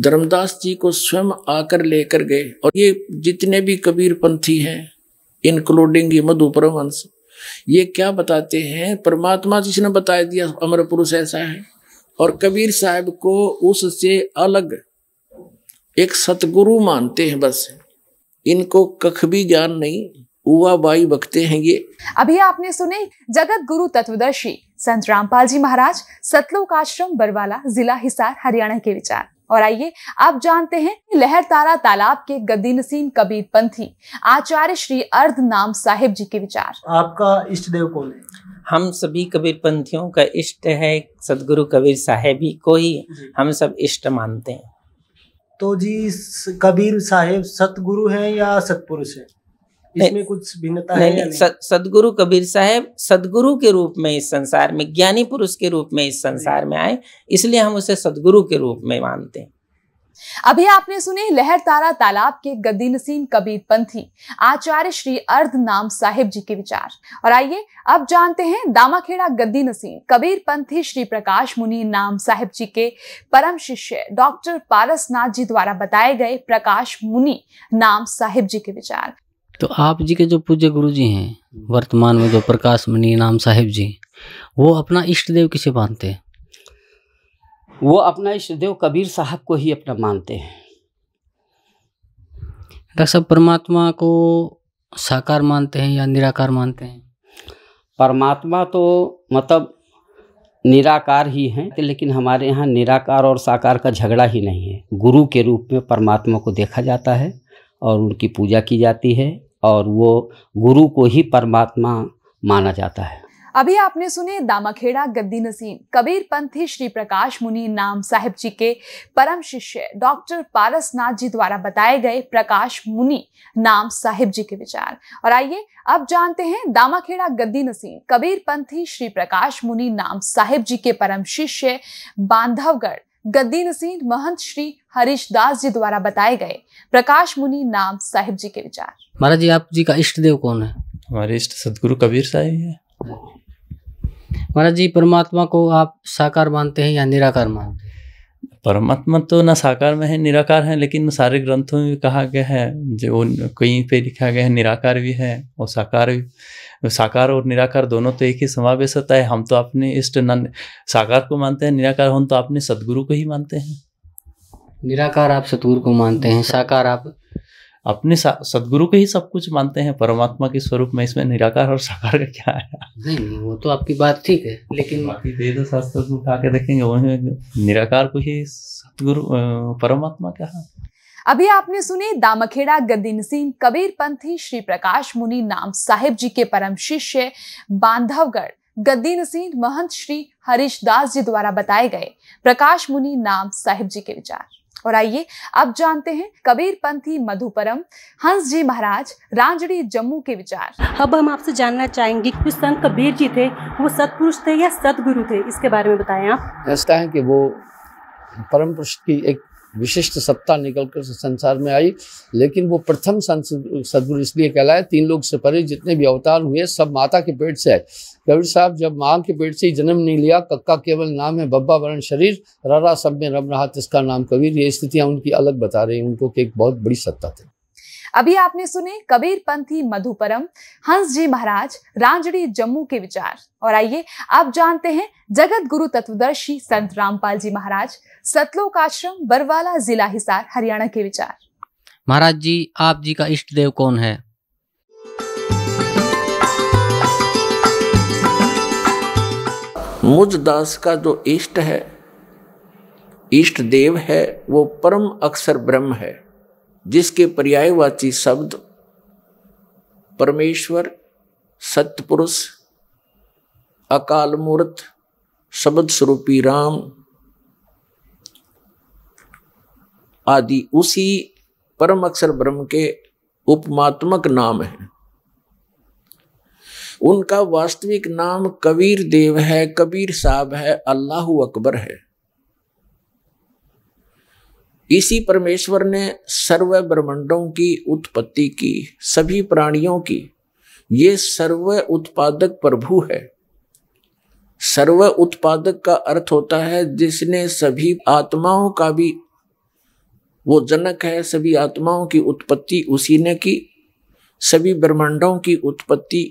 A: धर्मदास जी को स्वयं आकर लेकर गए और ये जितने भी कबीर पंथी हैं इंक्लूडिंग मधु परमहंस ये क्या बताते हैं परमात्मा जिसने बता दिया अमर पुरुष ऐसा है और कबीर साहब को उससे अलग एक सतगुरु मानते हैं बस इनको कख भी ज्ञान नहीं उवा बाई बकते हैं ये
C: अभी आपने सुने जगत गुरु तत्वदर्शी संत रामपाल जी महाराज सतलोक आश्रम बरवाला जिला हिसार हरियाणा के विचार और आइए आप जानते हैं लहर तारा तालाब के गद्दी नसीम कबीर पंथी आचार्य श्री अर्ध नाम साहिब जी के विचार
D: आपका इष्ट देव कौन है हम सभी कबीर पंथियों का इष्ट है सदगुरु कबीर साहेब ही को ही हम सब इष्ट मानते हैं
E: तो जी कबीर साहेब सतगुरु हैं या सतपुरुष हैं इसमें कुछ भिन्नता
C: है
D: सदगुरु कबीर साहब सदगुरु के रूप में इस संसार में ज्ञानी पुरुष के रूप में इस संसार में आए इसलिए हम उसे सदगुरु के रूप में मानते हैं
C: अभी आपने सुने लहर तारा तालाब के गदिलसीन कबीर पंथी आचार्य श्री अर्ध नाम साहिब जी के विचार और आइए अब जानते हैं दामाखेड़ा गद्दी नसीन कबीर पंथी श्री प्रकाश मुनि नाम साहिब जी के परम शिष्य डॉक्टर पारसनाथ जी द्वारा बताए गए प्रकाश मुनि नाम साहिब जी के विचार
F: तो आप जी के जो पूज्य गुरु जी हैं वर्तमान में जो प्रकाश मनी नाम साहिब जी वो अपना इष्ट देव
H: किसे मानते हैं वो अपना इष्ट देव कबीर साहब को ही अपना मानते हैं
F: डॉक्टर साहब परमात्मा को साकार मानते हैं या निराकार मानते हैं
H: परमात्मा तो मतलब निराकार ही हैं लेकिन हमारे यहाँ निराकार और साकार का झगड़ा ही नहीं है गुरु के रूप में परमात्मा को देखा जाता है और उनकी पूजा की जाती है और वो गुरु को ही परमात्मा माना जाता है
C: अभी आपने सुने दामाखेड़ा गद्दी नसीम कबीर पंथी श्री प्रकाश मुनि नाम साहिब जी के परम शिष्य डॉक्टर पारसनाथ जी द्वारा बताए गए प्रकाश मुनि नाम साहिब जी के विचार और आइए अब जानते हैं दामाखेड़ा गद्दी नसीम कबीर पंथी श्री प्रकाश मुनि नाम साहिब जी के परम शिष्य बांधवगढ़ गद्दी नसीन महंत श्री हरीश दास जी द्वारा बताए गए प्रकाश मुनि नाम साहिब जी के विचार
F: महाराज जी आप जी का इष्ट देव कौन
G: है हमारे इष्ट सदगुरु कबीर साहिब है
F: महाराज जी परमात्मा को आप साकार मानते हैं या निराकार मानते
G: हैं परमात्मा तो ना साकार में है निराकार है लेकिन सारे ग्रंथों में कहा गया है जो कहीं पे लिखा गया है निराकार भी है और साकार भी साकार और निराकार दोनों तो एक ही समावेश होता है हम तो अपने इष्ट नन साकार को मानते हैं निराकार हम तो अपने सदगुरु को ही मानते हैं निराकार आप सतगुरु को मानते हैं साकार आप अपने सदगुरु के ही सब कुछ मानते हैं परमात्मा के स्वरूप में इसमें निराकार और साकार का क्या है नहीं वो तो आपकी बात ठीक है लेकिन बाकी वेद शास्त्र को उठा के देखेंगे वो निराकार को ही सदगुरु परमात्मा कहा
C: अभी आपने सुने दामखेड़ा गद्दी सिंह कबीर पंथी श्री प्रकाश मुनि नाम साहिब जी के परम शिष्य बांधवगढ़ गद्दीन सिंह महंत श्री दास जी द्वारा बताए गए प्रकाश मुनि नाम साहिब जी के विचार और आइए अब जानते हैं कबीर पंथी मधुपरम हंस जी महाराज रांजड़ी जम्मू के विचार अब हम आपसे जानना चाहेंगे कि संत कबीर जी थे वो सतपुरुष थे या सतगुरु थे
H: इसके बारे में बताएं आप
A: ऐसा है कि वो परम पुरुष की एक विशिष्ट सत्ता निकल कर संसार में आई लेकिन वो प्रथम सदगुरु इसलिए कहलाए तीन लोग से परे जितने भी अवतार हुए सब माता के पेट से आए कबीर साहब जब माँ के पेट से ही जन्म नहीं लिया कक्का केवल नाम है बब्बा वरण शरीर ररा सब में रम रहा इसका नाम कबीर ये स्थितियाँ उनकी अलग बता रही उनको कि एक बहुत बड़ी सत्ता थी
C: अभी आपने सुने कबीर पंथी मधुपरम हंस जी महाराज रांजड़ी जम्मू के विचार और आइए आप जानते हैं जगत गुरु तत्वदर्शी संत रामपाल जी महाराज सतलोक आश्रम बरवाला जिला हिसार हरियाणा के विचार
F: महाराज जी आप जी का इष्ट देव कौन है
A: मुझ दास का जो इष्ट है इष्ट देव है वो परम अक्षर ब्रह्म है जिसके पर्यायवाची शब्द परमेश्वर सत्यपुरुष अकाल मूर्त शब्द स्वरूपी राम आदि उसी परम अक्षर ब्रह्म के उपमात्मक नाम है उनका वास्तविक नाम कबीर देव है कबीर साहब है अल्लाह अकबर है इसी परमेश्वर ने सर्व ब्रह्मांडों की उत्पत्ति की सभी प्राणियों की ये सर्व उत्पादक प्रभु है सर्व उत्पादक का अर्थ होता है जिसने सभी आत्माओं का भी वो जनक है सभी आत्माओं की उत्पत्ति उसी ने की सभी ब्रह्मांडों की उत्पत्ति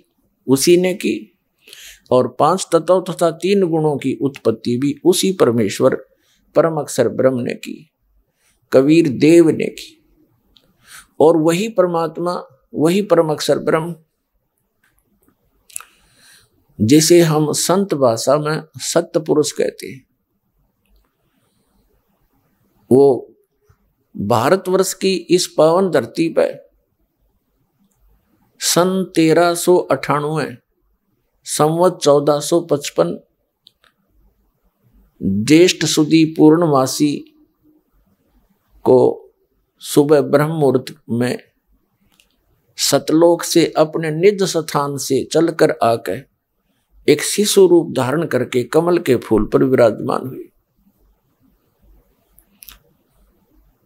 A: उसी ने की और पांच तत्व तथा तीन गुणों की उत्पत्ति भी उसी परमेश्वर परम अक्षर ब्रह्म ने की कबीर देव ने की और वही परमात्मा वही परम अक्षर ब्रह्म जिसे हम संत भाषा में सत्य पुरुष कहते हैं वो भारतवर्ष की इस पावन धरती पर सन तेरह सो अठानवे संवत चौदह सो पचपन ज्येष्ठ सुदी पूर्णमासी को सुबह ब्रह्म मुहूर्त में सतलोक से अपने निज स्थान से चलकर आकर एक शिशु रूप धारण करके कमल के फूल पर विराजमान हुई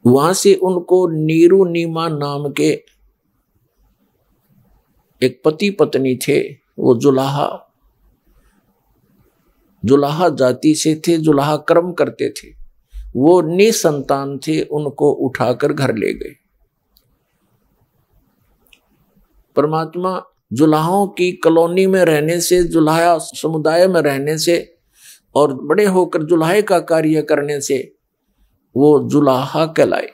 A: वहां से उनको नीरू नीमा नाम के एक पति पत्नी थे वो जुलाहा जुलाहा जाति से थे जुलाहा कर्म करते थे वो निसंतान थे उनको उठाकर घर ले गए परमात्मा जुलाहों की कॉलोनी में रहने से जुलाहा समुदाय में रहने से और बड़े होकर जुलाहे का कार्य करने से वो जुलाहा कहलाए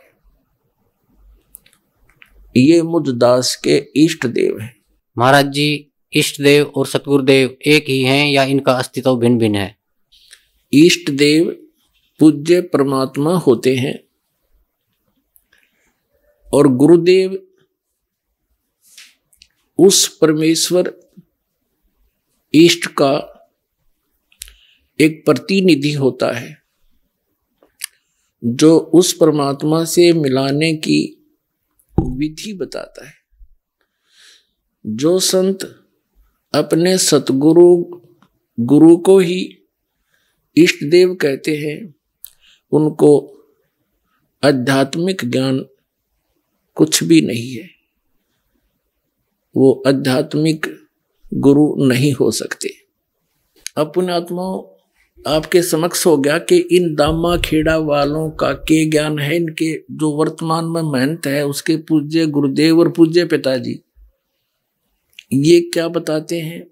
A: ये मुझ दास के इष्ट देव हैं
F: महाराज जी इष्ट देव और सतगुरुदेव एक ही हैं या इनका अस्तित्व भिन्न भिन्न है
A: इष्ट देव पूज्य परमात्मा होते हैं और गुरुदेव उस परमेश्वर इष्ट का एक प्रतिनिधि होता है जो उस परमात्मा से मिलाने की विधि बताता है जो संत अपने सतगुरु गुरु को ही इष्ट देव कहते हैं उनको आध्यात्मिक ज्ञान कुछ भी नहीं है वो आध्यात्मिक गुरु नहीं हो सकते आत्मा आपके समक्ष हो गया कि इन दामा खेड़ा वालों का के ज्ञान है इनके जो वर्तमान में महंत है उसके पूज्य गुरुदेव और पूज्य पिताजी ये क्या बताते हैं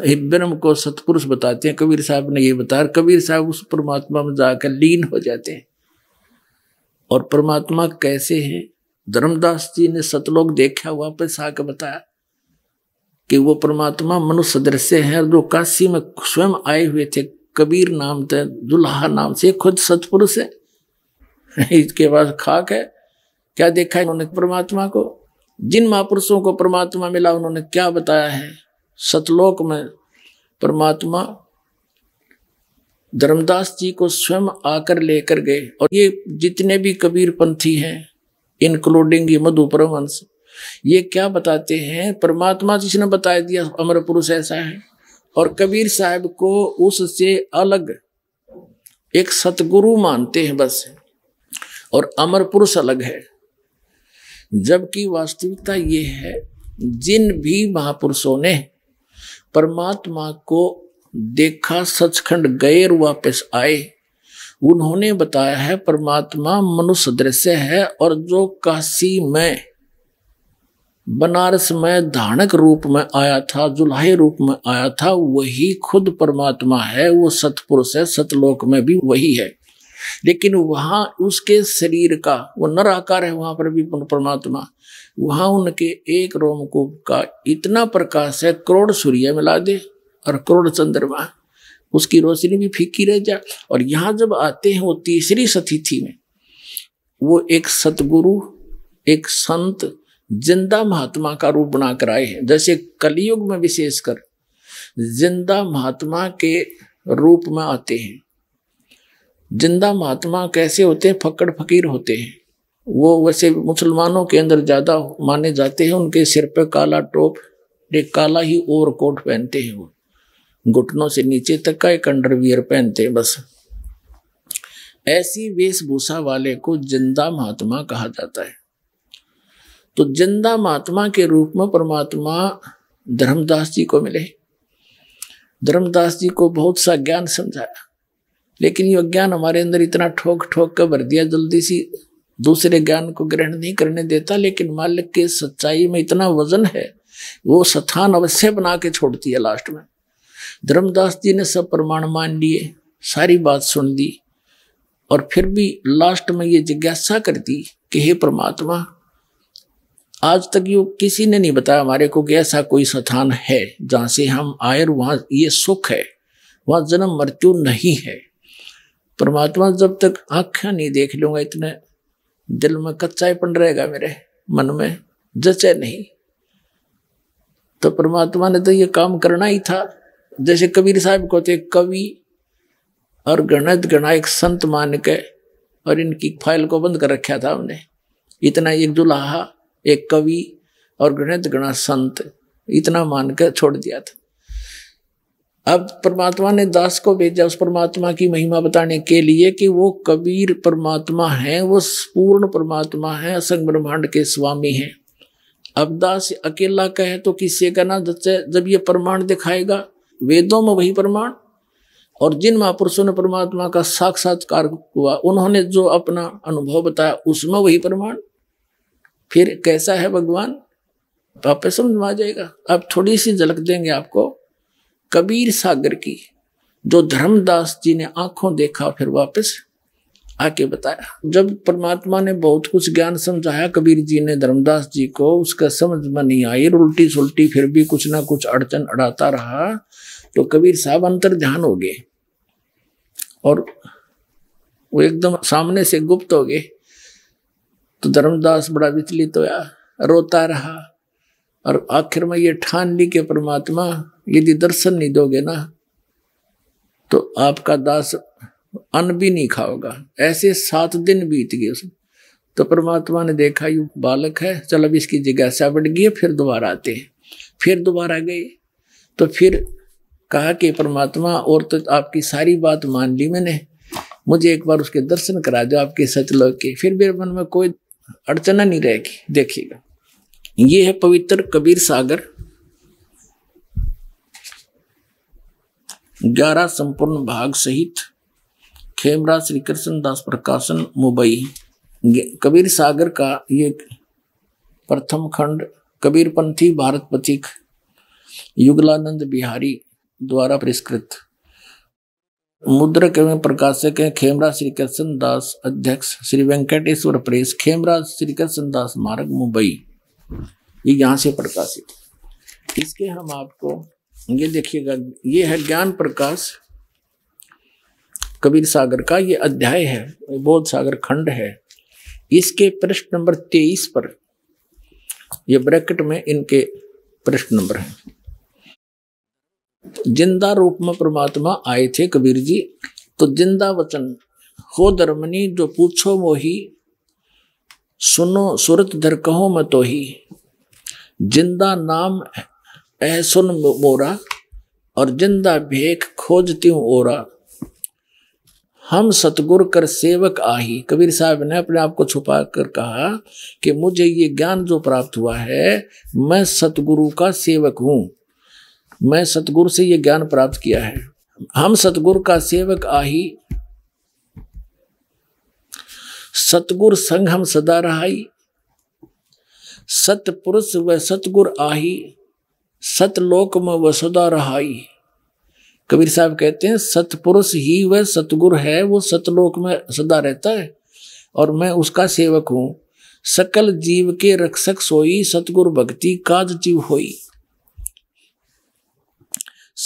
A: ब्रह्म को सतपुरुष बताते हैं कबीर साहब ने ये बताया कबीर साहब उस परमात्मा में जाकर लीन हो जाते हैं और परमात्मा कैसे है धर्मदास जी ने सतलोक देखा हुआ पर बताया कि वो परमात्मा मनुष्य सदृश्य है जो काशी में स्वयं आए हुए थे कबीर नाम थे दुल्हा नाम से खुद सतपुरुष है इसके बाद खाक है क्या देखा है उन्होंने परमात्मा को जिन महापुरुषों को परमात्मा मिला उन्होंने क्या बताया है सतलोक में परमात्मा धर्मदास जी को स्वयं आकर लेकर गए और ये जितने भी कबीर पंथी हैं इंक्लूडिंग ये मधु परमहंस ये क्या बताते हैं परमात्मा जिसने बता दिया अमर पुरुष ऐसा है और कबीर साहब को उससे अलग एक सतगुरु मानते हैं बस और अमर पुरुष अलग है जबकि वास्तविकता ये है जिन भी महापुरुषों ने परमात्मा को देखा सचखंड गए वापस आए उन्होंने बताया है परमात्मा मनुष्य दृश्य है और जो काशी में बनारस में धानक रूप में आया था जुलाहे रूप में आया था वही खुद परमात्मा है वो सतपुरुष है सतलोक में भी वही है लेकिन वहां उसके शरीर का वो नर आकार है वहां पर भी परमात्मा वहां उनके एक रोमकूप का इतना प्रकाश है करोड़ सूर्य मिला दे और करोड़ चंद्रमा उसकी रोशनी भी फीकी रह जा और यहाँ जब आते हैं वो तीसरी सतिथि में वो एक सतगुरु एक संत जिंदा महात्मा का रूप बनाकर आए हैं जैसे कलयुग में विशेषकर जिंदा महात्मा के रूप में आते हैं जिंदा महात्मा कैसे होते हैं फक्कड़ फकीर होते हैं वो वैसे मुसलमानों के अंदर ज़्यादा माने जाते हैं उनके सिर पे काला टोप डे काला ही ओवर कोट पहनते हैं वो घुटनों से नीचे तक का एक अंडरवियर पहनते हैं बस ऐसी वेशभूषा वाले को जिंदा महात्मा कहा जाता है तो जिंदा महात्मा के रूप में परमात्मा धर्मदास जी को मिले धर्मदास जी को बहुत सा ज्ञान समझाया लेकिन ये ज्ञान हमारे अंदर इतना ठोक ठोक कर भर दिया जल्दी सी दूसरे ज्ञान को ग्रहण नहीं करने देता लेकिन मालिक के सच्चाई में इतना वजन है वो स्थान अवश्य बना के छोड़ती है लास्ट में धर्मदास जी ने सब प्रमाण मान लिए सारी बात सुन दी और फिर भी लास्ट में ये जिज्ञासा करती कि हे परमात्मा आज तक यू किसी ने नहीं बताया हमारे को कि ऐसा कोई स्थान है जहाँ से हम आए और वहाँ ये सुख है वहाँ जन्म मृत्यु नहीं है परमात्मा जब तक आँखें नहीं देख लूंगा इतने दिल में कच्चाईपन रहेगा मेरे मन में जचे नहीं तो परमात्मा ने तो ये काम करना ही था जैसे कबीर साहब को थे कवि और गणित गणायक संत मान के और इनकी फाइल को बंद कर रखा था हमने इतना एक दुल्हा एक कवि और गणित गणा संत इतना मान के छोड़ दिया था अब परमात्मा ने दास को भेजा उस परमात्मा की महिमा बताने के लिए कि वो कबीर परमात्मा है वो पूर्ण परमात्मा है असंग ब्रह्मांड के स्वामी हैं अब दास अकेला कहे तो किससे कहना जब ये प्रमाण दिखाएगा वेदों में वही प्रमाण और जिन महापुरुषों ने परमात्मा का साक्षात्कार हुआ उन्होंने जो अपना अनुभव बताया उसमें वही प्रमाण फिर कैसा है भगवान तो आप समझ में आ जाएगा आप थोड़ी सी झलक देंगे आपको कबीर सागर की जो धर्मदास जी ने आंखों देखा फिर वापस आके बताया जब परमात्मा ने बहुत कुछ ज्ञान समझाया कबीर जी ने धर्मदास जी को उसका समझ में नहीं आई उल्टी सुलटी फिर भी कुछ ना कुछ अड़चन अड़ाता रहा तो कबीर साहब अंतर ध्यान हो गए और वो एकदम सामने से गुप्त हो गए तो धर्मदास बड़ा विचलित होया रोता रहा और आखिर में ये ठान ली कि परमात्मा यदि दर्शन नहीं दोगे ना तो आपका दास अन्न भी नहीं खाओगा ऐसे सात दिन बीत गए उसमें तो परमात्मा ने देखा यू बालक है चल अब इसकी जिज्ञासा बढ़ गई फिर दोबारा आते हैं फिर दोबारा गए तो फिर कहा कि परमात्मा और तो आपकी सारी बात मान ली मैंने मुझे एक बार उसके दर्शन करा दो आपके सचलोक के फिर मेरे मन में कोई अड़चना नहीं रहेगी देखिएगा ये है पवित्र कबीर सागर ग्यारह संपूर्ण भाग सहित खेमराज श्री कृष्ण दास प्रकाशन मुंबई कबीर सागर का ये प्रथम खंड कबीरपंथी भारत पथिक युगलानंद बिहारी द्वारा पुरस्कृत मुद्रक एवं प्रकाशक हैं खेमराज श्री कृष्ण दास अध्यक्ष श्री वेंकटेश्वर प्रेस खेमराज श्री कृष्ण दास मार्ग मुंबई ये यहाँ से प्रकाशित इसके हम आपको ये देखिएगा ये है ज्ञान प्रकाश कबीर सागर का ये अध्याय है बोध सागर खंड है इसके प्रश्न नंबर तेईस पर ये ब्रैकेट में इनके प्रश्न नंबर है जिंदा रूप में परमात्मा आए थे कबीर जी तो जिंदा वचन हो धर्मनी जो पूछो वो ही सुनो सुरत धर कहो मैं तो ही जिंदा नाम ए सुन मोरा और जिंदा भेख खोजती हूँ ओरा हम सतगुर कर सेवक आही कबीर साहब ने अपने आप को छुपा कर कहा कि मुझे ये ज्ञान जो प्राप्त हुआ है मैं सतगुरु का सेवक हूँ मैं सतगुरु से ये ज्ञान प्राप्त किया है हम सतगुरु का सेवक आही सतगुर संग हम सदा रहाई सत पुरुष व सतगुर आही सतलोक में वसुदा रहाई कबीर साहब कहते हैं सतपुरुष ही वह सतगुर है वो सतलोक में सदा रहता है और मैं उसका सेवक हूँ सकल जीव के रक्षक सोई सतगुर भक्ति काज जीव होई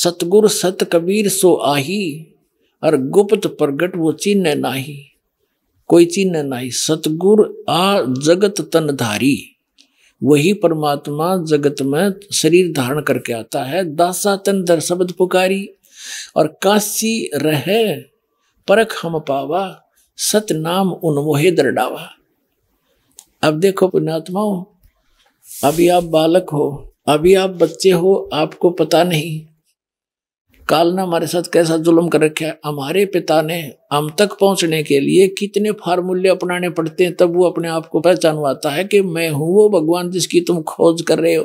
A: सतगुर सत कबीर सो आही और गुप्त प्रगट वो चिन्ह नाही कोई चिन्ह नाही सतगुर आ जगत तनधारी वही परमात्मा जगत में शरीर धारण करके आता है दासातन दर शब्द पुकारी और काशी रह परख हम पावा सत नाम उन मोहे दर डावा अब देखो पुण्यात्माओं अभी आप बालक हो अभी आप बच्चे हो आपको पता नहीं काल ने हमारे साथ कैसा जुल्म कर रखा है हमारे पिता ने हम तक पहुंचने के लिए कितने फार्मूले अपनाने पड़ते हैं तब वो अपने आप को पहचानवाता है कि मैं हूँ वो भगवान जिसकी तुम खोज कर रहे हो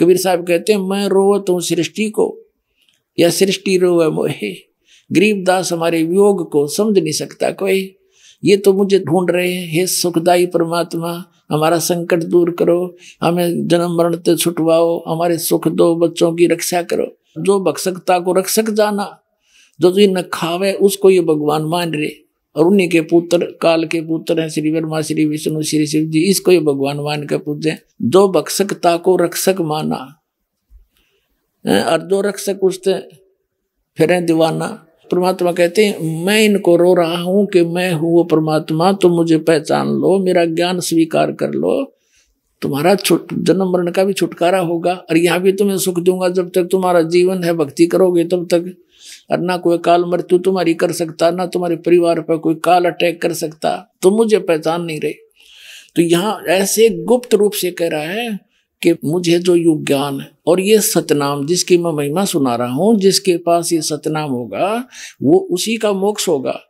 A: कबीर साहब कहते हैं मैं रोवत तो हूँ सृष्टि को या सृष्टि रोवे मोहे गरीबदास हमारे योग को समझ नहीं सकता कोई ये तो मुझे ढूंढ रहे हैं हे सुखदाई परमात्मा हमारा संकट दूर करो हमें जन्म मरण से छुटवाओ हमारे सुख दो बच्चों की रक्षा करो जो भक्सकता को रख सक जाना जो जी न खावे उसको ये भगवान मान रहे और उन्हीं के पुत्र काल के पुत्र हैं श्री वर्मा श्री विष्णु श्री शिव जी इसको ये भगवान मान के पूजे जो भक्सकता को रक्षक माना और जो रक्षक उसते फिर दीवाना परमात्मा कहते हैं मैं इनको रो रहा हूं कि मैं हूं वो परमात्मा तो मुझे पहचान लो मेरा ज्ञान स्वीकार कर लो तुम्हारा जन्म मरण का भी छुटकारा होगा और यहाँ भी तुम्हें सुख दूंगा जब तक तुम्हारा जीवन है भक्ति करोगे तब तक और ना कोई काल मृत्यु तुम्हारी कर सकता ना तुम्हारे परिवार पर कोई काल अटैक कर सकता तुम मुझे पहचान नहीं रहे तो यहाँ ऐसे गुप्त रूप से कह रहा है कि मुझे जो युग ज्ञान है और ये सतनाम जिसकी मैं महिमा सुना रहा हूँ जिसके पास ये सतनाम होगा वो उसी का मोक्ष होगा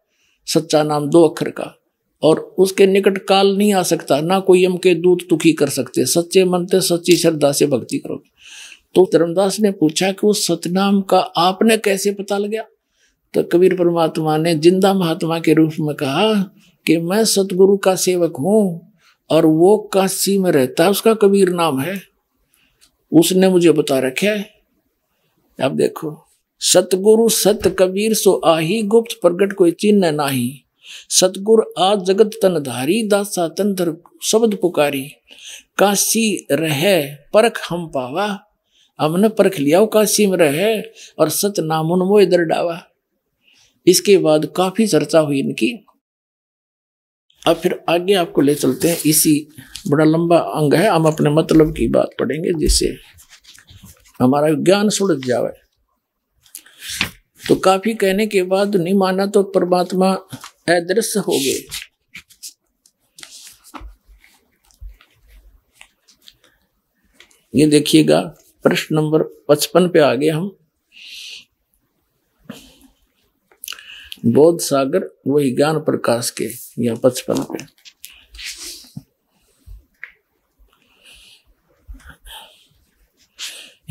A: सच्चा नाम दो अक्षर का और उसके निकट काल नहीं आ सकता ना कोई यम के दूत दुखी कर सकते सच्चे मन से सच्ची श्रद्धा से भक्ति करोगे तो धर्मदास ने पूछा कि उस सतनाम का आपने कैसे पता लग गया तो कबीर परमात्मा ने जिंदा महात्मा के रूप में कहा कि मैं सतगुरु का सेवक हूँ और वो काशी में रहता है उसका कबीर नाम है उसने मुझे बता रखे है अब देखो सतगुरु सत कबीर सो आही गुप्त प्रगट कोई चिन्ह नाही सतगुर आ जगत तनधारी दासा तंत्र शब्द पुकारी काशी रह परख हम पावा हमने परख लिया काशी में रह और सत नामुन वो इधर डावा इसके बाद काफी चर्चा हुई इनकी अब फिर आगे आपको ले चलते हैं इसी बड़ा लंबा अंग है हम अपने मतलब की बात पढ़ेंगे जिससे हमारा ज्ञान सुलझ जावे तो काफी कहने के बाद नहीं माना तो परमात्मा अदृश्य हो गए ये देखिएगा प्रश्न नंबर पचपन पे आ गए हम बोध सागर वही ज्ञान प्रकाश के या पचपन पे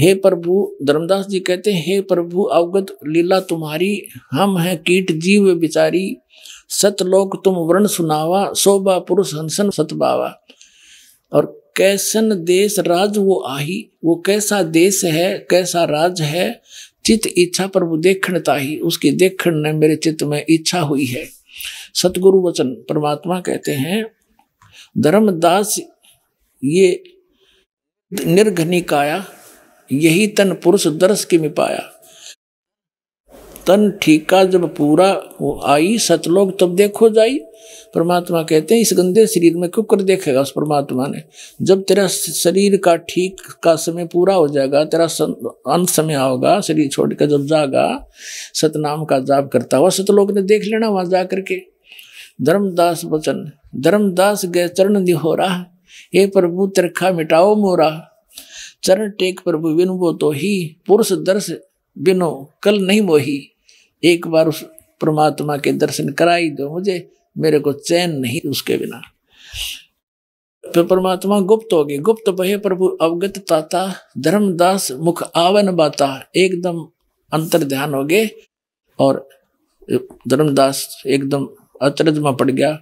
A: हे प्रभु धर्मदास जी कहते हैं हे प्रभु अवगत लीला तुम्हारी हम हैं कीट जीव बिचारी सतलोक तुम वर्ण सुनावा शोभा पुरुष हंसन सतबावा और कैसन देश राज वो आही वो कैसा देश है कैसा राज है चित इच्छा प्रभु देखण ताही उसकी देखण ने मेरे चित्त में इच्छा हुई है सतगुरु वचन परमात्मा कहते हैं धर्मदास ये निर्घनिकाया यही तन पुरुष दर्श की मिपाया तन ठीका जब पूरा आई सतलोक तब देखो जाई परमात्मा कहते हैं इस गंदे शरीर में क्यों कर देखेगा उस परमात्मा ने जब तेरा शरीर का ठीक का समय पूरा हो जाएगा तेरा अंत समय आओगा शरीर छोड़ कर जब जागा सतनाम का जाप करता हुआ सतलोक ने देख लेना वहां जा करके धर्मदास वचन धर्मदास गए चरण निहोरा हे प्रभु तिरखा मिटाओ मोरा चरण टेक प्रभु बिन वो तो ही पुरुष दर्श बिनो कल नहीं मोही एक बार उस परमात्मा के दर्शन कराई दो मुझे मेरे को चैन नहीं उसके बिना तो परमात्मा गुप्त हो गई गुप्त बहे प्रभु अवगत ताता धर्मदास मुख आवन बाता एकदम अंतर ध्यान हो गए और धर्मदास एकदम अचरज में पड़ गया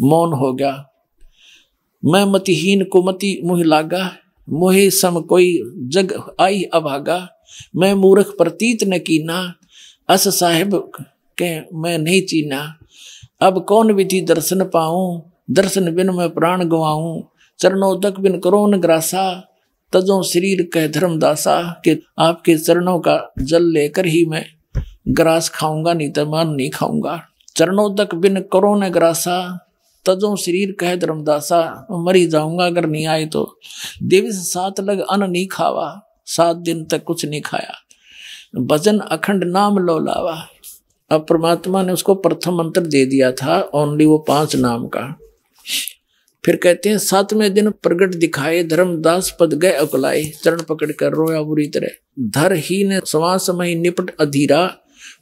A: मौन हो गया मैं मतिहीन को मति मुहि लागा मुहि सम कोई जग आई अभागा मैं मूर्ख प्रतीत न कीना अस साहेब के मैं नहीं चीना अब कौन विधि दर्शन पाऊं दर्शन बिन मैं प्राण गवाऊं चरणों तक बिन करो न ग्रासा तजो शरीर कह धर्मदासा के आपके चरणों का जल लेकर ही मैं ग्रास खाऊंगा नहीं तो मान नहीं खाऊंगा चरणों तक बिन करो न ग्रासा तजो शरीर कह धर्मदासा मरी जाऊंगा अगर नहीं आए तो देवी से सात लग अन्न नहीं खावा सात दिन तक कुछ नहीं खाया भजन अखंड नाम लोलावा अब परमात्मा ने उसको प्रथम मंत्र दे दिया था ओनली वो पांच नाम का फिर कहते हैं सातवें दिन प्रगट दिखाए धर्मदास पद गए अकुलाए चरण पकड़ कर रोया बुरी तरह धर ही ने समाज समय निपट अधीरा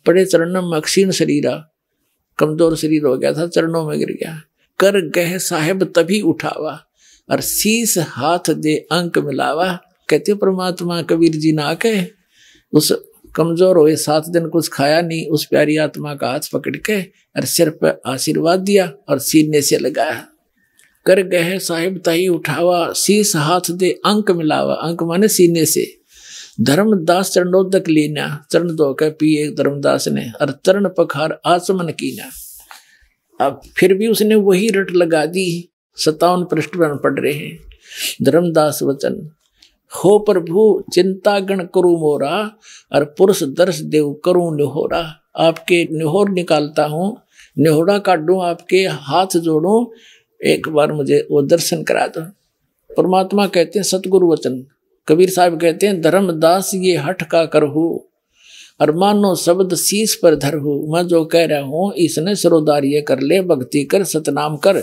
A: पड़े चरणम मक्षीण शरीरा कमजोर शरीर हो गया था चरणों में गिर गया कर गह साहेब तभी उठावा और शीस हाथ दे अंक मिलावा कहते परमात्मा कबीर जी ना कहे उस कमजोर हुए सात दिन कुछ खाया नहीं उस प्यारी आत्मा का हाथ पकड़ के और सिर पर आशीर्वाद दिया और सीने से लगाया कर गह साहिब तही उठावा शीस हाथ दे अंक मिलावा अंक माने सीने से धर्मदास चरणोदक लीना चरण धोकर पिए धर्मदास ने और चरण पखार आसमन कीना अब फिर भी उसने वही रट लगा दी सतावन पृष्ठ पढ़ रहे हैं धर्मदास वचन हो प्रभु चिंता गण करू मोरा और पुरुष दर्श देव करु निहोरा आपके निहोर निकालता हूँ निहोरा काटू आपके हाथ जोड़ू एक बार मुझे वो दर्शन करा दो परमात्मा कहते हैं सतगुरु वचन कबीर साहब कहते हैं धर्मदास ये हठ का करहु और मानो शब्द शीश पर धरहु मैं जो कह रहा हूँ इसने सरोदार्य कर ले भक्ति कर सतनाम कर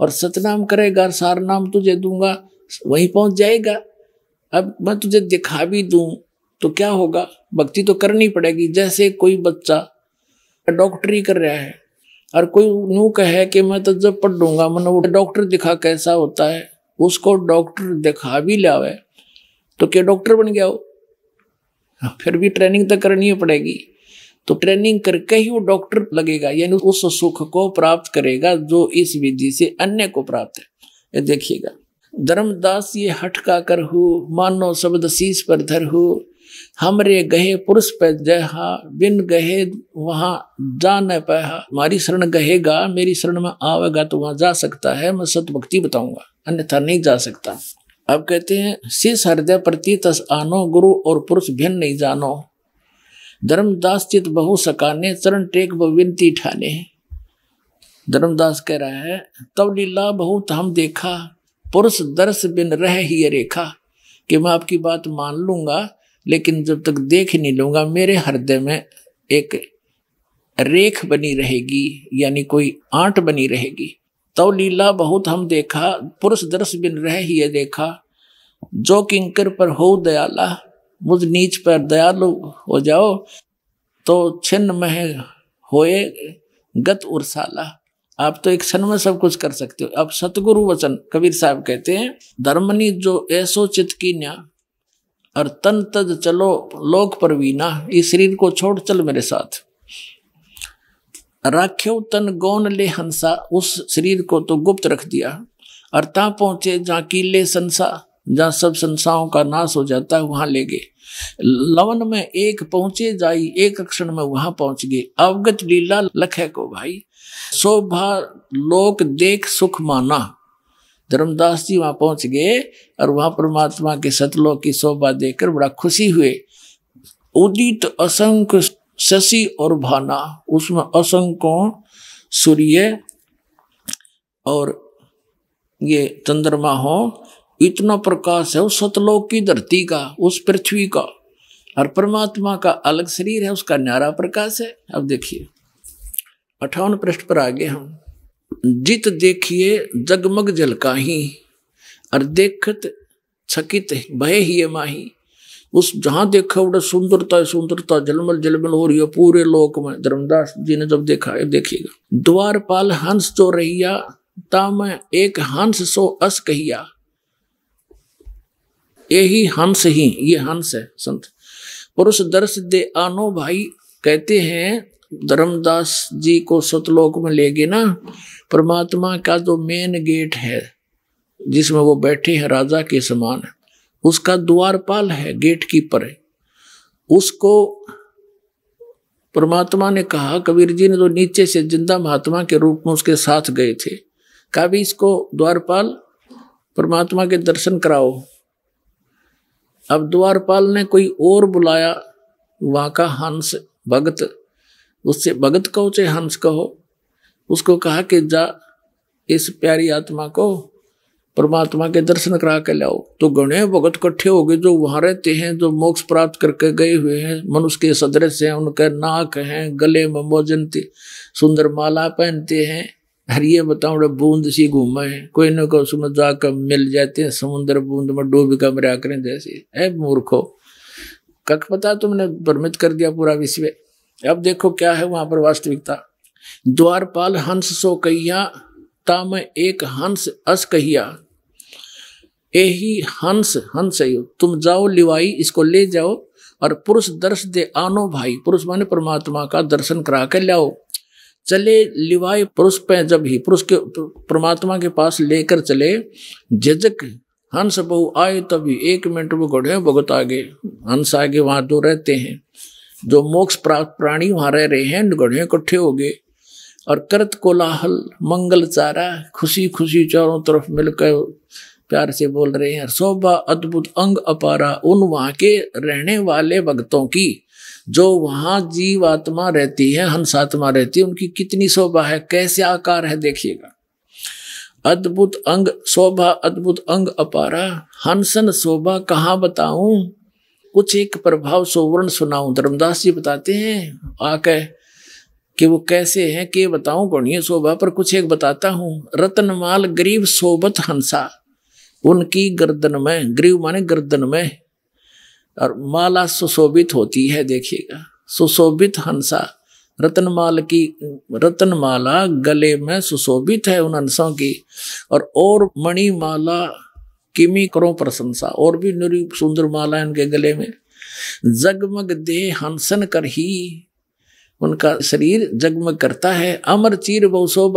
A: और सतनाम करेगा सार नाम तुझे दूंगा वहीं पहुंच जाएगा अब मैं तुझे दिखा भी दूं तो क्या होगा भक्ति तो करनी पड़ेगी जैसे कोई बच्चा डॉक्टरी कर रहा है और कोई नू कहे कि मैं तो जब पढ़ूंगा मैंने वो डॉक्टर दिखा कैसा होता है उसको डॉक्टर दिखा भी लावे तो क्या डॉक्टर बन गया हो हाँ। फिर भी ट्रेनिंग तो करनी पड़ेगी तो ट्रेनिंग करके ही वो डॉक्टर लगेगा यानी उस सुख को प्राप्त करेगा जो इस विधि से अन्य को प्राप्त है ये देखिएगा धर्मदास ये हटका कर हो मानो शब्द शीश पर धर हो हमरे गहे पुरुष पे जहा बिन गहे वहाँ जा न पाया हमारी शरण गहेगा मेरी शरण में आवेगा तो वहाँ जा सकता है मैं सत भक्ति बताऊंगा अन्यथा नहीं जा सकता अब कहते हैं शीश हृदय प्रति तस आनो गुरु और पुरुष भिन्न नहीं जानो धर्मदास चित बहु सकाने चरण टेक विनती ठाने धर्मदास कह रहा है तब लीला बहुत तो हम देखा पुरुष दर्श बिन रह ही रेखा कि मैं आपकी बात मान लूंगा लेकिन जब तक देख नहीं लूंगा मेरे हृदय में एक रेख बनी रहेगी यानी कोई आंट बनी रहेगी तो लीला बहुत हम देखा पुरुष दर्श बिन रह ही देखा जो किंकर पर हो दयाला मुझ नीच पर दयालु हो जाओ तो छिन्न मह होए गत उर्साला आप तो एक क्षण में सब कुछ कर सकते हो अब सतगुरु वचन कबीर साहब कहते हैं धर्मनी जो ऐसो चित की न्या और तन तज चलो लोक पर वीना इस शरीर को छोड़ चल मेरे साथ राख्यो तन गौन ले हंसा उस शरीर को तो गुप्त रख दिया और ता पहुंचे जहाँ कीले संसा जहाँ सब संसाओं का नाश हो जाता है वहां ले गए लवन में एक पहुंचे जाई एक क्षण में वहां पहुंच गए अवगत लीला लखे को भाई शोभा लोक देख सुख माना धर्मदास जी वहां पहुंच गए और वहां परमात्मा के सतलोक की शोभा देखकर बड़ा खुशी हुए उदित असंख्य शशि और भाना उसमें असंख्यों सूर्य और ये चंद्रमा हो इतना प्रकाश है उस सतलोक की धरती का उस पृथ्वी का और परमात्मा का अलग शरीर है उसका न्यारा प्रकाश है अब देखिए अठावन पृष्ठ पर आगे हम जित देखिए जगमग जल ही और देखत छकित भय ही माही उस जहाँ देखो उड़ा सुंदरता सुंदरता जलमल जलमल हो रही है पूरे लोक में धर्मदास जी ने जब देखा है देखिएगा द्वारपाल हंस तो रहिया ताम एक हंस सो अस कहिया यही हंस ही ये हंस है संत पुरुष दर्श दे आनो भाई कहते हैं धर्मदास जी को सतलोक में लेगी ना परमात्मा का जो मेन गेट है जिसमें वो बैठे हैं राजा के समान उसका द्वारपाल है गेट कीपर है उसको परमात्मा ने कहा कबीर जी ने जो तो नीचे से जिंदा महात्मा के रूप में उसके साथ गए थे कहा भी इसको द्वारपाल परमात्मा के दर्शन कराओ अब द्वारपाल ने कोई और बुलाया वहां का हंस भगत उससे भगत कहो चाहे हंस कहो उसको कहा कि जा इस प्यारी आत्मा को परमात्मा के दर्शन करा के लाओ तो गणे भगत कट्ठे हो गए जो वहां रहते हैं जो मोक्ष प्राप्त करके गए हुए हैं मनुष्य के सदृश हैं उनके नाक हैं गले में मोजनते सुंदर माला पहनते हैं हरिये ये बताओ बूंद सी घूमे हैं कोई ना कोई उसमें जाकर मिल जाते हैं समुन्द्र बूंद में डूब का मरा करें जैसे है मूर्खो कख पता तुमने भ्रमित कर दिया पूरा विश्व अब देखो क्या है वहां पर वास्तविकता द्वारपाल हंस सो कहिया ताम एक हंस अस कहिया एही हंस हंस तुम जाओ लिवाई इसको ले जाओ और पुरुष दर्श दे आनो भाई पुरुष माने परमात्मा का दर्शन करा के लाओ चले लिवाई पुरुष पे जब ही पुरुष के परमात्मा के पास लेकर चले जजक हंस बहु आए तभी एक मिनट में घोड़े भगत आगे हंस आगे वहां दो रहते हैं जो मोक्ष प्राप्त प्राणी वहाँ रह रहे हैं गढ़े इकट्ठे हो गए और करत कोलाहल मंगल चारा खुशी खुशी चारों तरफ मिलकर प्यार से बोल रहे हैं शोभा अद्भुत अंग अपारा उन वहाँ के रहने वाले भक्तों की जो वहाँ जीवात्मा रहती है हंसात्मा रहती है उनकी कितनी शोभा है कैसे आकार है देखिएगा अद्भुत अंग शोभा अद्भुत अंग अपारा हंसन शोभा कहाँ बताऊं कुछ एक प्रभाव सोवर्ण सुनाऊं धर्मदास जी बताते हैं आके कि वो कैसे हैं के बताऊं गुणीय शोभा पर कुछ एक बताता हूँ रतनमाल गरीब सोबत हंसा उनकी गर्दन में गरीब माने गर्दन में और माला सुशोभित होती है देखिएगा सुशोभित हंसा रतनमाल की रतनमाला गले में सुशोभित है उन हंसों की और और मणिमाला किमी करो प्रशंसा और भी निरूप सुंदर माला इनके गले में जगमग दे हंसन कर ही उनका शरीर जगमग करता है अमर चीर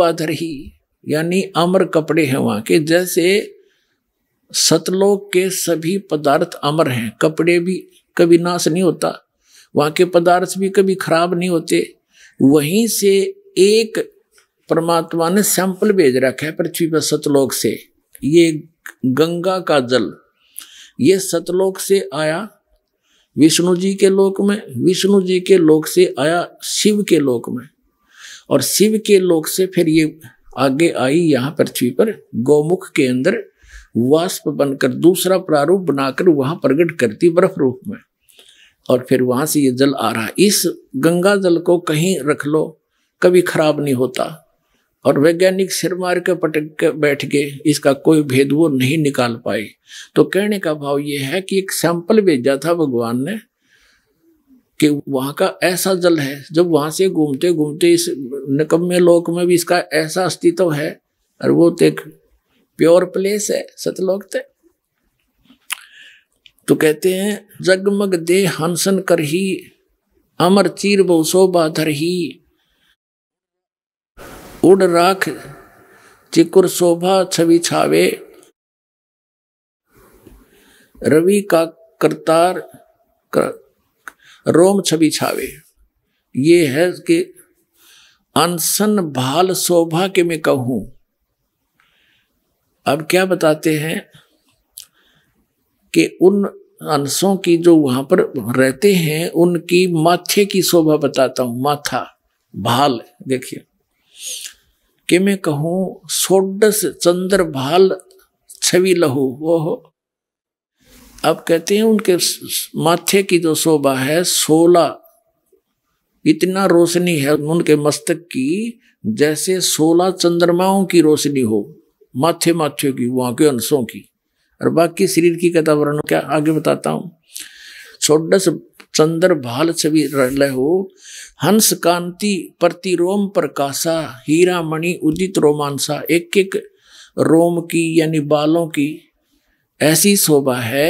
A: बाधर ही यानी अमर कपड़े हैं वहाँ के जैसे सतलोक के सभी पदार्थ अमर हैं कपड़े भी कभी नाश नहीं होता वहाँ के पदार्थ भी कभी खराब नहीं होते वहीं से एक परमात्मा ने सैंपल भेज रखा है पृथ्वी पर सतलोक से ये गंगा का जल ये सतलोक से आया विष्णु जी के लोक में विष्णु जी के लोक से आया शिव के लोक में और शिव के लोक से फिर ये आगे आई यहाँ पृथ्वी पर गौमुख के अंदर वाष्प बनकर दूसरा प्रारूप बनाकर वहां प्रकट करती बर्फ रूप में और फिर वहां से ये जल आ रहा इस गंगा जल को कहीं रख लो कभी खराब नहीं होता और वैज्ञानिक सिर मार के पटक के बैठ गए इसका कोई भेद वो नहीं निकाल पाए तो कहने का भाव ये है कि एक सैंपल भेजा था भगवान ने कि वहाँ का ऐसा जल है जब वहाँ से घूमते घूमते इस निकम्मे लोक में भी इसका ऐसा अस्तित्व है और वो तो एक प्योर प्लेस है सतलोक थे तो।, तो कहते हैं जगमग दे हंसन कर ही अमर चीर बहुशोभा धर ही उड़ राख चिकुर शोभा छवि छावे रवि का करतार कर, रोम छवि छावे ये है कि अनसन भाल शोभा के मैं कहूं अब क्या बताते हैं कि उन अंशों की जो वहां पर रहते हैं उनकी माथे की शोभा बताता हूं माथा भाल देखिए कि मैं कहूँ सोडस चंद्रभाल छवि लहू वो हो अब कहते हैं उनके माथे की जो शोभा है सोलह इतना रोशनी है उनके मस्तक की जैसे सोलह चंद्रमाओं की रोशनी हो माथे माथे की वहां के अंशों की और बाकी शरीर की कथा वर्णन क्या आगे बताता हूँ छोडस चंद्र भाल छवि लहो हंस कांति प्रतिरोम प्रकाशा हीरा मणि उदित रोमांसा एक एक रोम की यानी बालों की ऐसी शोभा है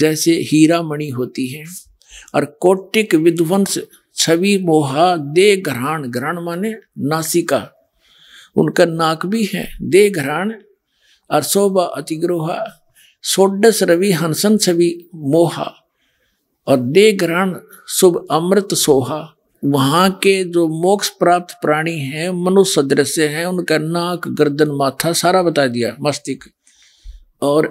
A: जैसे हीरा मणि होती है और कोटिक विध्वंस छवि मोहा दे घ्राण ग्रहण माने नासिका उनका नाक भी है दे घ्राण और शोभा अतिग्रोहा सोडस रवि हंसन छवि मोहा और दे ग्रहण शुभ अमृत सोहा वहाँ के जो मोक्ष प्राप्त प्राणी हैं मनुष्य सदृश्य हैं उनका नाक गर्दन माथा सारा बता दिया मस्तिष्क और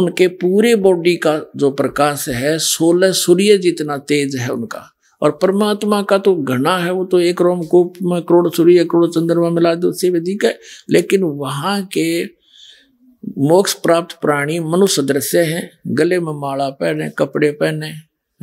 A: उनके पूरे बॉडी का जो प्रकाश है सोलह सूर्य जितना तेज है उनका और परमात्मा का तो घना है वो तो एक रोम कूप में करोड़ सूर्य करोड़ चंद्रमा मिला दो से दिख लेकिन वहाँ के मोक्ष प्राप्त प्राणी मनुष्य दृश्य है गले में माला पहने कपड़े पहने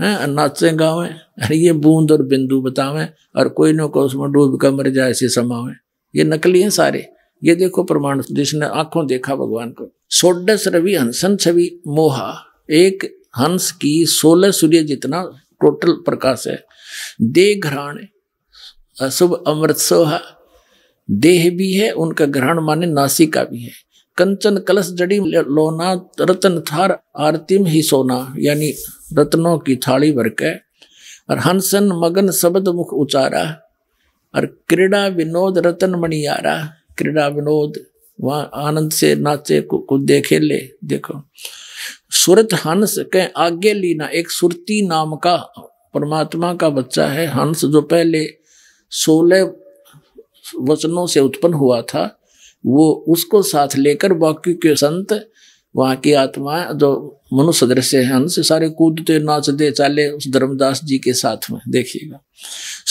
A: हैं नाचे गावे अरे ये बूंद और बिंदु बतावे और कोई ना कोई उसमें डूब का मर जाए ऐसे समावे ये नकली हैं सारे ये देखो प्रमाण जिसने आंखों देखा भगवान को सोडस रवि हंसन छवि मोहा एक हंस की सोलह सूर्य जितना टोटल प्रकाश है देह घ्राण अशुभ अमृत सोहा देह भी है उनका ग्रहण माने नासिका भी है कंचन कलश जड़ी लोना रतन थार आरतिम ही सोना यानी रत्नों की थाली भर के और हंसन मगन शब्द मुख उचारा और क्रीड़ा विनोद रतन मणियारा क्रीड़ा विनोद वहाँ आनंद से नाचे को, को देखे ले देखो सुरत हंस के आगे लीना एक सुरती नाम का परमात्मा का बच्चा है हंस जो पहले सोलह वचनों से उत्पन्न हुआ था वो उसको साथ लेकर बाकी के संत वहाँ की आत्मा जो मनुष्य दृश्य है हंस सारे कूदते नाचते चाले उस धर्मदास जी के साथ में देखिएगा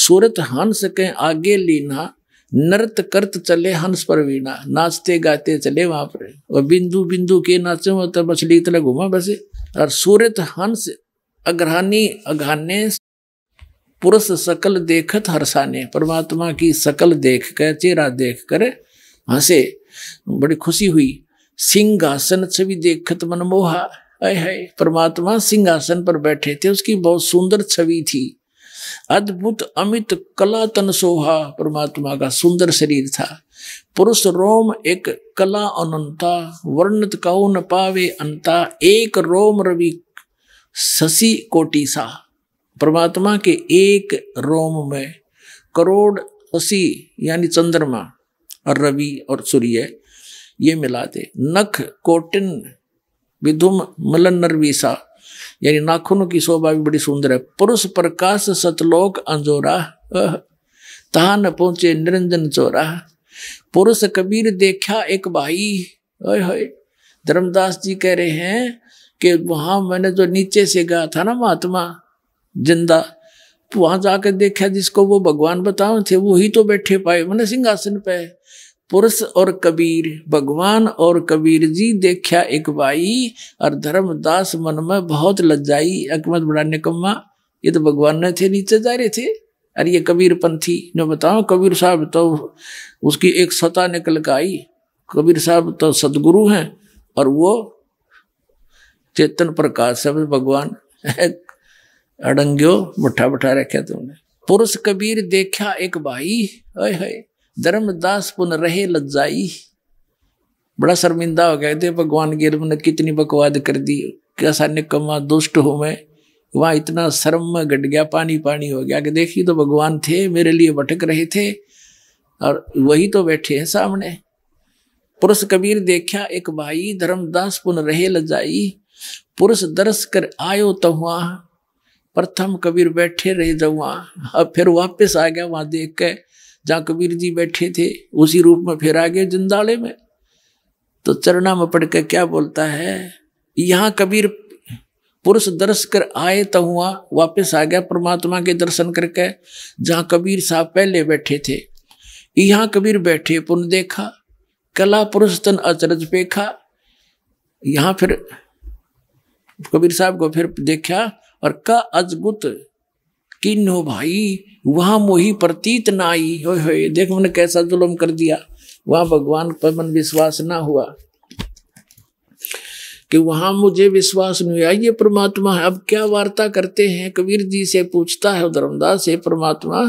A: सूरत हंस के आगे लीना नृत करत चले हंस पर वीणा नाचते गाते चले वहां पर और बिंदु बिंदु के नाचे वो तो मछली इतने घुमा बसे और सूरत हंस अग्रहानी अघाने पुरुष सकल देखत हर्षाने परमात्मा की सकल देख कर चेहरा देख कर हंसे हाँ बड़ी खुशी हुई सिंहासन छवि भी देखत मनमोहा अय है परमात्मा सिंहासन पर बैठे थे उसकी बहुत सुंदर छवि थी अद्भुत अमित कला तन सोहा परमात्मा का सुंदर शरीर था पुरुष रोम एक कला अनंता वर्णत कौ न पावे अंता एक रोम रवि शशि कोटि सा परमात्मा के एक रोम में करोड़ शशि यानी चंद्रमा और रवि और सूर्य ये मिलाते नख कोटिन विधुम मलन नरवीसा यानी नाखूनों की शोभा भी बड़ी सुंदर है पुरुष प्रकाश सतलोक अंजोरा तहा न पहुंचे निरंजन चोरा पुरुष कबीर देखा एक भाई हाय धर्मदास जी कह रहे हैं कि वहां मैंने जो नीचे से गा था ना महात्मा जिंदा वहां जाकर देखा जिसको वो भगवान बताओ थे वो ही तो बैठे पाए मैंने सिंहासन पे पुरुष और कबीर भगवान और कबीर जी देखा एक भाई और धर्मदास मन में बहुत लज्जाई अकमत बड़ा कम्मा ये तो भगवान ने थे नीचे जा रहे थे अरे ये कबीर पंथी ने बताओ कबीर साहब तो उसकी एक सता निकल कर आई कबीर साहब तो सदगुरु हैं और वो चेतन प्रकाश है भगवान अड़ंग्यो मुठा बठा रखे तुमने पुरुष कबीर देखा एक भाई अय है धर्मदास पुन रहे लज्जाई बड़ा शर्मिंदा हो गए थे भगवान की ने कितनी बकवाद कर दी कैसा निकम्मा दुष्ट हूं मैं वहां इतना शर्म में गट गया पानी पानी हो गया कि देखिए तो भगवान थे मेरे लिए भटक रहे थे और वही तो बैठे हैं सामने पुरुष कबीर देखा एक भाई धर्मदास पुन रहे लजाई पुरुष दर्श कर आयो तहुआ प्रथम कबीर बैठे रहे जवा अब फिर वापस आ गया वहां देख के जहाँ कबीर जी बैठे थे उसी रूप में फिर आ गए जिंदाले में तो चरणा में पढ़ के क्या बोलता है यहाँ कबीर पुरुष दर्श कर आए तो हुआ वापस आ गया परमात्मा के दर्शन करके जहाँ कबीर साहब पहले बैठे थे यहाँ कबीर बैठे पुन देखा कला पुरुष तन अचरज पेखा यहाँ फिर कबीर साहब को फिर देखा और का अजगुत किन्हो भाई वहां मोही प्रतीत ना आई हो, हो देख मैंने कैसा जुलम कर दिया वहां भगवान पर मन विश्वास ना हुआ कि वहां मुझे विश्वास नहीं आई ये परमात्मा है अब क्या वार्ता करते हैं कबीर जी से पूछता है धर्मदास से परमात्मा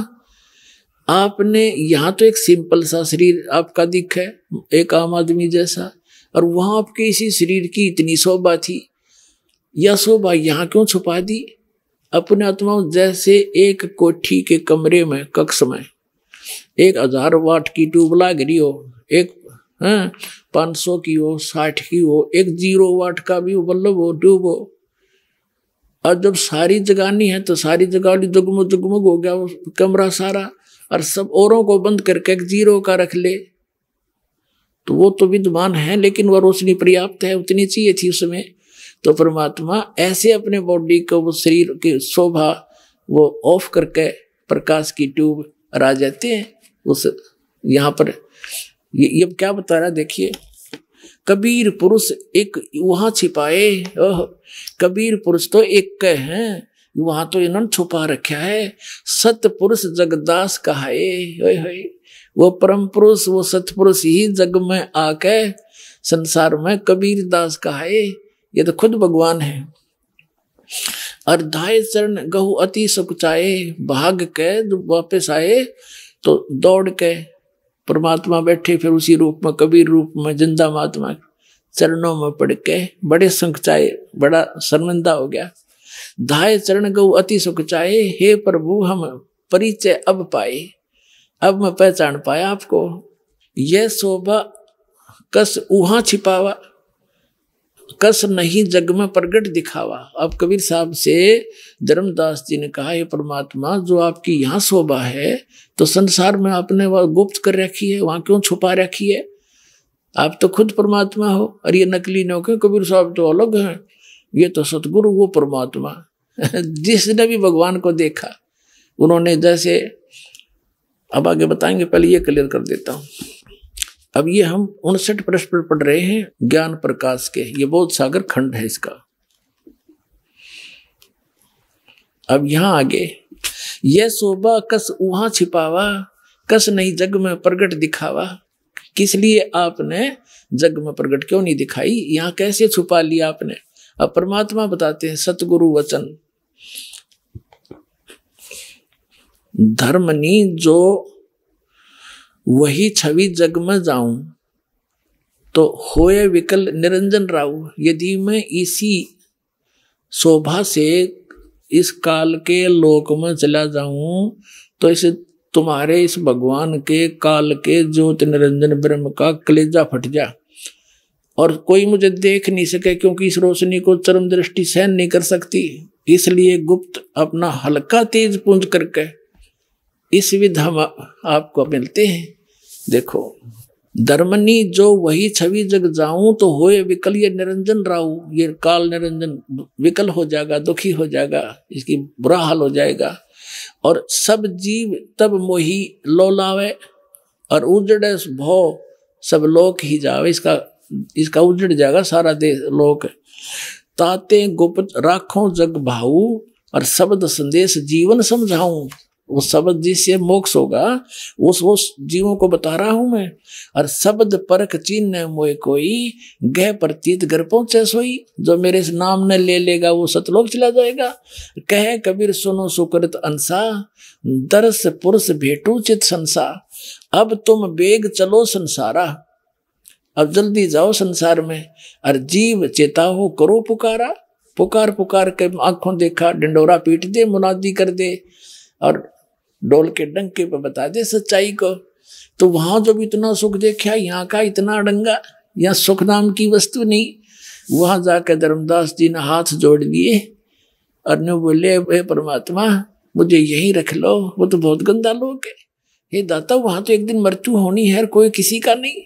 A: आपने यहाँ तो एक सिंपल सा शरीर आपका दिख है एक आम आदमी जैसा और वहां आपके इसी शरीर की इतनी शोभा थी यह शोभा यहाँ क्यों छुपा दी अपने आत्मा जैसे एक कोठी के कमरे में कक्ष में एक हजार वाट की ट्यूब लाग रही हो एक हाँ, पाँच सौ की हो साठ की हो एक जीरो वाट का भी हो बल्लभ हो ट्यूब हो और जब सारी जगानी है तो सारी जगह वाली जुगमुग हो गया वो कमरा सारा और सब औरों को बंद करके एक जीरो का रख ले तो वो तो विद्वान है लेकिन वह रोशनी पर्याप्त है उतनी चाहिए थी उसमें तो परमात्मा ऐसे अपने बॉडी को वो शरीर की शोभा वो ऑफ करके प्रकाश की ट्यूब आ जाते हैं उस यहाँ पर ये, ये क्या बता रहा देखिए कबीर पुरुष एक वहां छिपाए ओह कबीर पुरुष तो एक कह हैं वहां तो इन्होंने छुपा रखा है सतपुरुष जगदास कहा वो परम पुरुष वो सतपुरुष ही जग में आके संसार में कबीर दास कहा ये तो खुद भगवान है अर्धाए चरण गहु अति सकुचाए भाग के जब वापस आए तो दौड़ के परमात्मा बैठे फिर उसी रूप में कबीर रूप में जिंदा महात्मा चरणों में पड़ के बड़े संकचाए बड़ा शर्मिंदा हो गया धाय चरण गौ अति सुखचाए हे प्रभु हम परिचय अब पाए अब मैं पहचान पाया आपको यह शोभा कस ऊहा छिपावा कस नहीं जग में प्रगट दिखावा अब कबीर साहब से धर्मदास जी ने कहा ये परमात्मा जो आपकी यहाँ शोभा है तो संसार में आपने वह गुप्त कर रखी है वहाँ क्यों छुपा रखी है आप तो खुद परमात्मा हो और ये नकली नौके कबीर साहब तो अलग हैं ये तो सतगुरु वो परमात्मा जिसने भी भगवान को देखा उन्होंने जैसे अब आगे बताएंगे पहले ये क्लियर कर देता हूँ अब ये हम उनसठ प्रश्न पर पढ़ रहे हैं ज्ञान प्रकाश के ये बोध सागर खंड है इसका अब यहां आगे यह शोभा कस वहां छिपावा कस नहीं जग में प्रगट दिखावा किस लिए आपने जग में प्रगट क्यों नहीं दिखाई यहां कैसे छुपा लिया आपने अब परमात्मा बताते हैं सतगुरु वचन धर्मनी जो वही छवि जग में जाऊं तो होए विकल निरंजन राव यदि मैं इसी शोभा से इस काल के लोक में चला जाऊं तो इस तुम्हारे इस भगवान के काल के ज्योत निरंजन ब्रह्म का कलेजा फट जा और कोई मुझे देख नहीं सके क्योंकि इस रोशनी को चरम दृष्टि सहन नहीं कर सकती इसलिए गुप्त अपना हल्का तेज पूंज करके इस विधा आपको मिलते हैं देखो धर्मनी जो वही छवि जग जाऊं तो होए विकल ये निरंजन राहू ये काल निरंजन विकल हो जाएगा दुखी हो जाएगा इसकी बुरा हाल हो जाएगा और सब जीव तब मोही लोलावे और उजड़े भो सब लोक ही जावे इसका इसका उजड़ जाएगा सारा देश लोक ताते गुप्त राखो जग भाऊ और शब्द संदेश जीवन समझाऊं वो शब्द जिससे मोक्ष होगा उस वो जीवों को बता रहा हूं मैं और शब्द परख चिन्ह मोए कोई गह प्रतीत घर पहुंचे सोई जो मेरे इस नाम ने ले लेगा वो सतलोक चला जाएगा कहे कबीर सुनो सुकृत अंसा दर्श पुरुष भेटू चित संसा अब तुम बेग चलो संसारा अब जल्दी जाओ संसार में और जीव चेता हो करो पुकारा पुकार पुकार के आंखों देखा डंडोरा पीट दे मुनादी कर दे और डोल के डंके पे बता दे सच्चाई को तो वहां जब इतना सुख देखा यहाँ का इतना डंगा यहाँ सुख नाम की वस्तु नहीं वहां जाकर धर्मदास जी ने हाथ जोड़ लिए और बोले वे परमात्मा मुझे यही रख लो वो तो बहुत गंदा लोग है हे दाता वहां तो एक दिन मृत्यु होनी है कोई किसी का नहीं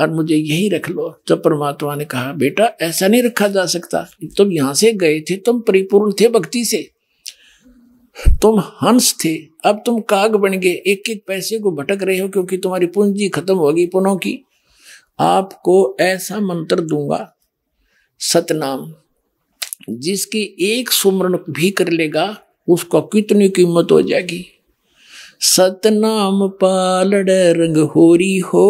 A: और मुझे यही रख लो तो परमात्मा ने कहा बेटा ऐसा नहीं रखा जा सकता तुम यहाँ से गए थे तुम परिपूर्ण थे भक्ति से तुम हंस थे अब तुम काग बन गए एक एक पैसे को भटक रहे हो क्योंकि तुम्हारी पूंजी खत्म होगी पुनों की आपको ऐसा मंत्र दूंगा सतनाम जिसकी एक सुमरण भी कर लेगा उसका कितनी कीमत हो जाएगी सतनाम पालड़ रंग होरी हो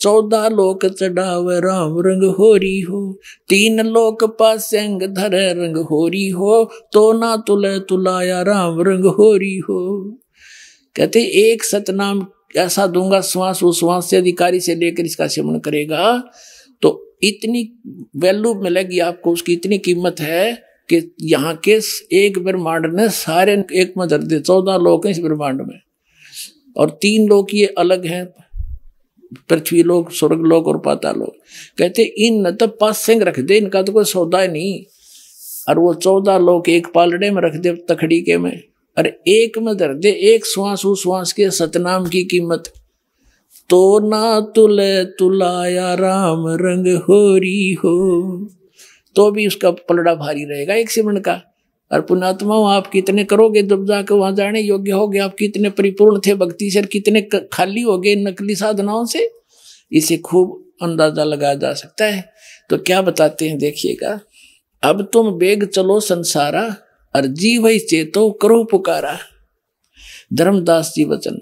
A: चौदह लोक चढ़ाव राम रंग होरी हो तीन लोक पास्यंग धर रंग होरी हो तो ना तुले तुलाया राम रंग होरी हो कहते एक सतनाम ऐसा दूंगा श्वास उस श्वास से अधिकारी से लेकर इसका सेवन करेगा तो इतनी वैल्यू मिलेगी आपको उसकी इतनी कीमत है कि यहाँ के एक ब्रह्मांड ने सारे एक मदर दे चौदह लोग हैं इस ब्रह्मांड में और तीन लोग ये अलग हैं पृथ्वी लोग स्वर्ग लोग और पाता लोग कहते इन न तो पास सिंह रख दे इनका तो कोई सौदा ही नहीं और वो चौदह लोग एक पालड़े में रख दे तखड़ी के में और एक में धर दे एक श्वास उश्वास के सतनाम की कीमत तो ना तुल तुलाया राम रंग होरी हो तो भी उसका पलड़ा भारी रहेगा एक सिमरण का और पुणात्माओं आप कितने करोगे जब जाकर वहां जाने योग्य हो गए आप कितने परिपूर्ण थे भक्ति से कितने खाली हो गए नकली साधनाओं से इसे खूब अंदाजा लगाया जा सकता है तो क्या बताते हैं देखिएगा अब तुम बेग चलो संसारा और जी वही चेतो करो पुकारा धर्मदास जी वचन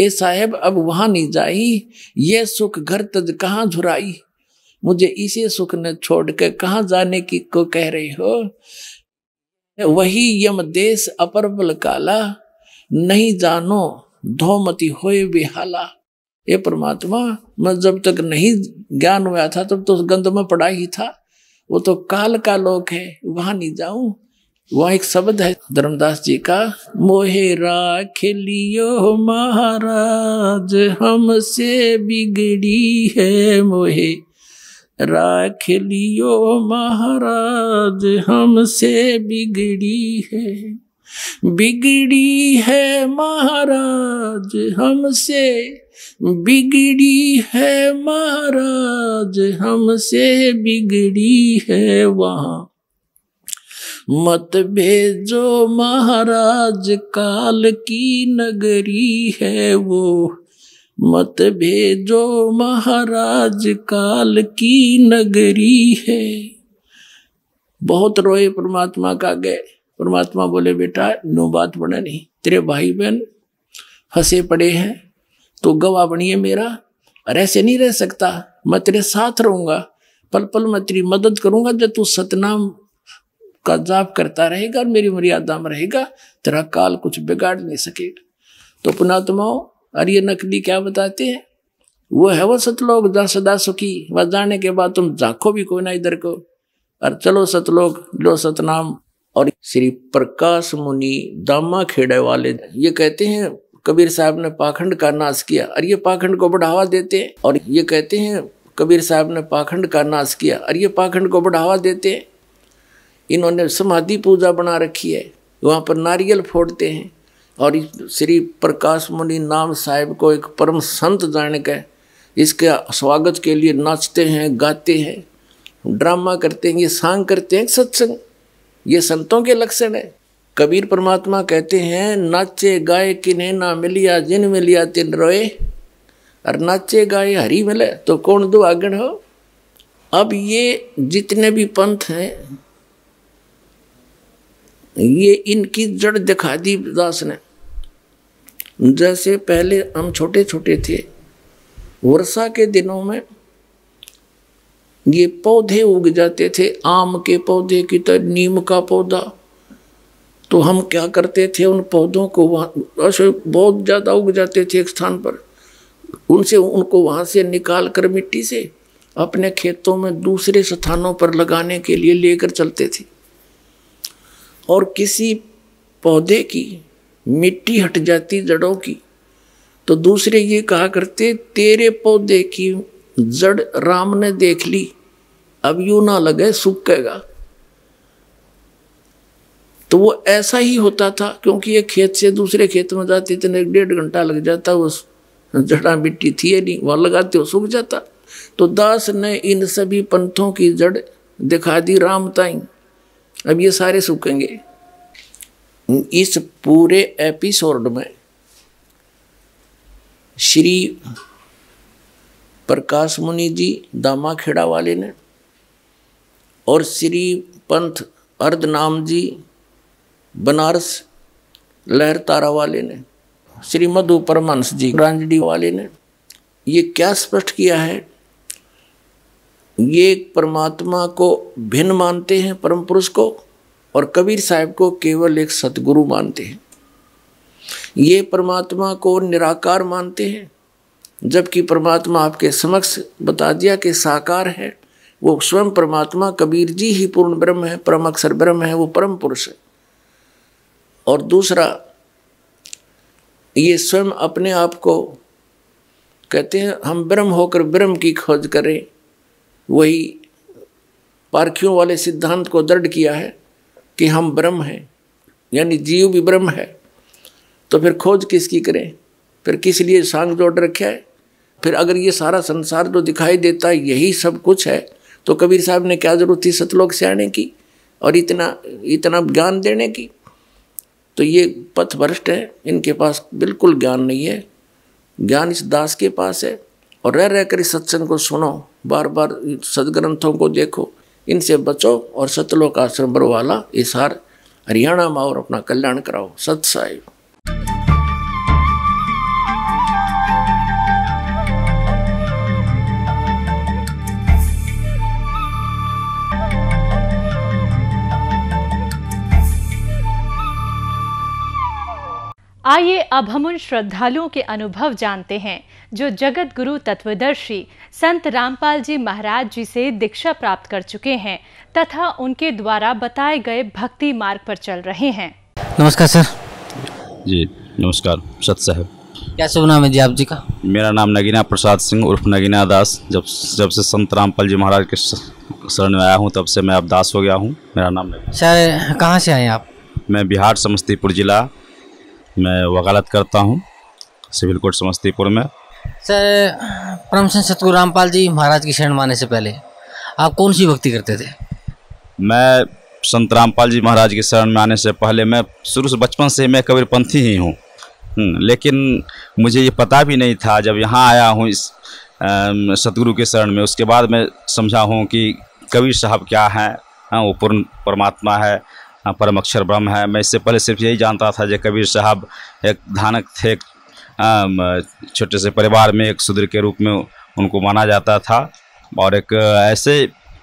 A: ए साहेब अब वहां नहीं जाई ये सुख घर तज कहाँ झुराई मुझे इसी सुख ने छोड़ कर कहाँ जाने की को कह रही हो वही यम देश अपर बल काला नहीं जानो धोमती होए बेहाला ये परमात्मा मैं जब तक नहीं ज्ञान हुआ था तब तो गंध में पड़ा ही था वो तो काल का लोक है वहां नहीं जाऊं वहा एक शब्द है धर्मदास जी का मोहे राख लियो महाराज हमसे बिगड़ी है मोहे राख लियो महाराज हमसे बिगड़ी है बिगड़ी है महाराज हमसे बिगड़ी है महाराज हमसे बिगड़ी है वहाँ मत भेजो महाराज काल की नगरी है वो मत भेजो महाराज काल की नगरी है बहुत रोए परमात्मा का गए परमात्मा बोले बेटा नो बात बने नहीं तेरे भाई बहन फंसे पड़े हैं तो गवाह बनिए मेरा और ऐसे नहीं रह सकता मैं तेरे साथ रहूंगा पल पल मैं तेरी मदद करूंगा जब तू सतनाम का जाप करता रहेगा और मेरी मर्यादा में रहेगा तेरा काल कुछ बिगाड़ नहीं सकेगा तो पुनात्माओं और ये नकली क्या बताते हैं वो है वो सतलोक दस दस की वह जाने के बाद तुम झाँखो भी कोई ना इधर को और चलो सतलोक लो सतनाम और श्री प्रकाश मुनि दामा खेड़े वाले ये कहते हैं कबीर साहब ने पाखंड का नाश किया और ये पाखंड को बढ़ावा देते हैं और ये कहते हैं कबीर साहब ने पाखंड का नाश किया और ये पाखंड को बढ़ावा देते हैं इन्होंने समाधि पूजा बना रखी है वहाँ पर नारियल फोड़ते हैं और श्री प्रकाश मुनि नाम साहेब को एक परम संत जान के इसके स्वागत के लिए नाचते हैं गाते हैं ड्रामा करते हैं ये सांग करते हैं सत्संग ये संतों के लक्षण है कबीर परमात्मा कहते हैं नाचे गाए किन्हें ना मिलिया जिन मिलिया तिन रोए और नाचे गाए हरी मिले तो कौन दो आगण हो अब ये जितने भी पंथ हैं ये इनकी जड़ दिखा दी दास ने जैसे पहले हम छोटे छोटे थे वर्षा के दिनों में ये पौधे उग जाते थे आम के पौधे की तरह नीम का पौधा तो हम क्या करते थे उन पौधों को वहाँ बहुत ज़्यादा उग जाते थे एक स्थान पर उनसे उनको वहाँ से निकाल कर मिट्टी से अपने खेतों में दूसरे स्थानों पर लगाने के लिए लेकर चलते थे और किसी पौधे की मिट्टी हट जाती जड़ों की तो दूसरे ये कहा करते तेरे पौधे की जड़ राम ने देख ली अब यू ना लगे सूखेगा तो वो ऐसा ही होता था क्योंकि ये खेत से दूसरे खेत में जाते थे एक डेढ़ घंटा लग जाता उस जड़ा मिट्टी थी या नहीं वहां लगाते हो सूख जाता तो दास ने इन सभी पंथों की जड़ दिखा दी राम ताई अब ये सारे सूखेंगे इस पूरे एपिसोड में श्री प्रकाश मुनि जी दामाखेड़ा वाले ने और श्री पंथ अर्धनाम जी बनारस लहर तारा वाले ने श्री मधु परमंश जी रांझडी वाले ने ये क्या स्पष्ट किया है ये परमात्मा को भिन्न मानते हैं परम पुरुष को और कबीर साहब को केवल एक सतगुरु मानते हैं ये परमात्मा को निराकार मानते हैं जबकि परमात्मा आपके समक्ष बता दिया कि साकार है वो स्वयं परमात्मा कबीर जी ही पूर्ण ब्रह्म है परम अक्षर ब्रह्म है वो परम पुरुष है और दूसरा ये स्वयं अपने आप को कहते हैं हम ब्रह्म होकर ब्रह्म की खोज करें वही पारखियों वाले सिद्धांत को दृढ़ किया है कि हम ब्रह्म हैं यानी जीव भी ब्रह्म है तो फिर खोज किसकी करें फिर किस लिए सांग जोड़ रखा है फिर अगर ये सारा संसार जो तो दिखाई देता है यही सब कुछ है तो कबीर साहब ने क्या जरूरत थी सतलोक से आने की और इतना इतना ज्ञान देने की तो ये पथ भ्रष्ट है इनके पास बिल्कुल ज्ञान नहीं है ज्ञान इस दास के पास है और रह रह कर इस सत्संग को सुनो बार बार सदग्रंथों को देखो इनसे बचो और सतलोक आश्रम बरवाला इसार हरियाणा में और अपना कल्याण कराओ सत साहिब
C: आइए अब हम उन श्रद्धालुओं के अनुभव जानते हैं जो जगत गुरु तत्वदर्शी संत रामपाल जी महाराज जी से दीक्षा प्राप्त कर चुके हैं तथा उनके द्वारा बताए गए भक्ति मार्ग पर चल रहे हैं
F: नमस्कार सर
I: जी नमस्कार सत साहब
F: क्या शुभ नाम है जी आप जी का
I: मेरा नाम नगीना प्रसाद सिंह उर्फ नगीना दास जब जब से संत रामपाल जी महाराज के शरण में आया हूँ तब से मैं अब दास हो गया हूँ मेरा नाम
F: सर कहाँ
I: से आए आप मैं बिहार समस्तीपुर जिला मैं वकालत करता हूँ सिविल कोर्ट समस्तीपुर में
F: सर सिंह सतगुरु रामपाल जी महाराज की शरण माने से पहले आप कौन सी भक्ति करते थे
I: मैं संत रामपाल जी महाराज की शरण में आने से पहले मैं शुरू से बचपन से मैं कबीरपंथी ही हूँ हम्म, लेकिन मुझे ये पता भी नहीं था जब यहाँ आया हूँ इस सतगुरु के शरण में उसके बाद मैं समझा हूँ कि कबीर साहब क्या हैं हाँ, वो पूर्ण परमात्मा है हाँ, परम अक्षर ब्रह्म है मैं इससे पहले सिर्फ यही जानता था जो कबीर साहब एक धानक थे छोटे से परिवार में एक शूद्र के रूप में उनको माना जाता था और एक ऐसे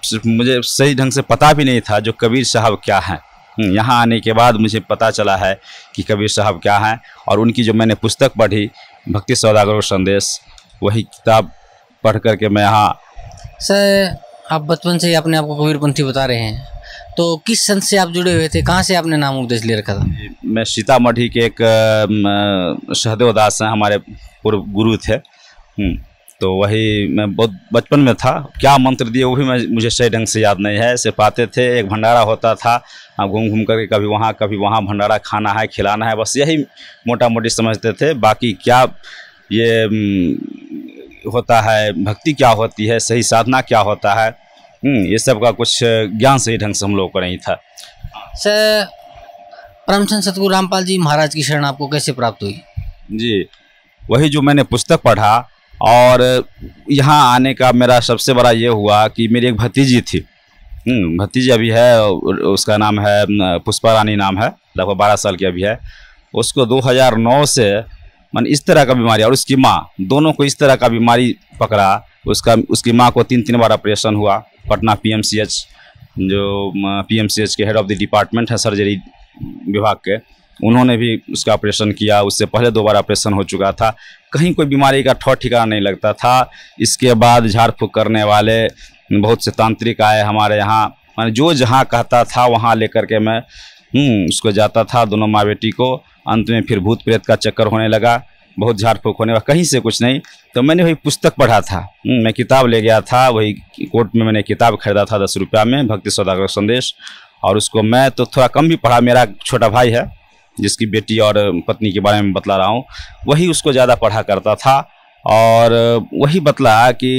I: सिर्फ मुझे सही ढंग से पता भी नहीं था जो कबीर साहब क्या हैं हम्म, यहाँ आने के बाद मुझे पता चला है कि कबीर साहब क्या हैं और उनकी जो मैंने पुस्तक पढ़ी भक्ति सौदागर संदेश वही किताब पढ़ करके मैं यहाँ
F: सर आप बचपन से ही अपने आप को कबीरपंथी बता रहे हैं तो किस संत से आप जुड़े हुए थे कहाँ से आपने नाम उपदेश ले रखा था
I: मैं सीतामढ़ी के एक सहदेव दास हैं हमारे पूर्व गुरु थे हम्म, तो वही मैं बहुत बचपन में था क्या मंत्र दिए वो भी मैं मुझे सही ढंग से याद नहीं है ऐसे पाते थे एक भंडारा होता था आप घूम घूम करके कभी वहाँ कभी वहाँ भंडारा खाना है खिलाना है बस यही मोटा मोटी समझते थे बाकी क्या ये होता है भक्ति क्या होती है सही साधना क्या होता है हम्म, ये सब का कुछ ज्ञान सही ढंग से हम लोग को नहीं था
F: सर परमचंद सतगुरु रामपाल जी महाराज की शरण आपको कैसे प्राप्त हुई
I: जी वही जो मैंने पुस्तक पढ़ा और यहाँ आने का मेरा सबसे बड़ा ये हुआ कि मेरी एक भतीजी थी हम्म, भतीजी अभी है उसका नाम है पुष्पा रानी नाम है लगभग बारह साल की अभी है उसको 2009 से मैंने इस तरह का बीमारी और उसकी माँ दोनों को इस तरह का बीमारी पकड़ा उसका उसकी माँ को तीन तीन बार ऑपरेशन हुआ पटना पीएमसीएच जो पीएमसीएच के हेड ऑफ़ द डिपार्टमेंट है सर्जरी विभाग के उन्होंने भी उसका ऑपरेशन किया उससे पहले दो बार ऑपरेशन हो चुका था कहीं कोई बीमारी का ठौ ठिकाना नहीं लगता था इसके बाद झाड़ करने वाले बहुत से तांत्रिक आए हमारे यहाँ मैंने जो जहाँ कहता था वहाँ लेकर के मैं हम्म, उसको जाता था दोनों माँ बेटी को अंत में फिर भूत प्रेत का चक्कर होने लगा बहुत झाड़ फूक होने वाला कहीं से कुछ नहीं तो मैंने वही पुस्तक पढ़ा था हम्म, मैं किताब ले गया था वही कोर्ट में मैंने किताब खरीदा था दस रुपया में भक्ति सौदागर संदेश और उसको मैं तो थोड़ा कम भी पढ़ा मेरा छोटा भाई है जिसकी बेटी और पत्नी के बारे में बतला रहा हूँ वही उसको ज़्यादा पढ़ा करता था और वही बतला कि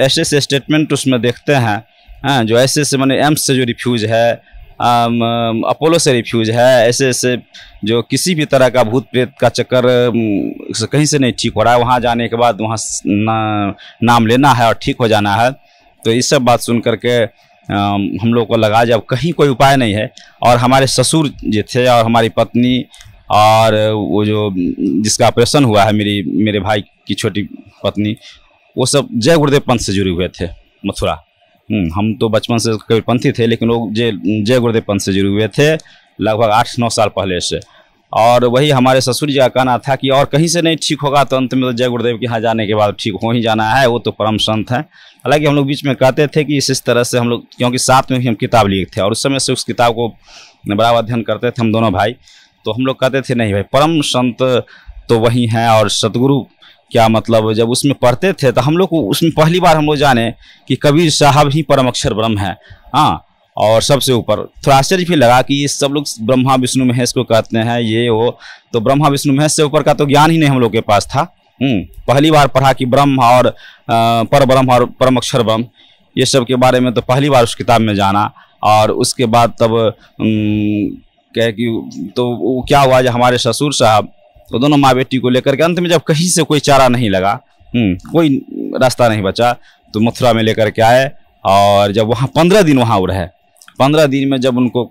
I: ऐसे ऐसे स्टेटमेंट उसमें देखते हैं हाँ, जो ऐसे ऐसे मैंने एम्स से जो रिफ्यूज़ है अपोलो से रिफ्यूज है ऐसे ऐसे जो किसी भी तरह का भूत प्रेत का चक्कर कहीं से नहीं ठीक हो रहा है वहाँ जाने के बाद वहाँ ना, नाम लेना है और ठीक हो जाना है तो ये सब बात सुन करके हम लोग को लगा जब कहीं कोई उपाय नहीं है और हमारे ससुर जो थे और हमारी पत्नी और वो जो जिसका ऑपरेशन हुआ है मेरी मेरे भाई की छोटी पत्नी वो सब जय गुरुदेव पंथ से जुड़े हुए थे मथुरा हम्म, हम तो बचपन से कबीरपंथी थे लेकिन लोग जय जय गुरुदेव पंथ से जुड़े हुए थे लगभग आठ नौ साल पहले से और वही हमारे ससुर जी का कहना था कि और कहीं से नहीं ठीक होगा तो अंत में तो जय गुरुदेव के यहाँ जाने के बाद ठीक हो ही जाना है वो तो परम संत हैं हालांकि हम लोग बीच में कहते थे कि इस इस तरह से हम लोग क्योंकि साथ में ही हम किताब लिए थे और उस समय से उस किताब को बड़ा अध्ययन करते थे हम दोनों भाई तो हम लोग कहते थे नहीं भाई परम संत तो वही हैं और सतगुरु क्या मतलब जब उसमें पढ़ते थे तो हम लोग को उसमें पहली बार हम लोग जाने कि कबीर साहब ही परम अक्षर ब्रह्म है हाँ और सबसे ऊपर थोड़ा आश्चर्य भी लगा कि ये सब लोग ब्रह्मा विष्णु महेश को कहते हैं ये वो तो ब्रह्मा विष्णु महेश से ऊपर का तो ज्ञान ही नहीं हम लोग के पास था हम्म, पहली बार पढ़ा कि ब्रह्म और पर ब्रह्म और परम अक्षर ब्रह्म ये सब के बारे में तो पहली बार उस किताब में जाना और उसके बाद तब कह कि तो क्या हुआ जो हमारे ससुर साहब तो दोनों माँ बेटी को लेकर के अंत में जब कहीं से कोई चारा नहीं लगा हम्म, कोई रास्ता नहीं बचा तो मथुरा में लेकर के आए और जब वहाँ पंद्रह दिन वहाँ उड़े रहे पंद्रह दिन में जब उनको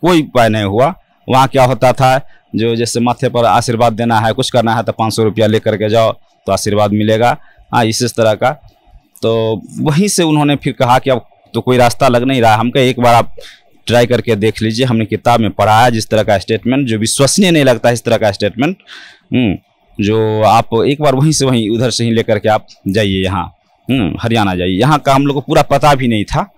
I: कोई उपाय नहीं हुआ वहाँ क्या होता था जो जैसे माथे पर आशीर्वाद देना है कुछ करना है तो पाँच सौ रुपया ले करके जाओ तो आशीर्वाद मिलेगा हाँ इस तरह का तो वहीं से उन्होंने फिर कहा कि अब तो कोई रास्ता लग नहीं रहा हम एक बार आप ट्राई करके देख लीजिए हमने किताब में पढ़ा है जिस तरह का स्टेटमेंट जो विश्वसनीय नहीं लगता है इस तरह का स्टेटमेंट हम्म, जो आप एक बार वहीं से वहीं उधर से ही लेकर के आप जाइए यहाँ हम्म, हरियाणा जाइए यहाँ का हम लोग को पूरा पता भी नहीं था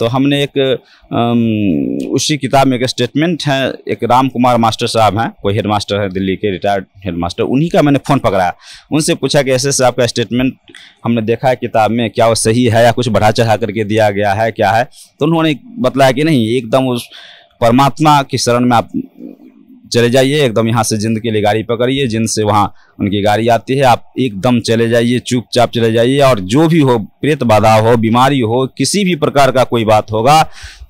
I: तो हमने एक उसी किताब में एक स्टेटमेंट है एक राम कुमार मास्टर साहब हैं कोई हेड मास्टर हैं दिल्ली के रिटायर्ड हेड मास्टर उन्हीं का मैंने फ़ोन पकड़ाया उनसे पूछा कि ऐसे साहब का स्टेटमेंट हमने देखा है किताब में क्या वो सही है या कुछ बढ़ा चढ़ा करके दिया गया है क्या है तो उन्होंने बताया कि नहीं एकदम उस परमात्मा की शरण में आप चले जाइए एकदम यहाँ से जिंद के लिए गाड़ी पकड़िए जिंद से वहाँ उनकी गाड़ी आती है आप एकदम चले जाइए चुपचाप चले जाइए और जो भी हो प्रेत बाधा हो बीमारी हो किसी भी प्रकार का कोई बात होगा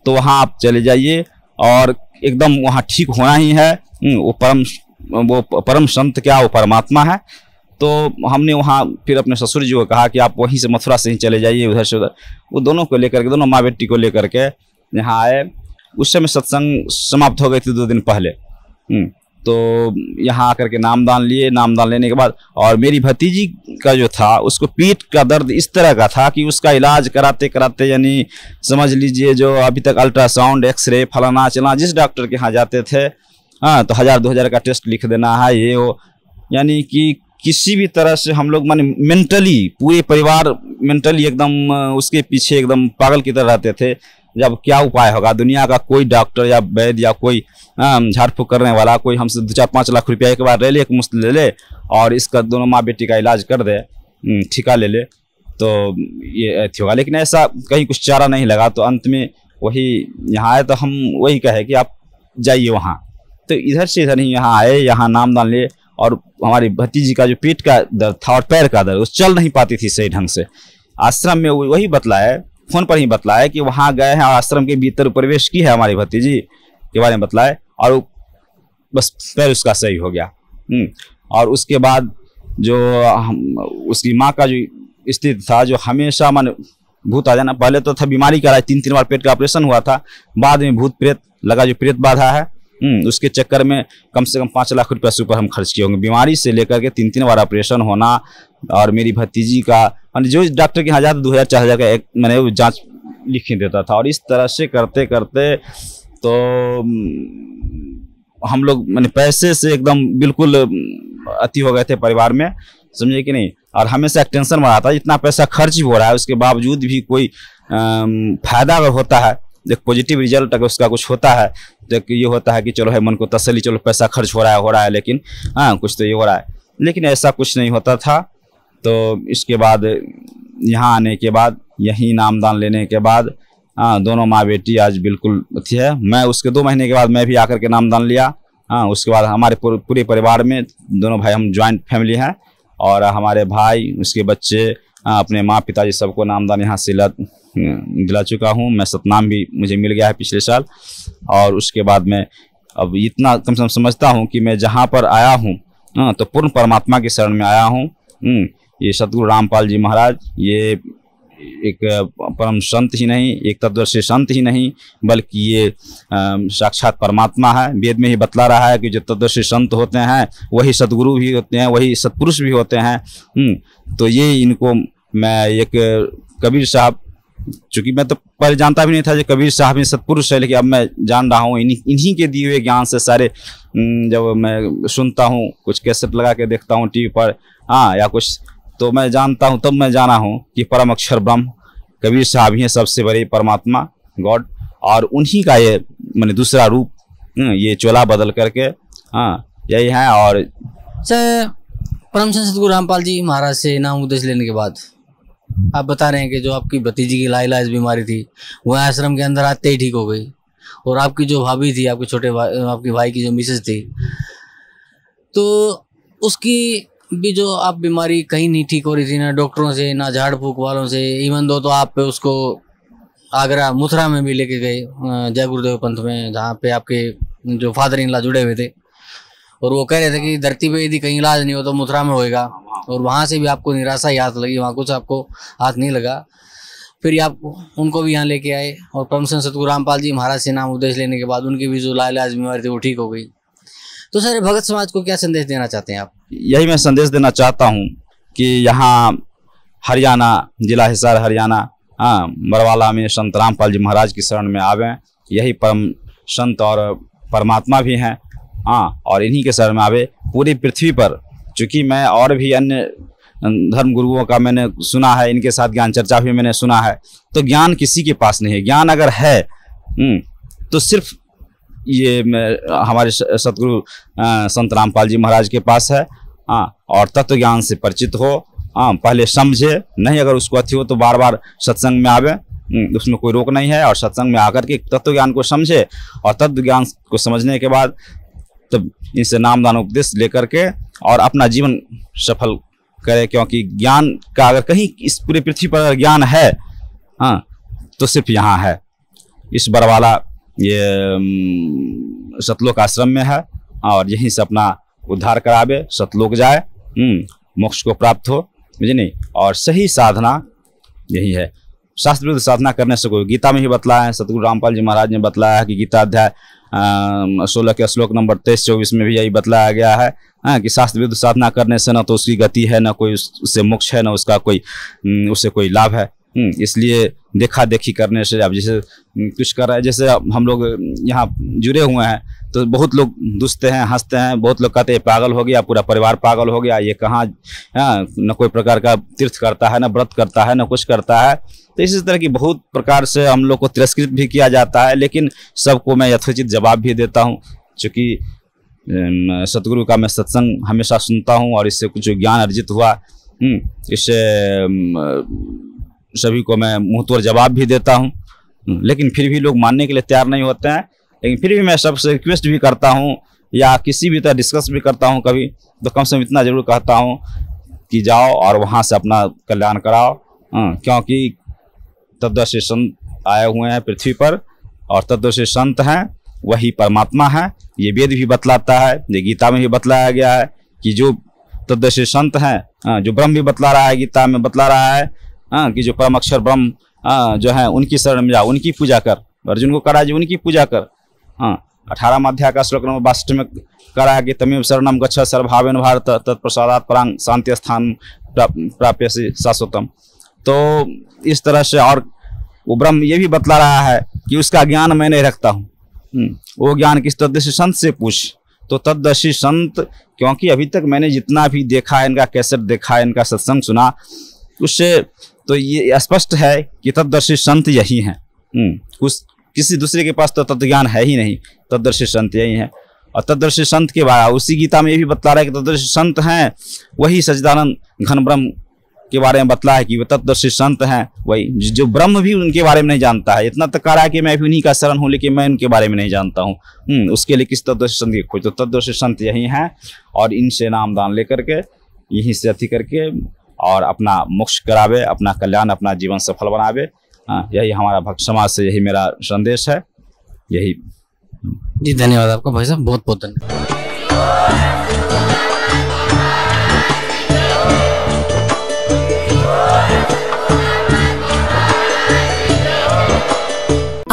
I: तो वहाँ आप चले जाइए और एकदम वहाँ ठीक होना ही है हम्म, वो परम वो परम संत क्या वो परमात्मा है तो हमने वहाँ फिर अपने ससुर जी को कहा कि आप वहीं से मथुरा से ही चले जाइए उधर से उधर वो दोनों को लेकर के दोनों माँ बेटी को लेकर के यहाँ आए उस समय सत्संग समाप्त हो गई थी दो दिन पहले हम्म। तो यहाँ आकर के नामदान लिए नामदान लेने के बाद और मेरी भतीजी का जो था उसको पीठ का दर्द इस तरह का था कि उसका इलाज कराते कराते यानी समझ लीजिए जो अभी तक अल्ट्रासाउंड एक्सरे फलाना चलाना जिस डॉक्टर के यहाँ जाते थे हाँ तो हज़ार दो हज़ार का टेस्ट लिख देना है ये वो यानी कि किसी भी तरह से हम लोग मानी मेंटली पूरे परिवार मेंटली एकदम उसके पीछे एकदम पागल की तरह रहते थे जब क्या उपाय होगा दुनिया का कोई डॉक्टर या वैद या कोई झाड़ करने वाला कोई हमसे दो चार पाँच लाख रुपया एक बार ले ले एक मुश्त ले ले और इसका दोनों माँ बेटी का इलाज कर दे ठीका ले ले तो ये अथी होगा लेकिन ऐसा कहीं कुछ चारा नहीं लगा तो अंत में वही यहाँ आए तो हम वही कहे कि आप जाइए वहाँ तो इधर से इधर ही यहाँ आए यहाँ नाम दान लिए और हमारी भतीजी का जो पेट का दर्द था और पैर का दर्द वो चल नहीं पाती थी सही ढंग से आश्रम में वही बतलाया फोन पर ही बतलाए कि वहाँ गए हैं और आश्रम के भीतर प्रवेश की है हमारी भतीजी के बारे में बतलाए और बस फिर उसका सही हो गया हम्म, और उसके बाद जो हम उसकी माँ का जो स्थिति था जो हमेशा मन भूत आ जाना पहले तो था बीमारी का तीन तीन बार पेट का ऑपरेशन हुआ था बाद में भूत प्रेत लगा जो प्रेत बाधा है हम्म, उसके चक्कर में कम से कम पाँच लाख रुपया से ऊपर हम खर्च किए होंगे बीमारी से लेकर के तीन तीन बार ऑपरेशन होना और मेरी भतीजी का हाँ जो डॉक्टर के हजार दो हज़ार चार हज़ार का एक मैंने जाँच लिख देता था और इस तरह से करते करते तो हम्म, हम लोग मैंने पैसे से एकदम बिल्कुल हम्म, अति हो गए थे परिवार में समझे कि नहीं और हमेशा टेंशन बढ़ा था इतना पैसा खर्च हो रहा है उसके बावजूद भी कोई फायदा अगर होता है एक पॉजिटिव रिजल्ट अगर उसका कुछ होता है तो एक ये होता है कि चलो है मन को तसली चलो पैसा खर्च हो रहा है हो रहा है लेकिन हाँ कुछ तो ये हो रहा है लेकिन ऐसा कुछ नहीं होता था तो इसके बाद यहाँ आने के बाद यहीं नामदान लेने के बाद हाँ दोनों माँ बेटी आज बिल्कुल अच्छी है मैं उसके दो महीने के बाद मैं भी आकर के नामदान लिया हाँ उसके बाद हमारे पूरे परिवार में दोनों भाई हम ज्वाइंट फैमिली हैं और हमारे भाई उसके बच्चे हाँ, अपने माँ पिताजी सबको नामदान यहाँ से दिला चुका हूँ मैं सतनाम भी मुझे मिल गया है पिछले साल और उसके बाद मैं अब इतना कम से कम समझता हूँ कि मैं जहाँ पर आया हूँ हाँ, तो पूर्ण परमात्मा की शरण में आया हूँ हम्म, ये सतगुरु रामपाल जी महाराज ये एक परम संत ही नहीं एक तत्वदर्शी संत ही नहीं बल्कि ये साक्षात परमात्मा है वेद में ही बतला रहा है कि जो तत्वदर्शी संत होते हैं वही सदगुरु भी होते हैं वही सत्पुरुष भी होते हैं हम्म, तो ये इनको मैं एक कबीर साहब चूंकि मैं तो पहले जानता भी नहीं था कि कबीर साहब ही सत्पुरुष है लेकिन अब मैं जान रहा हूँ इन्हीं इन्हीं के दिए हुए ज्ञान से सारे हम्म, जब मैं सुनता हूँ कुछ कैसेट लगा के देखता हूँ टीवी पर हाँ या कुछ तो मैं जानता हूँ तब मैं जाना हूँ कि परम अक्षर ब्रह्म कबीर साहब ही हैं सबसे बड़े परमात्मा गॉड और उन्हीं का ये मैंने दूसरा रूप हम्म, ये चोला बदल करके हाँ यही है और
F: परम संत गुरु रामपाल जी महाराज से नाम उद्देश्य लेने के बाद आप बता रहे हैं कि जो आपकी भतीजी की लाइलाज बीमारी थी वह आश्रम के अंदर आते ही ठीक हो गई और आपकी जो भाभी थी आपके छोटे भाई आपके भाई की जो मिसेज थी तो उसकी भी जो आप बीमारी कहीं नहीं ठीक हो रही थी ना डॉक्टरों से ना झाड़ फूक वालों से इवन दो तो आप पे उसको आगरा मथुरा में भी लेके गए जय गुरुदेव पंथ में जहाँ पे आपके जो फादर इनला जुड़े हुए थे और वो कह रहे थे कि धरती पे यदि कहीं इलाज नहीं हो तो मथुरा में होएगा और वहाँ से भी आपको निराशा ही हाथ लगी वहाँ कुछ आपको हाथ नहीं लगा फिर आप उनको भी यहाँ लेके आए और परमसन सतगुरु रामपाल जी महाराज से नाम उद्देश्य लेने के बाद उनकी भी जो लाइलाज बीमारी थी वो ठीक हो गई तो सर भगत समाज को क्या संदेश देना चाहते हैं आप
I: यही मैं संदेश देना चाहता हूँ कि यहाँ हरियाणा जिला हिसार हरियाणा हाँ बरवाला में संत रामपाल जी महाराज की शरण में आवें यही परम संत और परमात्मा भी हैं हाँ और इन्हीं के शरण में आवे पूरी पृथ्वी पर चूँकि मैं और भी अन्य धर्म गुरुओं का मैंने सुना है इनके साथ ज्ञान चर्चा भी मैंने सुना है तो ज्ञान किसी के पास नहीं है ज्ञान अगर है हम्म, तो सिर्फ ये हमारे सतगुरु संत रामपाल जी महाराज के पास है हाँ और तत्व ज्ञान से परिचित हो हाँ पहले समझे नहीं अगर उसको अच्छी हो तो बार बार सत्संग में आवे हम्म, उसमें कोई रोक नहीं है और सत्संग में आकर के तत्व ज्ञान को समझे और तत्व ज्ञान को समझने के बाद तब इनसे नामदान उपदेश लेकर के और अपना जीवन सफल करे क्योंकि ज्ञान का अगर कहीं इस पूरे पृथ्वी पर ज्ञान है हाँ तो सिर्फ यहाँ है इस बरवाला ये हम्म, सतलोक आश्रम में है और यहीं से अपना उद्धार करावे सतलोक जाए हम्म, मोक्ष को प्राप्त हो समझे नहीं और सही साधना यही है शास्त्र विरुद्ध साधना करने से कोई गीता में ही बतलाया है सतगुरु रामपाल जी महाराज ने बतलाया है कि गीता अध्याय सोलह के श्लोक नंबर तेईस चौबीस में भी यही बतलाया गया है आ, हाँ, कि शास्त्र विरुद्ध साधना करने से ना तो उसकी गति है ना कोई उससे मोक्ष है ना उसका कोई हम्म, उससे कोई लाभ है हम्म, इसलिए देखा देखी करने से अब जैसे हम्म, कुछ कर रहा है जैसे हम लोग हम्म, यहाँ जुड़े हुए हैं तो बहुत लोग दुसते हैं हंसते हैं बहुत लोग कहते हैं पागल हो गया पूरा परिवार पागल हो गया ये कहाँ हाँ, न कोई प्रकार का तीर्थ करता है ना व्रत करता है ना कुछ करता है तो इसी तरह की बहुत प्रकार से हम लोग को तिरस्कृत भी किया जाता है लेकिन सबको मैं यथोचित जवाब भी देता हूँ चूँकि सतगुरु का मैं सत्संग हमेशा सुनता हूँ और इससे कुछ ज्ञान अर्जित हुआ इससे सभी को मैं मुँह जवाब भी देता हूँ लेकिन फिर भी लोग मानने के लिए तैयार नहीं होते हैं लेकिन फिर भी मैं सबसे रिक्वेस्ट भी करता हूँ या किसी भी तरह डिस्कस भी करता हूँ कभी तो कम से कम इतना ज़रूर कहता हूँ कि जाओ और वहाँ से अपना कल्याण कराओ हाँ, क्योंकि तत्व से संत आए हुए हैं पृथ्वी पर और तत्व से संत हैं वही परमात्मा है ये वेद भी बतलाता है ये गीता में भी बतलाया गया है कि जो तत्व से संत हैं हाँ, जो ब्रह्म भी बतला रहा है गीता में बतला रहा है हाँ कि जो परम अक्षर ब्रह्म हाँ जो है उनकी शरण में जाओ उनकी पूजा कर अर्जुन को करा जी उनकी पूजा कर हाँ अठारह अध्याय का श्लोक नंबर बासठ में करा कि तमेव शरणम गच्छ सर्वभावेन भारत तत्प्रसादात परांग शांति स्थान प्राप्य से शाश्वतम तो इस तरह से और वो ब्रह्म ये भी बतला रहा है कि उसका ज्ञान मैं नहीं रखता हूँ हम्म, वो ज्ञान किस तद्दशी संत से पूछ तो तद्दशी संत क्योंकि अभी तक मैंने जितना भी देखा है इनका कैसेट देखा है इनका सत्संग सुना उससे तो ये स्पष्ट है कि तत्दर्शी संत यही हैं हम्म, कुछ किसी दूसरे के पास तो तत्वज्ञान है ही नहीं तत्दर्शी संत यही हैं और तत्दर्शी संत के बारे उसी गीता में ये भी बतला रहा है कि तत्दर्शी संत हैं वही सचिदानंद घन ब्रह्म के बारे में बतला है कि वह तत्दर्शी संत हैं वही जो ब्रह्म भी उनके बारे में नहीं जानता है इतना तक रहा है कि मैं भी उन्हीं का शरण हूँ लेकिन मैं उनके बारे में नहीं जानता हूँ हम्म, उसके लिए किस तत्दर्शी संत की खोज तो तत्दर्शी संत यही हैं और इनसे नामदान लेकर के यहीं से अति करके और अपना मोक्ष करावे अपना कल्याण अपना जीवन सफल बनावे हाँ, यही हमारा भक्त समाज से यही मेरा संदेश है यही जी धन्यवाद आपका भाई
F: साहब बहुत बहुत धन्यवाद